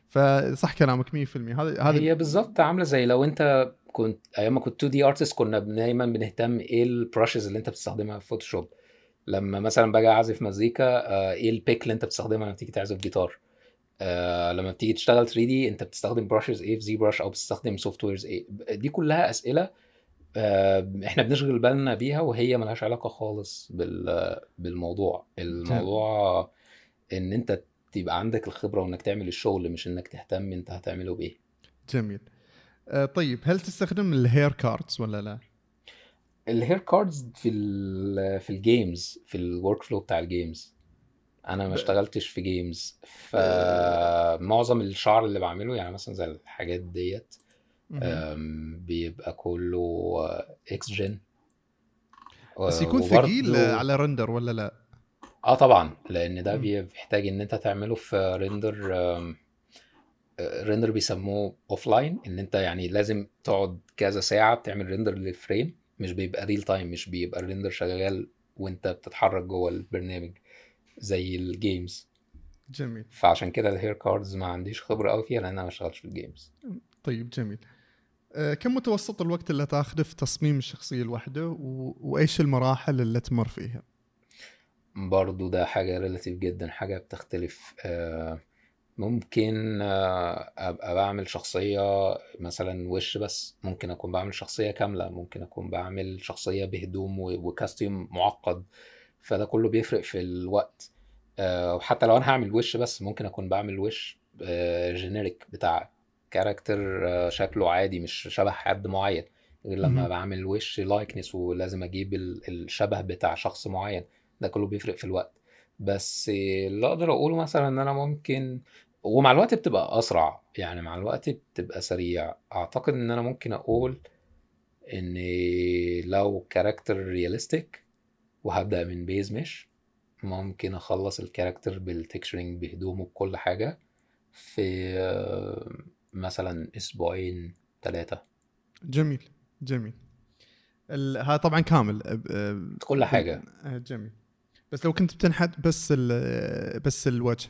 فصح كلامك 100% هذا هذا هي
بالظبط عامله زي لو انت كنت ايام ما كنت 2 دي ارتست كنا دايما بنهتم ايه البراشز اللي انت بتستخدمها في فوتوشوب لما مثلا باجي اعزف مزيكا آه، ايه البيك اللي انت بتستخدمها لما بتيجي تعزف جيتار آه لما بتيجي تشتغل 3 دي انت بتستخدم براشز ايه في زي براش او بتستخدم سوفت ويرز ايه دي كلها اسئله آه احنا بنشغل بالنا بيها وهي ملهاش علاقه خالص بال بالموضوع الموضوع ان انت تبقى عندك الخبره وانك تعمل الشغل مش انك تهتم انت هتعمله بايه
جميل آه طيب هل تستخدم الهير كاردز ولا لا
الهير كاردز في في الجيمز في الورك فلو بتاع الجيمز انا ما اشتغلتش في جيمز فمعظم آه. الشعر اللي بعمله يعني مثلا زي الحاجات ديت بيبقى كله اكس جن بس يكون ثقيل على
رندر ولا لا
اه طبعا لان ده بيحتاج ان انت تعمله في رندر رندر آه، بيسموه اوف لاين ان انت يعني لازم تقعد كذا ساعه بتعمل رندر للفريم مش بيبقى ريل تايم مش بيبقى الريندر شغال وانت بتتحرك جوه البرنامج زي الجيمز جميل فعشان كده الهير كاردز ما عنديش خبره قوي فيها لان انا ما بشتغلش في الجيمز
طيب جميل آه، كم متوسط الوقت اللي تاخذه في تصميم الشخصيه الواحده و... وايش المراحل اللي تمر فيها
برضو ده حاجه ريلاتيف جدا حاجه بتختلف أه ممكن آه، ابقى بعمل شخصيه مثلا وش بس ممكن اكون بعمل شخصيه كامله ممكن اكون بعمل شخصيه بهدوم وكاستيوم معقد فده كله بيفرق في الوقت آه، وحتى لو انا هعمل وش بس ممكن اكون بعمل وش جينيريك آه، بتاع كاركتر شكله عادي مش شبه حد معين غير لما بعمل وش لايكنس ولازم اجيب الشبه بتاع شخص معين ده كله بيفرق في الوقت بس اللي اقدر اقوله مثلا ان انا ممكن ومع الوقت بتبقى اسرع يعني مع الوقت بتبقى سريع اعتقد ان انا ممكن اقول ان لو كاركتر رياليستيك وهبدا من بيز مش ممكن اخلص الكاركتر بالتكشرينج بهدومه بكل حاجه في آه، مثلا اسبوعين
ثلاثه جميل جميل هذا طبعا كامل آه، آه، كل حاجه جميل بس لو كنت بتنحت بس ال بس الوجه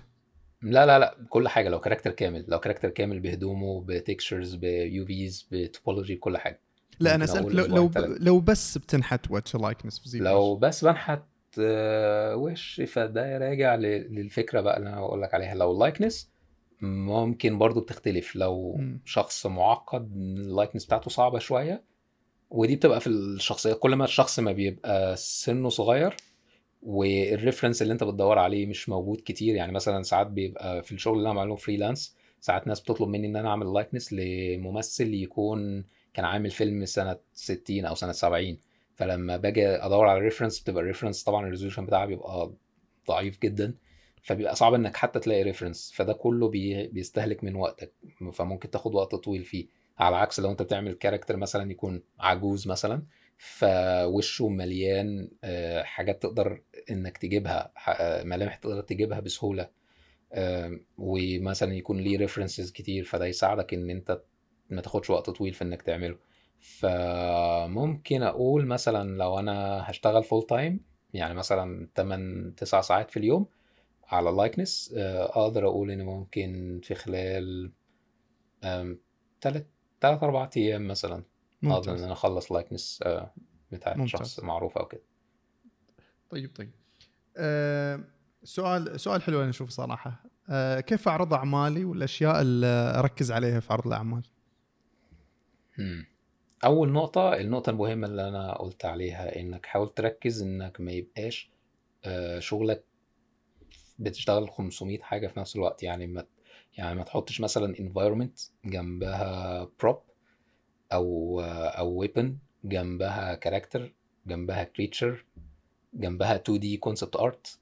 لا لا لا كل حاجه لو كاركتر كامل لو كاركتر كامل بهدومه بتكشرز بيو فيز بتوبولوجي بكل حاجه
لا انا اسالك لو لو, لو بس بتنحت واتش لايكنس في زي لو
بس بنحت آه، وش فده راجع للفكره بقى اللي انا بقول لك عليها لو اللايكنس ممكن برضو بتختلف لو م. شخص معقد اللايكنس بتاعته صعبه شويه ودي بتبقى في الشخصيه كل ما الشخص ما بيبقى سنه صغير والريفرنس اللي انت بتدور عليه مش موجود كتير يعني مثلا ساعات بيبقى في الشغل اللي انا بعمله فريلانس ساعات ناس بتطلب مني ان انا اعمل لايكنس لممثل يكون كان عامل فيلم سنه 60 او سنه 70 فلما باجي ادور على ريفرنس بتبقى الريفرنس طبعا الريزولوشن بتاعها بيبقى ضعيف جدا فبيبقى صعب انك حتى تلاقي ريفرنس فده كله بي بيستهلك من وقتك فممكن تاخد وقت طويل فيه على عكس لو انت بتعمل كاركتر مثلا يكون عجوز مثلا فوشه مليان آه، حاجات تقدر انك تجيبها آه، ملامح تقدر تجيبها بسهوله ومثلا يكون ليه ريفرنسز كتير فده يساعدك ان انت ما تاخدش وقت طويل في انك تعمله فممكن اقول مثلا لو انا هشتغل فول تايم يعني مثلا 8 9 ساعات في اليوم على لايكنس آه، اقدر اقول ان ممكن في خلال 3 3 4 ايام مثلا اقدر ان انا اخلص لايكنس آه، بتاع شخص معروف
او كده طيب طيب آه، سؤال سؤال حلو انا اشوفه صراحه آه، كيف اعرض اعمالي والاشياء اللي اركز عليها في عرض الاعمال
اول نقطه النقطه المهمه اللي انا قلت عليها انك حاول تركز انك ما يبقاش شغلك بتشتغل 500 حاجه في نفس الوقت يعني ما يعني ما تحطش مثلا انفايرمنت جنبها بروب او او ويبن جنبها كاركتر جنبها كريتشر جنبها 2 دي كونسبت ارت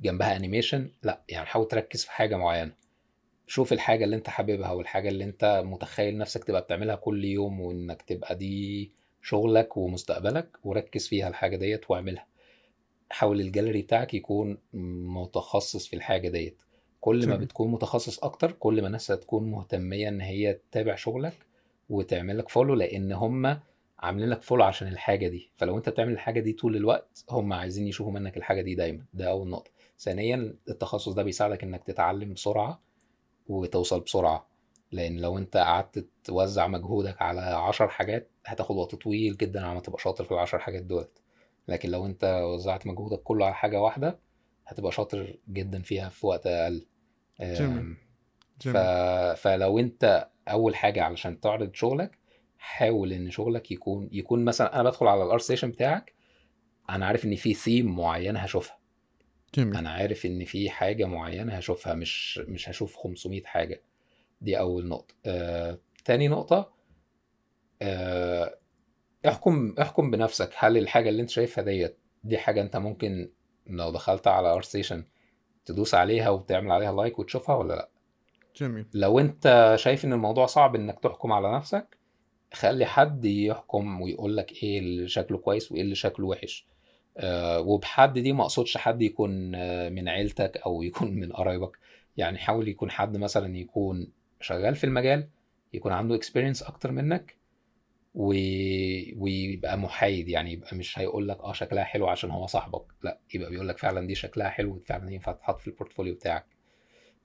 جنبها انيميشن لا يعني حاول تركز في حاجه معينه شوف الحاجه اللي انت حاببها والحاجه اللي انت متخيل نفسك تبقى بتعملها كل يوم وانك تبقى دي شغلك ومستقبلك وركز فيها الحاجه ديت واعملها حاول الجاليري بتاعك يكون متخصص في الحاجه ديت كل ما بتكون متخصص اكتر كل ما الناس هتكون مهتميه ان هي تتابع شغلك وتعمل لك فولو لان هم عاملين لك فولو عشان الحاجه دي فلو انت بتعمل الحاجه دي طول الوقت هم عايزين يشوفوا منك الحاجه دي دايما ده اول نقطه ثانيا التخصص ده بيساعدك انك تتعلم بسرعه وتوصل بسرعه لان لو انت قعدت توزع مجهودك على عشر حاجات هتاخد وقت طويل جدا على ما تبقى شاطر في العشر حاجات دولت لكن لو انت وزعت مجهودك كله على حاجه واحده هتبقى شاطر جدا فيها في وقت اقل جميل. جميل. ف... فلو انت اول حاجه علشان تعرض شغلك حاول ان شغلك يكون يكون مثلا انا بدخل على الار ستيشن بتاعك انا عارف ان في ثيم معين هشوفها جميل. انا عارف ان في حاجه معينه هشوفها مش مش هشوف 500 حاجه دي اول نقطه آه، تاني نقطه آه، احكم احكم بنفسك هل الحاجه اللي انت شايفها ديت دي حاجه انت ممكن لو دخلت على ار ستيشن تدوس عليها وتعمل عليها لايك وتشوفها ولا لا جميل لو انت شايف ان الموضوع صعب انك تحكم على نفسك خلي حد يحكم ويقول لك ايه اللي شكله كويس وايه اللي شكله وحش آه وبحد دي ما اقصدش حد يكون آه، من عيلتك او يكون من قرايبك يعني حاول يكون حد مثلا يكون شغال في المجال يكون عنده اكسبيرينس اكتر منك و... ويبقى محايد يعني يبقى مش هيقول لك اه شكلها حلو عشان هو صاحبك لا يبقى بيقول لك فعلا دي شكلها حلو فعلا ينفع تتحط في البورتفوليو بتاعك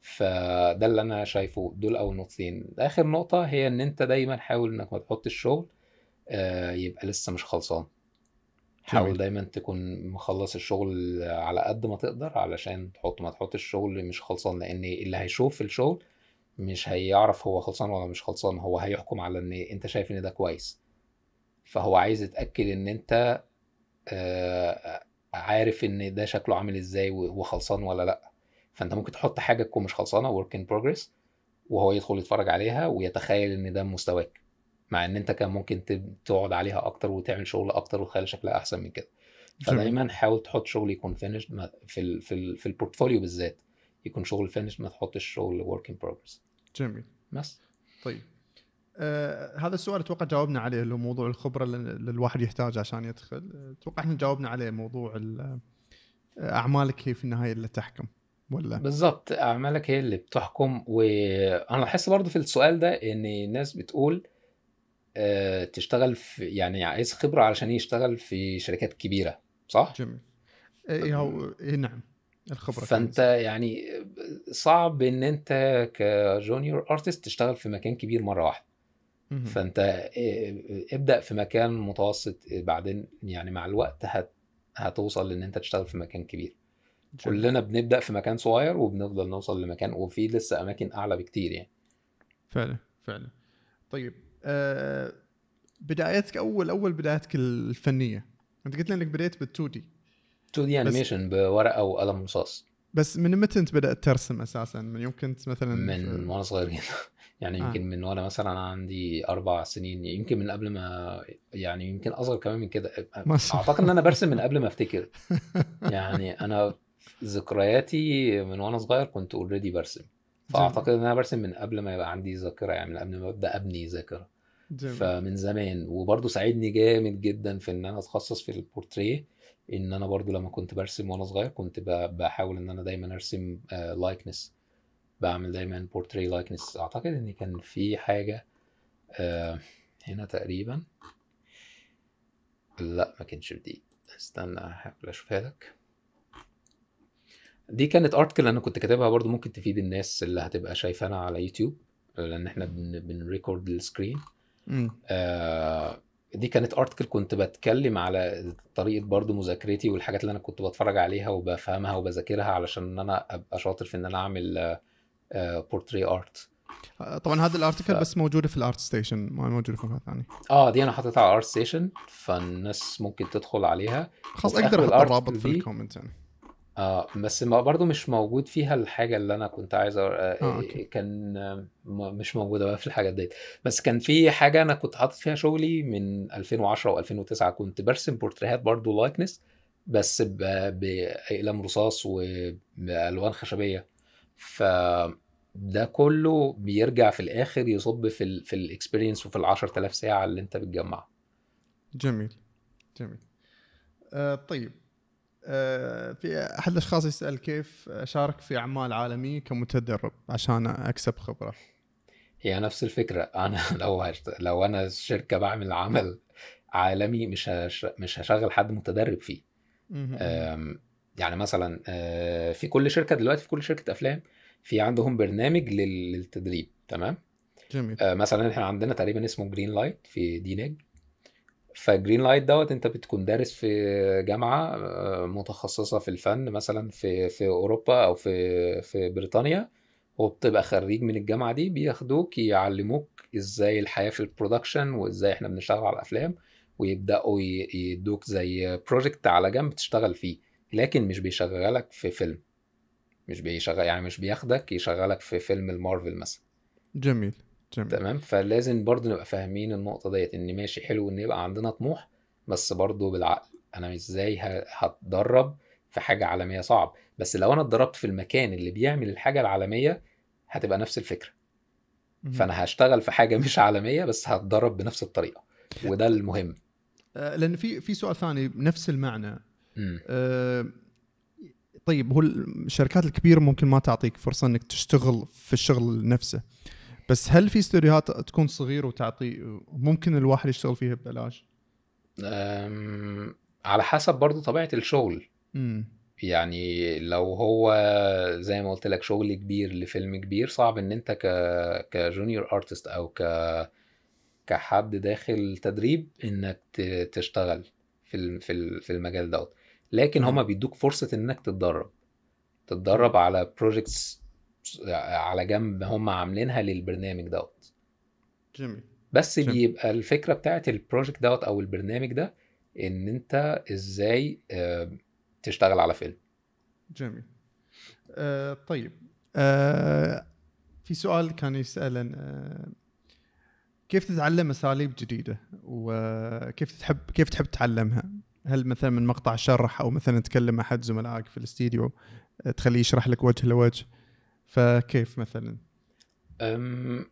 فده اللي انا شايفه دول اول نقطتين اخر نقطه هي ان انت دايما حاول انك ما تحط الشغل آه، يبقى لسه مش خلصان حاول دايما تكون مخلص الشغل على قد ما تقدر علشان تحط ما تحط الشغل مش خلصان لان اللي هيشوف الشغل مش هيعرف هو خلصان ولا مش خلصان هو هيحكم على ان انت شايف ان ده كويس فهو عايز يتاكد ان انت آه، عارف ان ده شكله عامل ازاي وخلصان ولا لا فانت ممكن تحط حاجه تكون مش خلصانه ورك ان بروجريس وهو يدخل يتفرج عليها ويتخيل ان ده مستواك مع ان انت كان ممكن تقعد عليها اكتر وتعمل شغل اكتر وتخلي شكلها احسن من كده فدايما حاول تحط شغل يكون فينيشد في الـ في الـ في البورتفوليو بالذات يكون شغل فينيشد ما تحطش شغل ورك ان بروجريس
جميل بس طيب آه هذا السؤال اتوقع جاوبنا عليه اللي هو موضوع الخبره اللي الواحد يحتاجها عشان يدخل اتوقع احنا جاوبنا عليه موضوع آه، اعمالك هي في النهايه اللي تحكم ولا
بالظبط اعمالك هي اللي بتحكم وانا لاحظت برضه في السؤال ده ان الناس بتقول آه، تشتغل في يعني عايز خبره علشان يشتغل في شركات كبيره صح؟ جميل
ايه إيه, إيه، نعم الخبره فانت
كميز. يعني صعب ان انت كجونيور ارتست تشتغل في مكان كبير مره واحده فانت آه، ابدا في مكان متوسط بعدين يعني مع الوقت هت هتوصل ان انت تشتغل في مكان كبير كلنا بنبدا في مكان صغير وبنفضل نوصل لمكان وفي لسه اماكن اعلى بكتير يعني
فعلا فعلا طيب آه بدايتك اول اول بدايتك الفنيه انت قلت لي انك بديت بال2 دي 2 دي انيميشن
بورقه وقلم رصاص
بس من متى انت بدات ترسم اساسا؟ من يوم كنت مثلا من
وانا صغير جدا يعني آه. يمكن من وانا مثلا عندي اربع سنين يمكن من قبل ما يعني يمكن اصغر كمان من كده اعتقد ان انا برسم من قبل ما افتكر يعني انا ذكرياتي من وانا صغير كنت اوريدي برسم فاعتقد ان انا برسم من قبل ما يبقى عندي ذاكره يعني من قبل ما ابدا ابني ذاكره جميل. فمن زمان وبرده ساعدني جامد جدا في ان انا اتخصص في البورتريه ان انا برضو لما كنت برسم وانا صغير كنت بحاول ان انا دايما ارسم لايكنس آه، بعمل دايما بورتري لايكنس اعتقد ان كان في حاجه آه، هنا تقريبا لا ما كانش دي استنى احاول اشوفها لك دي كانت ارتكل انا كنت كاتبها برضو ممكن تفيد الناس اللي هتبقى شايفانا على يوتيوب لان احنا بنريكورد السكرين آه دي كانت ارتكل كنت بتكلم على طريقه برضو مذاكرتي والحاجات اللي انا كنت بتفرج عليها وبفهمها وبذاكرها علشان ان انا ابقى شاطر في ان انا اعمل بورتري آه، ارت
آه، آه، طبعا هذا الارتكل ف... بس موجوده في الارت ستيشن ما موجوده في مكان ثاني يعني.
اه دي انا حاططها على الارت ستيشن فالناس ممكن تدخل عليها
خلاص اقدر احط الرابط في
الكومنت يعني اه بس ما برضو مش موجود فيها الحاجه اللي انا كنت عايز أر... آه،, آه، إيه، أوكي. كان مش موجوده بقى في الحاجات ديت بس كان في حاجه انا كنت حاطط فيها شغلي من 2010 و2009 كنت برسم بورتريهات برضو لايكنس بس باقلام رصاص والوان خشبيه ف ده كله بيرجع في الاخر يصب في الـ في الاكسبيرينس وفي ال 10000 ساعه اللي انت بتجمعها
جميل جميل آه طيب آه، في احد الاشخاص يسال كيف اشارك في اعمال عالميه كمتدرب عشان اكسب خبره
هي نفس الفكره انا لو لو انا شركه بعمل عمل عالمي مش مش هشغل حد متدرب فيه يعني مثلا آه، في كل شركه دلوقتي في كل شركه افلام في عندهم برنامج للتدريب تمام جميل. آه، مثلا احنا عندنا تقريبا اسمه جرين لايت في ديناج فجرين لايت دوت انت بتكون دارس في جامعه آه، متخصصه في الفن مثلا في في اوروبا او في في بريطانيا وبتبقى خريج من الجامعه دي بياخدوك يعلموك ازاي الحياه في البرودكشن وازاي احنا بنشتغل على الافلام ويبداوا يدوك زي بروجكت على جنب تشتغل فيه لكن مش بيشغلك في فيلم مش بيشغل يعني مش بياخدك يشغلك في فيلم المارفل مثلا
جميل جميل.
تمام فلازم برضه نبقى فاهمين النقطه ديت ان ماشي حلو ان يبقى عندنا طموح بس برضه بالعقل انا ازاي هتدرب في حاجه عالميه صعب بس لو انا اتدربت في المكان اللي بيعمل الحاجه العالميه هتبقى نفس الفكره فانا هشتغل في حاجه مش عالميه بس هتدرب بنفس الطريقه وده المهم
آه، لان في في سؤال ثاني بنفس المعنى آه، طيب هو الشركات الكبيره ممكن ما تعطيك فرصه انك تشتغل في الشغل نفسه بس هل في استوديوهات تكون صغيره وتعطي ممكن الواحد يشتغل فيها ببلاش؟
على حسب برضو طبيعه الشغل م. يعني لو هو زي ما قلت لك شغل كبير لفيلم كبير صعب ان انت ك كجونيور ارتست او ك كحد داخل تدريب انك تشتغل في في المجال دوت لكن هما بيدوك فرصه انك تتدرب تتدرب على بروجكتس على جنب هم عاملينها للبرنامج دوت جميل بس جميل. بيبقى الفكره بتاعت البروجكت دوت او البرنامج ده ان انت ازاي آه، تشتغل على فيلم
جميل آه طيب آه في سؤال كان يسأل آه كيف تتعلم اساليب جديده وكيف تحب كيف تحب تتعلمها هل مثلا من مقطع شرح او مثلا تكلم احد زملائك في الاستديو آه، تخليه يشرح لك وجه لوجه فكيف مثلا؟
أم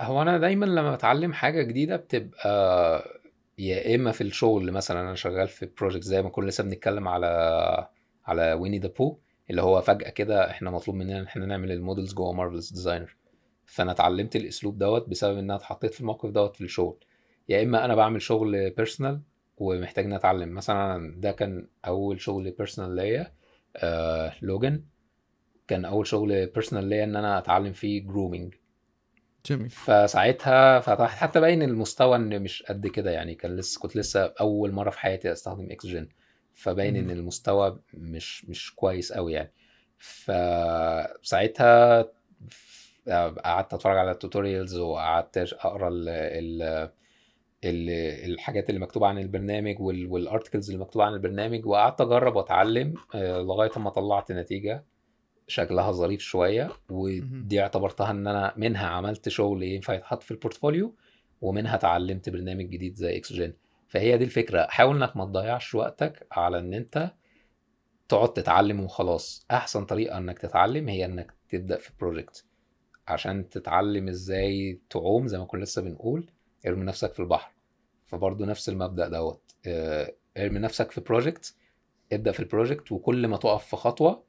هو انا دايما لما بتعلم حاجه جديده بتبقى يا اما في الشغل مثلا انا شغال في بروجكت زي ما كنا لسه بنتكلم على على ويني ذا بو اللي هو فجاه كده احنا مطلوب مننا ان احنا نعمل المودلز جوه مارفلز ديزاينر فانا اتعلمت الاسلوب دوت بسبب ان انا اتحطيت في الموقف دوت في الشغل يا اما انا بعمل شغل بيرسونال ومحتاج ان اتعلم مثلا ده كان اول شغل بيرسونال ليا آه لوجن كان اول شغل بيرسونال ليا ان انا اتعلم فيه جرومينج جميل فساعتها فتحت حتى باين المستوى ان مش قد كده يعني كان لسه كنت لسه اول مره في حياتي استخدم اكسجين فباين ان المستوى مش مش كويس قوي يعني فساعتها قعدت اتفرج على التوتوريالز وقعدت اقرا ال الحاجات اللي مكتوبه عن البرنامج والارتكلز اللي مكتوبه عن البرنامج وقعدت اجرب واتعلم آه، لغايه ما طلعت نتيجه شكلها ظريف شويه ودي اعتبرتها ان انا منها عملت شغل ينفع يتحط في البورتفوليو ومنها اتعلمت برنامج جديد زي اكسجين فهي دي الفكره حاول انك ما تضيعش وقتك على ان انت تقعد تتعلم وخلاص احسن طريقه انك تتعلم هي انك تبدا في بروجكت عشان تتعلم ازاي تعوم زي ما كنا لسه بنقول ارمي نفسك في البحر فبرضه نفس المبدا دوت آه، ارمي نفسك في بروجكت ابدا في البروجكت وكل ما تقف في خطوه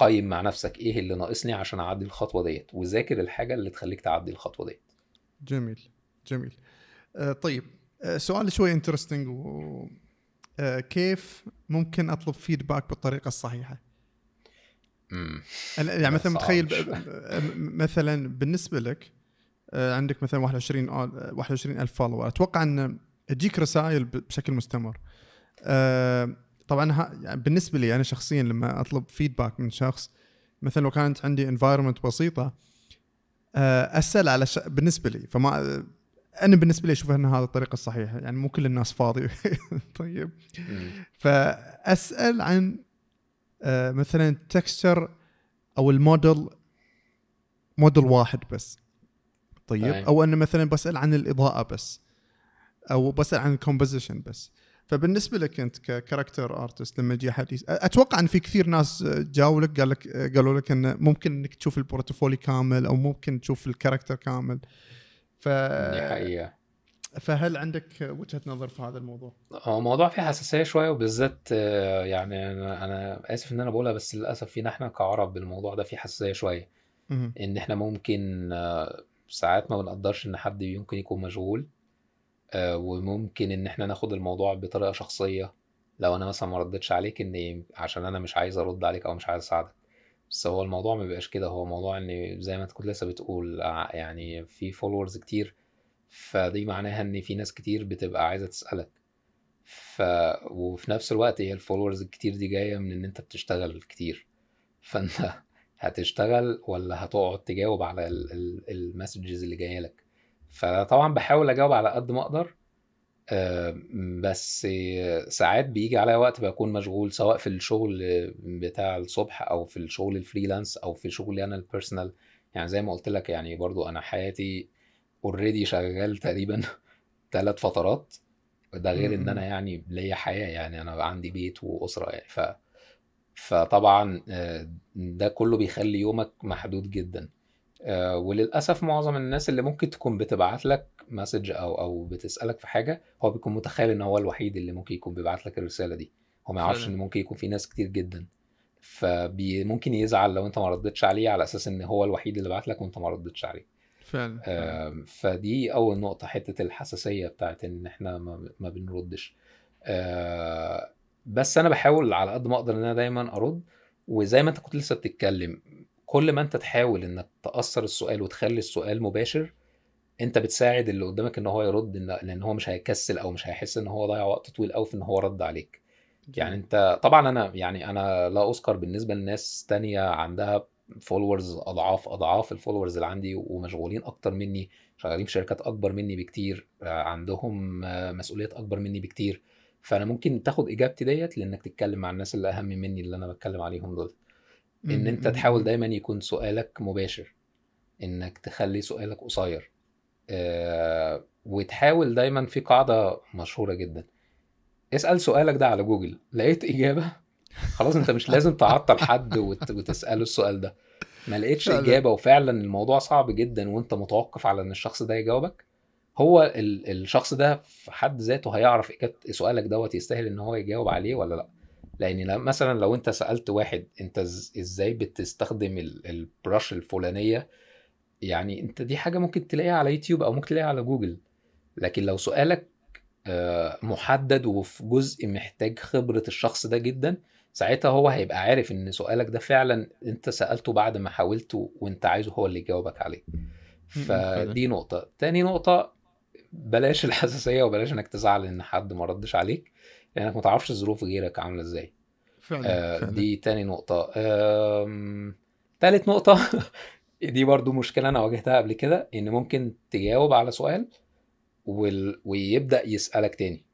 قيم مع نفسك ايه اللي ناقصني عشان اعدي الخطوه ديت وذاكر الحاجه اللي تخليك تعدي الخطوه ديت
جميل جميل آه طيب آه سؤال شوي انترستنج و آه كيف ممكن اطلب فيدباك بالطريقه الصحيحه امم يعني مثلا متخيل مثلا بالنسبه لك آه عندك مثلا 21 آه 21000 فولور اتوقع ان تجيك رسائل بشكل مستمر آه طبعا يعني بالنسبه لي انا شخصيا لما اطلب فيدباك من شخص مثلا لو كانت عندي انفايرمنت بسيطه آه، اسال على ش... بالنسبه لي فما انا بالنسبه لي اشوف ان هذا الطريقه الصحيحه يعني مو كل الناس فاضي طيب فاسال عن آه، مثلا التكستشر او الموديل موديل واحد بس طيب او انه مثلا بسال عن الاضاءه بس او بسال عن الكومبوزيشن بس فبالنسبه لك انت ككاركتر ارتست لما يجي احد اتوقع ان في كثير ناس جاوا لك قال لك قالوا لك انه ممكن انك تشوف البورتفولي كامل او ممكن تشوف الكاركتر كامل ف حقيقة. فهل عندك وجهه نظر في هذا الموضوع؟ هو موضوع
فيه حساسيه شويه وبالذات يعني انا انا اسف ان انا بقولها بس للاسف فينا احنا كعرب بالموضوع ده فيه حساسيه شويه ان احنا ممكن آه، ساعات ما بنقدرش ان حد ممكن يكون مشغول آه، وممكن ان احنا ناخد الموضوع بطريقه شخصيه لو انا مثلا ما ردتش عليك ان عشان انا مش عايز ارد عليك او مش عايز اساعدك بس هو الموضوع ما بيبقاش كده هو موضوع ان زي ما انت كنت لسه بتقول آه، يعني في فولورز كتير فدي معناها ان في ناس كتير بتبقى عايزه تسالك ف وفي نفس الوقت هي الفولورز الكتير دي جايه من ان انت بتشتغل كتير فانت هتشتغل ولا هتقعد تجاوب على المسجز اللي جايه لك فطبعا بحاول اجاوب على قد ما اقدر آه، بس ساعات بيجي عليا وقت بكون مشغول سواء في الشغل بتاع الصبح او في الشغل الفريلانس او في شغلي انا البيرسونال يعني زي ما قلت لك يعني برضو انا حياتي اوريدي شغال تقريبا ثلاث فترات ده غير ان انا يعني ليا حياه يعني انا عندي بيت واسره يعني ف فطبعا آه، ده كله بيخلي يومك محدود جدا آه، وللاسف معظم الناس اللي ممكن تكون بتبعت لك مسج او او بتسالك في حاجه هو بيكون متخيل ان هو الوحيد اللي ممكن يكون بيبعت لك الرساله دي هو ما يعرفش ان ممكن يكون في ناس كتير جدا فممكن يزعل لو انت ما ردتش عليه على اساس ان هو الوحيد اللي بعت لك وانت ما ردتش عليه
فعلا, آه،
فعلا. فدي اول نقطه حته الحساسيه بتاعت ان احنا ما بنردش آه، بس انا بحاول على قد ما اقدر ان انا دايما ارد وزي ما انت كنت لسه بتتكلم كل ما انت تحاول انك تاثر السؤال وتخلي السؤال مباشر انت بتساعد اللي قدامك ان هو يرد إن لان هو مش هيكسل او مش هيحس ان هو ضيع وقت طويل قوي في ان هو رد عليك يعني انت طبعا انا يعني انا لا اذكر بالنسبه لناس تانية عندها فولورز اضعاف اضعاف الفولورز اللي عندي ومشغولين اكتر مني شغالين في شركات اكبر مني بكتير آه، عندهم آه، مسؤوليات اكبر مني بكتير فانا ممكن تاخد اجابتي ديت لانك تتكلم مع الناس اللي اهم مني اللي انا بتكلم عليهم دول
ان انت تحاول
دايما يكون سؤالك مباشر انك تخلي سؤالك قصير آه وتحاول دايما في قاعده مشهوره جدا اسال سؤالك ده على جوجل لقيت اجابه خلاص انت مش لازم تعطل حد وتساله السؤال ده ما لقيتش اجابه وفعلا الموضوع صعب جدا وانت متوقف على ان الشخص ده يجاوبك هو ال... الشخص ده في حد ذاته هيعرف اجابه سؤالك دوت يستاهل ان هو يجاوب عليه ولا لا لان مثلا لو انت سالت واحد انت ازاي بتستخدم البرش الفلانيه يعني انت دي حاجه ممكن تلاقيها على يوتيوب او ممكن تلاقيها على جوجل لكن لو سؤالك آه، محدد وفي جزء محتاج خبره الشخص ده جدا ساعتها هو هيبقى عارف ان سؤالك ده فعلا انت سالته بعد ما حاولته وانت عايزه هو اللي يجاوبك عليه فدي نقطه تاني نقطه بلاش الحساسيه وبلاش انك تزعل ان حد ما ردش عليك لانك يعني ما تعرفش ظروف غيرك عامله ازاي
فعلا, آه فعلا.
دي تاني نقطه آه تالت نقطه دي برضو مشكله انا واجهتها قبل كده ان ممكن تجاوب على سؤال وال... ويبدا يسالك تاني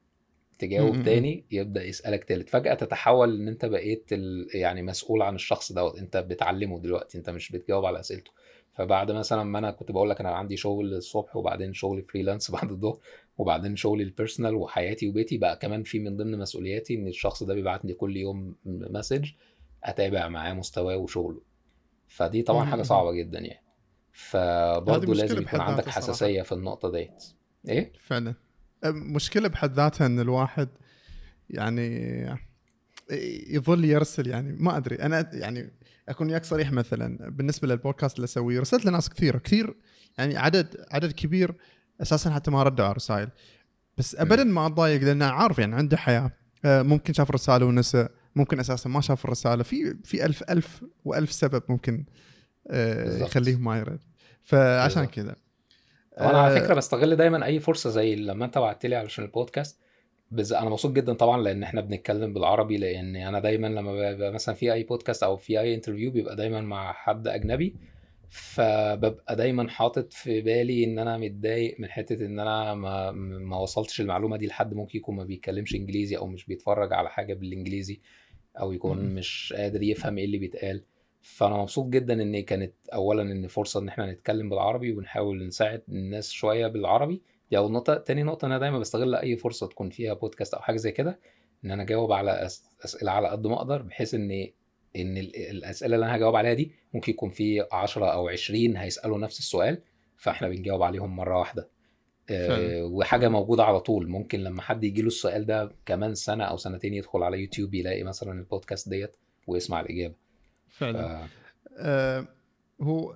تجاوب تاني يبدا يسالك تالت فجاه تتحول ان انت بقيت ال... يعني مسؤول عن الشخص دوت انت بتعلمه دلوقتي انت مش بتجاوب على اسئلته فبعد مثلا ما انا كنت بقول لك انا عندي شغل الصبح وبعدين شغل فريلانس بعد الظهر وبعدين شغلي البيرسونال وحياتي وبيتي بقى كمان في من ضمن مسؤولياتي ان الشخص ده بيبعت لي كل يوم مسج اتابع معاه مستواه وشغله فدي طبعا حاجه صعبه جدا يعني فبرضه لازم يكون عندك حساسيه في النقطه ديت
ايه فعلا مشكله بحد ذاتها ان الواحد يعني يظل يرسل يعني ما ادري انا يعني اكون وياك صريح مثلا بالنسبه للبودكاست اللي اسويه رسلت لناس كثيره كثير يعني عدد عدد كبير اساسا حتى ما ردوا على الرسائل بس إيه. ابدا ما اتضايق لانه عارف يعني عنده حياه آه، ممكن شاف رساله ونسى ممكن اساسا ما شاف الرساله في في ألف ألف وألف سبب ممكن آه، يخليه ما يرد فعشان كذا وانا على آه، فكره
بستغل دايما اي فرصه زي لما انت وعدت لي علشان البودكاست بز... انا مبسوط جدا طبعا لان احنا بنتكلم بالعربي لان انا دايما لما بيبقى مثلا في اي بودكاست او في اي انترفيو بيبقى دايما مع حد اجنبي فببقى دايما حاطط في بالي ان انا متضايق من حته ان انا ما, ما وصلتش المعلومه دي لحد ممكن يكون ما بيتكلمش انجليزي او مش بيتفرج على حاجه بالانجليزي او يكون م. مش قادر يفهم ايه اللي بيتقال فانا مبسوط جدا ان كانت اولا ان فرصه ان احنا نتكلم بالعربي ونحاول نساعد الناس شويه بالعربي دي اول نقطه تاني نقطه انا دايما بستغل اي فرصه تكون فيها بودكاست او حاجه زي كده ان انا اجاوب على اسئله على قد ما اقدر بحيث ان ان الاسئله اللي انا هجاوب عليها دي ممكن يكون في 10 او 20 هيسالوا نفس السؤال فاحنا بنجاوب عليهم مره واحده آه وحاجه موجوده على طول ممكن لما حد يجي له السؤال ده كمان سنه او سنتين يدخل على يوتيوب يلاقي مثلا البودكاست ديت ويسمع الاجابه
فعلا ف...
آه هو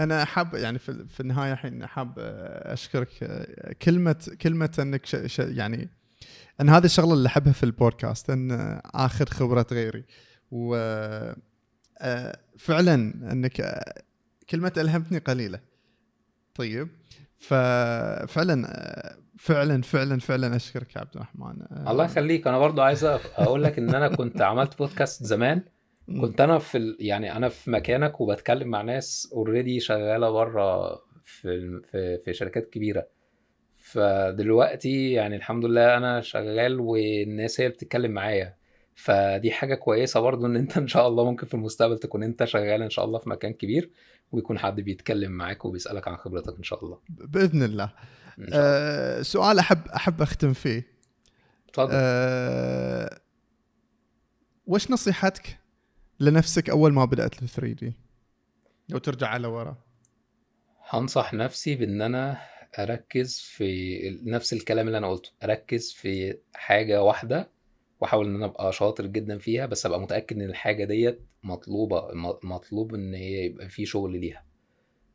انا حاب يعني في, في النهايه الحين حاب آه، اشكرك آه، كلمه كلمه انك ش... ش... يعني ان هذه الشغله اللي احبها في البودكاست ان اخذ خبره غيري و آه، فعلا انك كلمه الهمتني قليله طيب ففعلا آه، فعلا فعلا فعلا اشكرك يا عبد الرحمن آه، الله يخليك
انا برضو عايز اقول لك ان انا كنت عملت بودكاست زمان كنت انا في ال... يعني انا في مكانك وبتكلم مع ناس اوريدي شغاله بره في في, في شركات كبيره فدلوقتي يعني الحمد لله انا شغال والناس هي اللي بتتكلم معايا فدي حاجه كويسه برضو ان انت ان شاء الله ممكن في المستقبل تكون انت شغال ان شاء الله في مكان كبير ويكون حد بيتكلم معاك وبيسالك عن خبرتك ان شاء الله
باذن الله, إن شاء الله. أه سؤال احب احب اختم فيه تفضل أه وش نصيحتك لنفسك اول ما بدات ال 3 دي لو ترجع على ورا
هنصح نفسي بان انا اركز في نفس الكلام اللي انا قلته اركز في حاجه واحده واحاول ان انا ابقى شاطر جدا فيها بس ابقى متاكد ان الحاجه ديت مطلوبه مطلوب ان هي يبقى في شغل ليها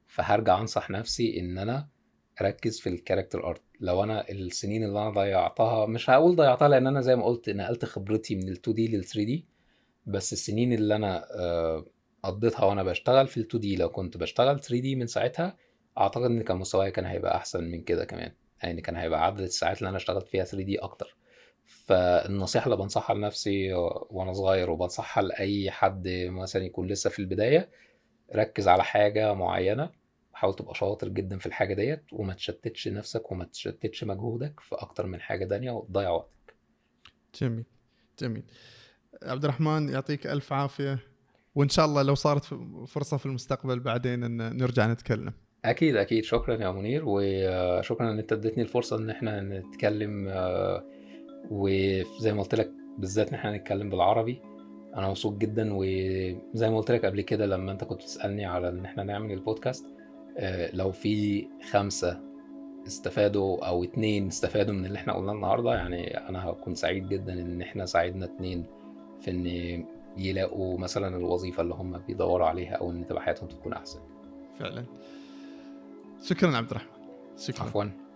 فهرجع انصح نفسي ان انا اركز في الكاركتر ارت لو انا السنين اللي انا ضيعتها مش هقول ضيعتها لان انا زي ما قلت نقلت خبرتي من ال2 دي لل3 دي بس السنين اللي انا آه، قضيتها وانا بشتغل في ال2 دي لو كنت بشتغل 3 دي من ساعتها اعتقد ان كان مستواي كان هيبقى احسن من كده كمان يعني كان هيبقى عدد الساعات اللي انا اشتغلت فيها 3 دي اكتر فالنصيحه اللي بنصحها لنفسي وانا صغير وبنصحها لاي حد مثلا يكون لسه في البدايه ركز على حاجه معينه حاول تبقى شاطر جدا في الحاجه ديت وما تشتتش نفسك وما تشتتش مجهودك في اكتر من حاجه تانية وتضيع وقتك
جميل جميل عبد الرحمن يعطيك الف عافيه وان شاء الله لو صارت فرصه في المستقبل بعدين ان نرجع نتكلم اكيد اكيد شكرا يا منير
وشكرا ان انت اديتني الفرصه ان احنا نتكلم آه، وزي ما قلت لك بالذات ان احنا هنتكلم بالعربي انا مبسوط جدا وزي ما قلت لك قبل كده لما انت كنت بتسالني على ان احنا نعمل البودكاست آه، لو في خمسه استفادوا او اتنين استفادوا من اللي احنا قلناه النهارده يعني انا هكون سعيد جدا ان احنا ساعدنا اتنين في ان يلاقوا مثلا الوظيفه اللي هم بيدوروا عليها او ان تبقى حياتهم تكون احسن
فعلا شكرا عبد الرحمن شكرا عفوا